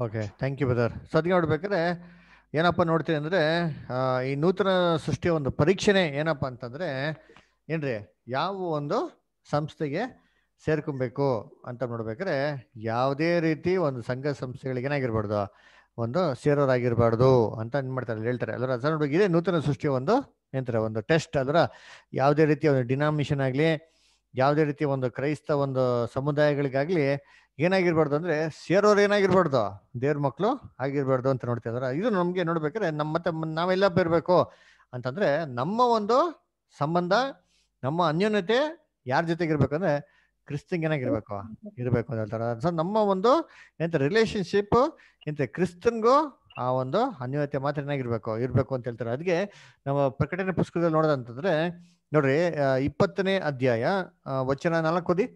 Speaker 1: ಓಕೆ ಥ್ಯಾಂಕ್ ಯು ಬ್ರದರ್ ಸದ್ಯ ನೋಡ್ಬೇಕಾದ್ರೆ ಏನಪ್ಪ ನೋಡ್ತೀನಿ ಅಂದ್ರೆ ಈ ನೂತನ ಸೃಷ್ಟಿಯ ಒಂದು ಪರೀಕ್ಷೆನೆ ಏನಪ್ಪ ಅಂತಂದ್ರೆ ಏನ್ರಿ ಯಾವ ಒಂದು ಸಂಸ್ಥೆಗೆ ಸೇರ್ಕೊಬೇಕು ಅಂತ ನೋಡ್ಬೇಕಾದ್ರೆ ಯಾವುದೇ ರೀತಿ ಒಂದು ಸಂಘ ಸಂಸ್ಥೆಗಳಿಗೆ ಏನಾಗಿರ್ಬಾರ್ದು ಒಂದು ಸೇರೋರಾಗಿರಬಾರ್ದು ಅಂತ ಏನು ಮಾಡ್ತಾರೆ ಹೇಳ್ತಾರೆ ಅದರ ನೋಡಿ ಇದೇ ನೂತನ ಸೃಷ್ಟಿಯ ಒಂದು ಏನಂತಾರೆ ಒಂದು ಟೆಸ್ಟ್ ಅದರ ಯಾವುದೇ ರೀತಿಯ ಒಂದು ಡಿನಾಮಿನೇಷನ್ ಆಗಲಿ ಯಾವುದೇ ರೀತಿಯ ಒಂದು ಕ್ರೈಸ್ತ ಒಂದು ಸಮುದಾಯಗಳಿಗಾಗ್ಲಿ ಏನಾಗಿರ್ಬಾರ್ದು ಅಂದ್ರೆ ಸೇರೋರು ಏನಾಗಿರ್ಬಾರ್ದು ದೇವ್ರ ಮಕ್ಕಳು ಆಗಿರ್ಬಾರ್ದು ಅಂತ ನೋಡ್ತಾ ಇದಾರೆ ಇದು ನಮಗೆ ನೋಡ್ಬೇಕಾದ್ರೆ ನಮ್ಮ ಮತ್ತೆ ನಾವೆಲ್ಲ ಬರ್ಬೇಕು ಅಂತಂದ್ರೆ ನಮ್ಮ ಒಂದು ಸಂಬಂಧ ನಮ್ಮ ಅನ್ಯೋನ್ಯತೆ ಯಾರ ಜೊತೆಗಿರ್ಬೇಕಂದ್ರೆ ಕ್ರಿಸ್ತಂಗೇನಾಗಿರ್ಬೇಕು ಇರಬೇಕು ಅಂತ ಹೇಳ್ತಾರೆ ಸೊ ನಮ್ಮ ಒಂದು ಎಂತ ರಿಲೇಶನ್ಶಿಪ್ ಎಂತ ಕ್ರಿಸ್ತನ್ಗೂ ಆ ಒಂದು ಅನ್ಯತೆ ಮಾತ್ರ ಏನಾಗಿರ್ಬೇಕು ಇರಬೇಕು ಅಂತ ಹೇಳ್ತಾರೆ ಅದಕ್ಕೆ ನಮ್ಮ ಪ್ರಕಟಣೆ ಪುಸ್ತಕದಲ್ಲಿ ನೋಡೋದಂತಂದ್ರೆ ನೋಡ್ರಿ ಇಪ್ಪತ್ತನೇ ಅಧ್ಯಾಯ ವಚನ ನಾಲ್ಕು ಓದಿ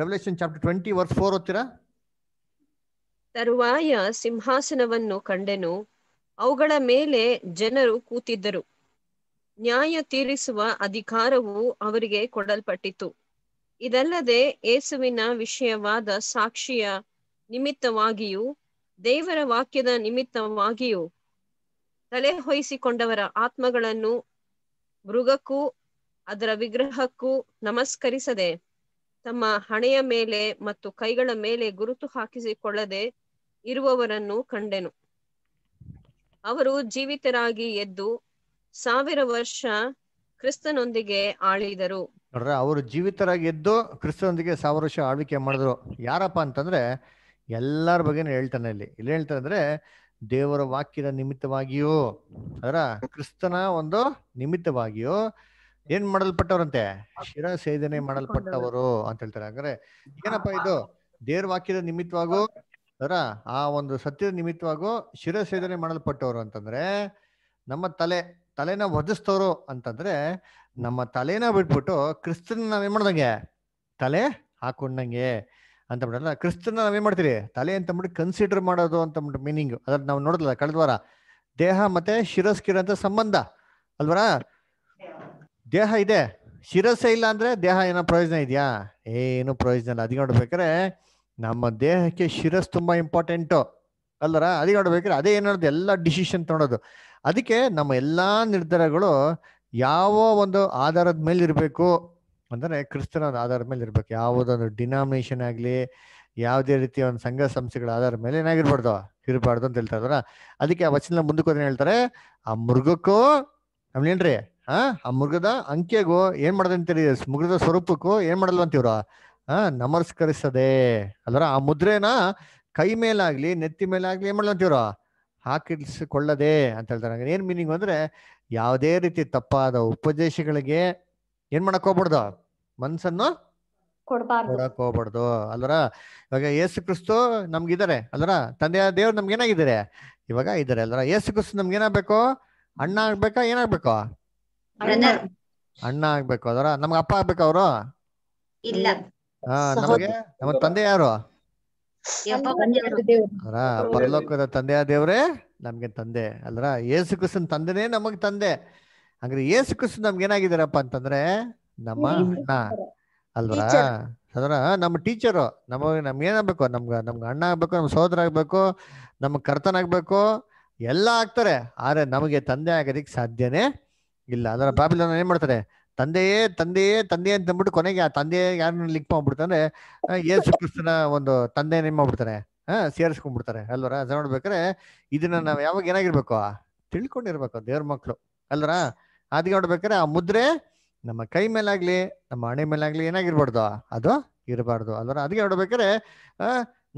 Speaker 1: Revelation chapter twenty verse four ಓದ್ತೀರಾ
Speaker 7: ತರುವಾಯ ಸಿಂಹಾಸನವನ್ನು ಕಂಡೆನು ಅವುಗಳ ಮೇಲೆ ಜನರು ಕೂತಿದ್ದರು ನ್ಯಾಯ ತೀರಿಸುವ ಅಧಿಕಾರವು ಅವರಿಗೆ ಕೊಡಲ್ಪಟ್ಟಿತು ಇದಲ್ಲದೆ ಏಸುವಿನ ವಿಷಯವಾದ ಸಾಕ್ಷಿಯ ನಿಮಿತ್ತವಾಗಿಯೂ ದೇವರ ವಾಕ್ಯದ ನಿಮಿತ್ತವಾಗಿಯೂ ತಲೆ ಹೊಯಿಸಿಕೊಂಡವರ ಆತ್ಮಗಳನ್ನು ಮೃಗಕ್ಕೂ ಅದರ ವಿಗ್ರಹಕ್ಕೂ ನಮಸ್ಕರಿಸದೆ ತಮ್ಮ ಹಣೆಯ ಮೇಲೆ ಮತ್ತು ಕೈಗಳ ಮೇಲೆ ಗುರುತು ಹಾಕಿಸಿಕೊಳ್ಳದೆ ಇರುವವರನ್ನು ಕಂಡೆನು ಅವರು ಜೀವಿತರಾಗಿ ಎದ್ದು ಸಾವಿರ ವರ್ಷ ಕ್ರಿಸ್ತನೊಂದಿಗೆ ಆಳಿದರು
Speaker 1: ನೋಡ್ರೆ ಅವರು ಜೀವಿತರಾಗಿ ಎದ್ದು ಕ್ರಿಸ್ತನೊಂದಿಗೆ ಸಾವಿರ ವರ್ಷ ಆಳ್ವಿಕೆ ಮಾಡಿದ್ರು ಯಾರಪ್ಪ ಅಂತಂದ್ರೆ ಎಲ್ಲಾರ ಬಗ್ಗೆ ಹೇಳ್ತಾನೆ ಇಲ್ಲಿ ಇಲ್ಲಿ ಹೇಳ್ತಾರೆ ಅಂದ್ರೆ ದೇವರ ವಾಕ್ಯದ ನಿಮಿತ್ತವಾಗಿಯೂ ಅದರ ಕ್ರಿಸ್ತನ ಒಂದು ನಿಮಿತ್ತವಾಗಿಯೂ ಏನ್ ಮಾಡಲ್ಪಟ್ಟವ್ರಂತೆ ಶಿರ ಸೇದನೆ ಮಾಡಲ್ಪಟ್ಟವರು ಅಂತ ಹೇಳ್ತಾರೆ ಅಂದ್ರೆ ಏನಪ್ಪಾ ಇದು ದೇವ್ರ ವಾಕ್ಯದ ನಿಮಿತ್ತವಾಗೂ ಅದರ ಆ ಒಂದು ಸತ್ಯದ ನಿಮಿತ್ತವಾಗೂ ಶಿರ ಸೇದನೆ ಮಾಡಲ್ಪಟ್ಟವರು ಅಂತಂದ್ರೆ ನಮ್ಮ ತಲೆ ತಲೆನ ವಧಿಸ್ತವ್ರು ಅಂತಂದ್ರೆ ನಮ್ಮ ತಲೆನ ಬಿಟ್ಬಿಟ್ಟು ಕ್ರಿಸ್ತನ ನಾವೇನ್ ಮಾಡ್ದಂಗೆ ತಲೆ ಹಾಕೊಂಡಂಗೆ ಅಂತ ಬಿಟ್ಟಲ್ಲ ಕ್ರಿಸ್ತನ ನಾವೇನ್ ಮಾಡ್ತೀರಿ ತಲೆ ಅಂತ ಅಂದ್ಬಿಟ್ಟು ಕನ್ಸಿಡರ್ ಮಾಡೋದು ಅಂತ ಮೀನಿಂಗ್ ಅದ್ರ ನಾವು ನೋಡಿದ್ಲ ಕಳೆದ ವಾರ ದೇಹ ಮತ್ತೆ ಶಿರಸ್ಕಿರ ಅಂತ ಸಂಬಂಧ ಅಲ್ವರ ದೇಹ ಇದೆ ಶಿರಸ್ಸೇ ಇಲ್ಲ ಅಂದ್ರೆ ದೇಹ ಏನೋ ಪ್ರಯೋಜನ ಇದೆಯಾ ಏನು ಪ್ರಯೋಜನ ಇಲ್ಲ ಅದ್ ನೋಡ್ಬೇಕಾದ್ರೆ ನಮ್ಮ ದೇಹಕ್ಕೆ ಶಿರಸ್ ತುಂಬಾ ಇಂಪಾರ್ಟೆಂಟು ಅಲ್ಲರ ಅದಕ್ಕೆ ನೋಡ್ಬೇಕ್ರೆ ಅದೇ ಏನು ಎಲ್ಲಾ ಎಲ್ಲ ಡಿಸಿಷನ್ ತೊಗೊಳೋದು ಅದಕ್ಕೆ ನಮ್ಮ ಎಲ್ಲ ನಿರ್ಧಾರಗಳು ಯಾವ ಒಂದು ಆಧಾರದ ಮೇಲೆ ಇರಬೇಕು ಅಂದರೆ ಕ್ರಿಸ್ತನ ಆಧಾರದ ಮೇಲೆ ಇರಬೇಕು ಯಾವುದೊಂದು ಡಿನಾಮಿನೇಷನ್ ಆಗಲಿ ಯಾವುದೇ ರೀತಿಯ ಒಂದು ಸಂಘ ಸಂಸ್ಥೆಗಳ ಆಧಾರದ ಮೇಲೆ ಏನಾಗಿರ್ಬಾರ್ದು ಇರಬಾರ್ದು ಅಂತ ಹೇಳ್ತಾ ಇದಾರ ಅದಕ್ಕೆ ಆ ವಚನ ಮುಂದಕ್ಕೆ ಹೋದ್ರೆ ಹೇಳ್ತಾರೆ ಆ ಮೃಗಕ್ಕೂ ಆಮೇಲೇನ್ರಿ ಹಾ ಆ ಮೃಗದ ಅಂಕೆಗೂ ಏನ್ ಅಂತೇಳಿ ಮೃಗದ ಸ್ವರೂಪಕ್ಕೂ ಏನ್ ಮಾಡಲ್ವಂತೀವ್ರ ಹಾ ನಮಸ್ಕರಿಸದೆ ಅಲ್ಲರ ಆ ಮುದ್ರೆನ ಕೈ ಮೇಲಾಗ್ಲಿ ನೆತ್ತಿ ಮೇಲಾಗ್ಲಿ ಏನ್ ಮಾಡ್ಲಂತೀವ್ರ ಹಾಕಿಸ್ಕೊಳ್ಳದೆ ಅಂತ ಹೇಳ್ತಾರೆ ಏನ್ ಮೀನಿಂಗ್ ಅಂದ್ರೆ ಯಾವುದೇ ರೀತಿ ತಪ್ಪಾದ ಉಪದೇಶಗಳಿಗೆ ಏನ್ ಮಾಡಕ್ ಹೋಗ್ಬಾರ್ದು ಮನ್ಸನ್ನು
Speaker 6: ಕೊಡಕ್
Speaker 1: ಹೋಗ್ಬಾರ್ದು ಅಲ್ವರ ಇವಾಗ ಯೇಸು ಕ್ರಿಸ್ತು ನಮ್ಗಿದ್ದಾರೆ ಅಲ್ವರ ತಂದೆಯ ದೇವ್ರು ನಮ್ಗೆ ಏನಾಗಿದ್ದಾರೆ ಇವಾಗ ಇದಾರೆ ಅಲ್ವರ ಯೇಸು ಕ್ರಿಸ್ತು ನಮ್ಗೆ ಏನಾಗ್ಬೇಕು ಅಣ್ಣ ಆಗ್ಬೇಕಾ ಏನಾಗ್ಬೇಕು ಅಣ್ಣ ಆಗ್ಬೇಕು ಅದರ ನಮ್ಗೆ ಅಪ್ಪ ಆಗ್ಬೇಕು ಅವರು ಹಾ ನಮಗೆ ನಮ್ಮ ತಂದೆ ಯಾರು ಪರಲೋಕದ ತಂದೆಯ ದೇವ್ರೆ ನಮ್ಗೆ ತಂದೆ ಅಲ್ರ ಏಸು ಕೃಷ್ಣ ತಂದೆನೇ ನಮಗ್ ತಂದೆ ಅಂದ್ರೆ ಏಸು ಕೃಷ್ಣ ನಮ್ಗೆ ಏನಾಗಿದಾರಪ್ಪ ಅಂತಂದ್ರೆ ನಮ್ಮ ಅಣ್ಣ ಅಲ್ವಾ ಅದರ ನಮ್ಮ ಟೀಚರು ನಮಗ್ ನಮ್ಗೆ ಏನಾಗ್ಬೇಕು ನಮ್ಗ ನಮ್ಗ ಅಣ್ಣ ಆಗ್ಬೇಕು ನಮ್ ಸೋದರ ಆಗ್ಬೇಕು ನಮ್ಗ್ ಕರ್ತನ ಆಗ್ಬೇಕು ಎಲ್ಲ ಆಗ್ತಾರೆ ಆದ್ರೆ ನಮಗೆ ತಂದೆ ಆಗೋದಿಕ್ ಸಾಧ್ಯನೇ ಇಲ್ಲ ಅದರ ಬಾಬಿಲನ್ನ ಏನ್ ಮಾಡ್ತಾರೆ ತಂದೆಯೇ ತಂದೆಯೇ ಅಂತ ಅಂದ್ಬಿಟ್ಟು ಕೊನೆಗೆ ಆ ತಂದೆ ಯಾರನ್ನ ಲಿಂಕ್ ಮಾಡ್ಬಿಡ್ತಾನೆ ಯೇಸು ಕ್ರಿಸ್ತನ ಒಂದು ತಂದೆ ನಿಮ್ಮ ಬಿಡ್ತಾರೆ ಹಾ ಸೇರಿಸ್ಕೊಂಡ್ಬಿಡ್ತಾರೆ ಅಲ್ವರ ಅದ ನೋಡ್ಬೇಕಾರೆ ಇದನ್ನ ನಾವ್ ಯಾವಾಗ ಏನಾಗಿರ್ಬೇಕು ತಿಳ್ಕೊಂಡಿರ್ಬೇಕು ದೇವ್ರ ಮಕ್ಳು ಅಲ್ವರ ಅದಕ್ಕೆ ನೋಡ್ಬೇಕಾರೆ ಆ ಮುದ್ರೆ ನಮ್ಮ ಕೈ ಮೇಲಾಗ್ಲಿ ನಮ್ಮ ಹಣೆ ಮೇಲಾಗ್ಲಿ ಏನಾಗಿರ್ಬಾರ್ದು ಅದು ಇರಬಾರ್ದು ಅಲ್ವರ ಅದಕ್ಕೆ ನೋಡ್ಬೇಕಾರೆ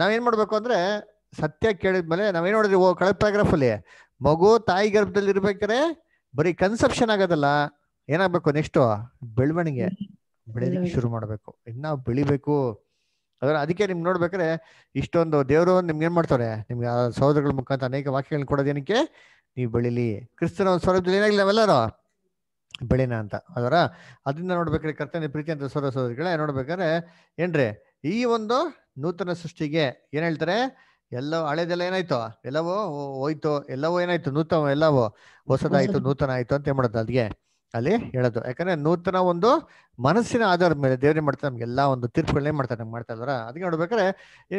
Speaker 1: ನಾವೇನ್ ಮಾಡ್ಬೇಕು ಅಂದ್ರೆ ಸತ್ಯ ಕೇಳಿದ್ಮೇಲೆ ನಾವೇನ್ ನೋಡಿದ್ರಿ ಓ ಕಳೆದ ಪ್ಯಾರಾಗ್ರಾಫ್ ಅಲ್ಲಿ ಮಗು ತಾಯಿ ಗರ್ಭದಲ್ಲಿ ಇರ್ಬೇಕಾರೆ ಬರೀ ಕನ್ಸೆಪ್ಷನ್ ಆಗೋದಲ್ಲ ಏನಾಗ್ಬೇಕು ನೆಕ್ಸ್ಟ್ ಬೆಳವಣಿಗೆ ಬೆಳೆಯಲಿಕ್ಕೆ ಶುರು ಮಾಡ್ಬೇಕು ಇನ್ನ ಬೆಳಿಬೇಕು ಅದ್ರ ಅದಕ್ಕೆ ನಿಮ್ಗೆ ನೋಡ್ಬೇಕ್ರೆ ಇಷ್ಟೊಂದು ದೇವರು ನಿಮ್ಗೆ ಏನ್ ಮಾಡ್ತಾರೆ ನಿಮ್ಗೆ ಆ ಸಹೋದರಗಳ ಮುಖಾಂತರ ಅನೇಕ ವಾಕ್ಯಗಳನ್ನ ಕೊಡೋದೇನಕ್ಕೆ ನೀವು ಬೆಳಿಲಿ ಕ್ರಿಸ್ತನ ಒಂದು ಸ್ವರೂಪದಲ್ಲಿ ಏನಾಗಿಲ್ಲ ನಾವೆಲ್ಲರೂ ಬೆಳೆನ ಅಂತ ಅದರ ಅದನ್ನ ನೋಡ್ಬೇಕ್ರೆ ಕರ್ತನ ಪ್ರೀತಿ ಅಂತ ಸೌರ ಸಹೋದರಿಗಳೇ ನೋಡ್ಬೇಕಾದ್ರೆ ಏನ್ರಿ ಈ ಒಂದು ನೂತನ ಸೃಷ್ಟಿಗೆ ಏನ್ ಹೇಳ್ತಾರೆ ಎಲ್ಲ ಹಳೆದೆಲ್ಲ ಏನಾಯ್ತು ಎಲ್ಲವೋ ಹೋಯ್ತು ಎಲ್ಲವೋ ಏನಾಯ್ತು ನೂತನ ಎಲ್ಲವೋ ಹೊಸದಾಯ್ತು ನೂತನ ಆಯ್ತು ಅಂತ ಏನ್ ಮಾಡೋದು ಅದ್ಗೆ ಅಲ್ಲಿ ಹೇಳೋದು ಯಾಕಂದ್ರೆ ನೂತನ ಒಂದು ಮನಸ್ಸಿನ ಆಧಾರದ ಮೇಲೆ ದೇವ್ರೇನ್ ಮಾಡ್ತಾರೆ ನಮ್ಗೆಲ್ಲಾ ಒಂದು ತೀರ್ಪುಗಳನ್ನೇ ಮಾಡ್ತಾರೆ ನಮ್ಗೆ ಮಾಡ್ತಾ ಇದಾರ ಅದಕ್ಕೆ ನೋಡ್ಬೇಕಾದ್ರೆ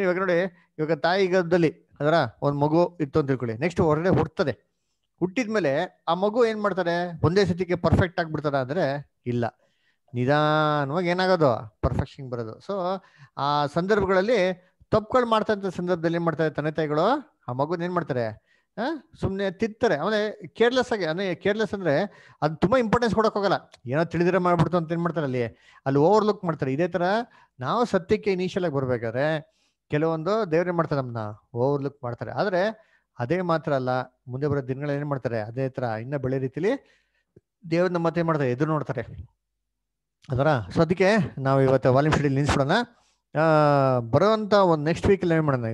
Speaker 1: ಇವಾಗ ನೋಡಿ ಇವಾಗ ತಾಯಿ ಗರ್ಭದಲ್ಲಿ ಅದರ ಒಂದ್ ಮಗು ಇತ್ತು ಅಂತ ತಿಳ್ಕೊಳ್ಳಿ ನೆಕ್ಸ್ಟ್ ಹೊರಗಡೆ ಹುಡ್ತದೆ ಹುಟ್ಟಿದ್ಮೇಲೆ ಆ ಮಗು ಏನ್ ಮಾಡ್ತಾರೆ ಒಂದೇ ಸತಿಗೆ ಪರ್ಫೆಕ್ಟ್ ಆಗ್ಬಿಡ್ತಾರ ಅಂದ್ರೆ ಇಲ್ಲ ನಿಧಾನವಾಗಿ ಏನಾಗೋದು ಪರ್ಫೆಕ್ಷನ್ ಬರೋದು ಸೊ ಆ ಸಂದರ್ಭಗಳಲ್ಲಿ ತಪ್ಪುಗಳು ಮಾಡ್ತಾ ಸಂದರ್ಭದಲ್ಲಿ ಏನ್ ಮಾಡ್ತಾರೆ ತಂದೆ ತಾಯಿಗಳು ಆ ಮಗುನ ಏನ್ ಮಾಡ್ತಾರೆ ಸುಮ್ಮನೆ ತಿತ್ತಾರೆ ಆಮೇಲೆ ಕೇರ್ಲೆಸ್ ಆಗಿ ಅಂದರೆ ಕೇರ್ಲೆಸ್ ಅಂದರೆ ಅದು ತುಂಬ ಇಂಪಾರ್ಟೆನ್ಸ್ ಹೋಗಲ್ಲ ಏನೋ ತಿಳಿದಿರೋ ಮಾಡ್ಬಿಡ್ತು ಅಂತ ಏನು ಮಾಡ್ತಾರೆ ಅಲ್ಲಿ ಅಲ್ಲಿ ಓವರ್ ಲುಕ್ ಮಾಡ್ತಾರೆ ಇದೇ ಥರ ನಾವು ಸತ್ಯಕ್ಕೆ ಇನಿಷಿಯಲ್ ಆಗಿ ಬರಬೇಕಾದ್ರೆ ಕೆಲವೊಂದು ದೇವರೇ ಮಾಡ್ತಾರೆ ನಮ್ಮನ್ನ ಓವರ್ ಲುಕ್ ಮಾಡ್ತಾರೆ ಆದರೆ ಅದೇ ಮಾತ್ರ ಅಲ್ಲ ಮುಂದೆ ಬರೋ ದಿನಗಳು ಏನು ಮಾಡ್ತಾರೆ ಅದೇ ಥರ ಇನ್ನೂ ಬೆಳೆ ರೀತಿಲಿ ದೇವ್ರ ನಮ್ಮ ಮತ್ತೆ ಮಾಡ್ತಾರೆ ಎದುರು ನೋಡ್ತಾರೆ ಅದರ ಸೊ ಅದಕ್ಕೆ ನಾವು ಇವತ್ತು ವಾಲ್ಯೂಮ್ ಶೆಡ್ಯೂಲ್ ನಿಲ್ಲಿಸ್ಬಿಡೋಣ ಬರೋವಂಥ ಒಂದು ನೆಕ್ಸ್ಟ್ ವೀಕಲ್ಲಿ ಏನು ಮಾಡೋಣ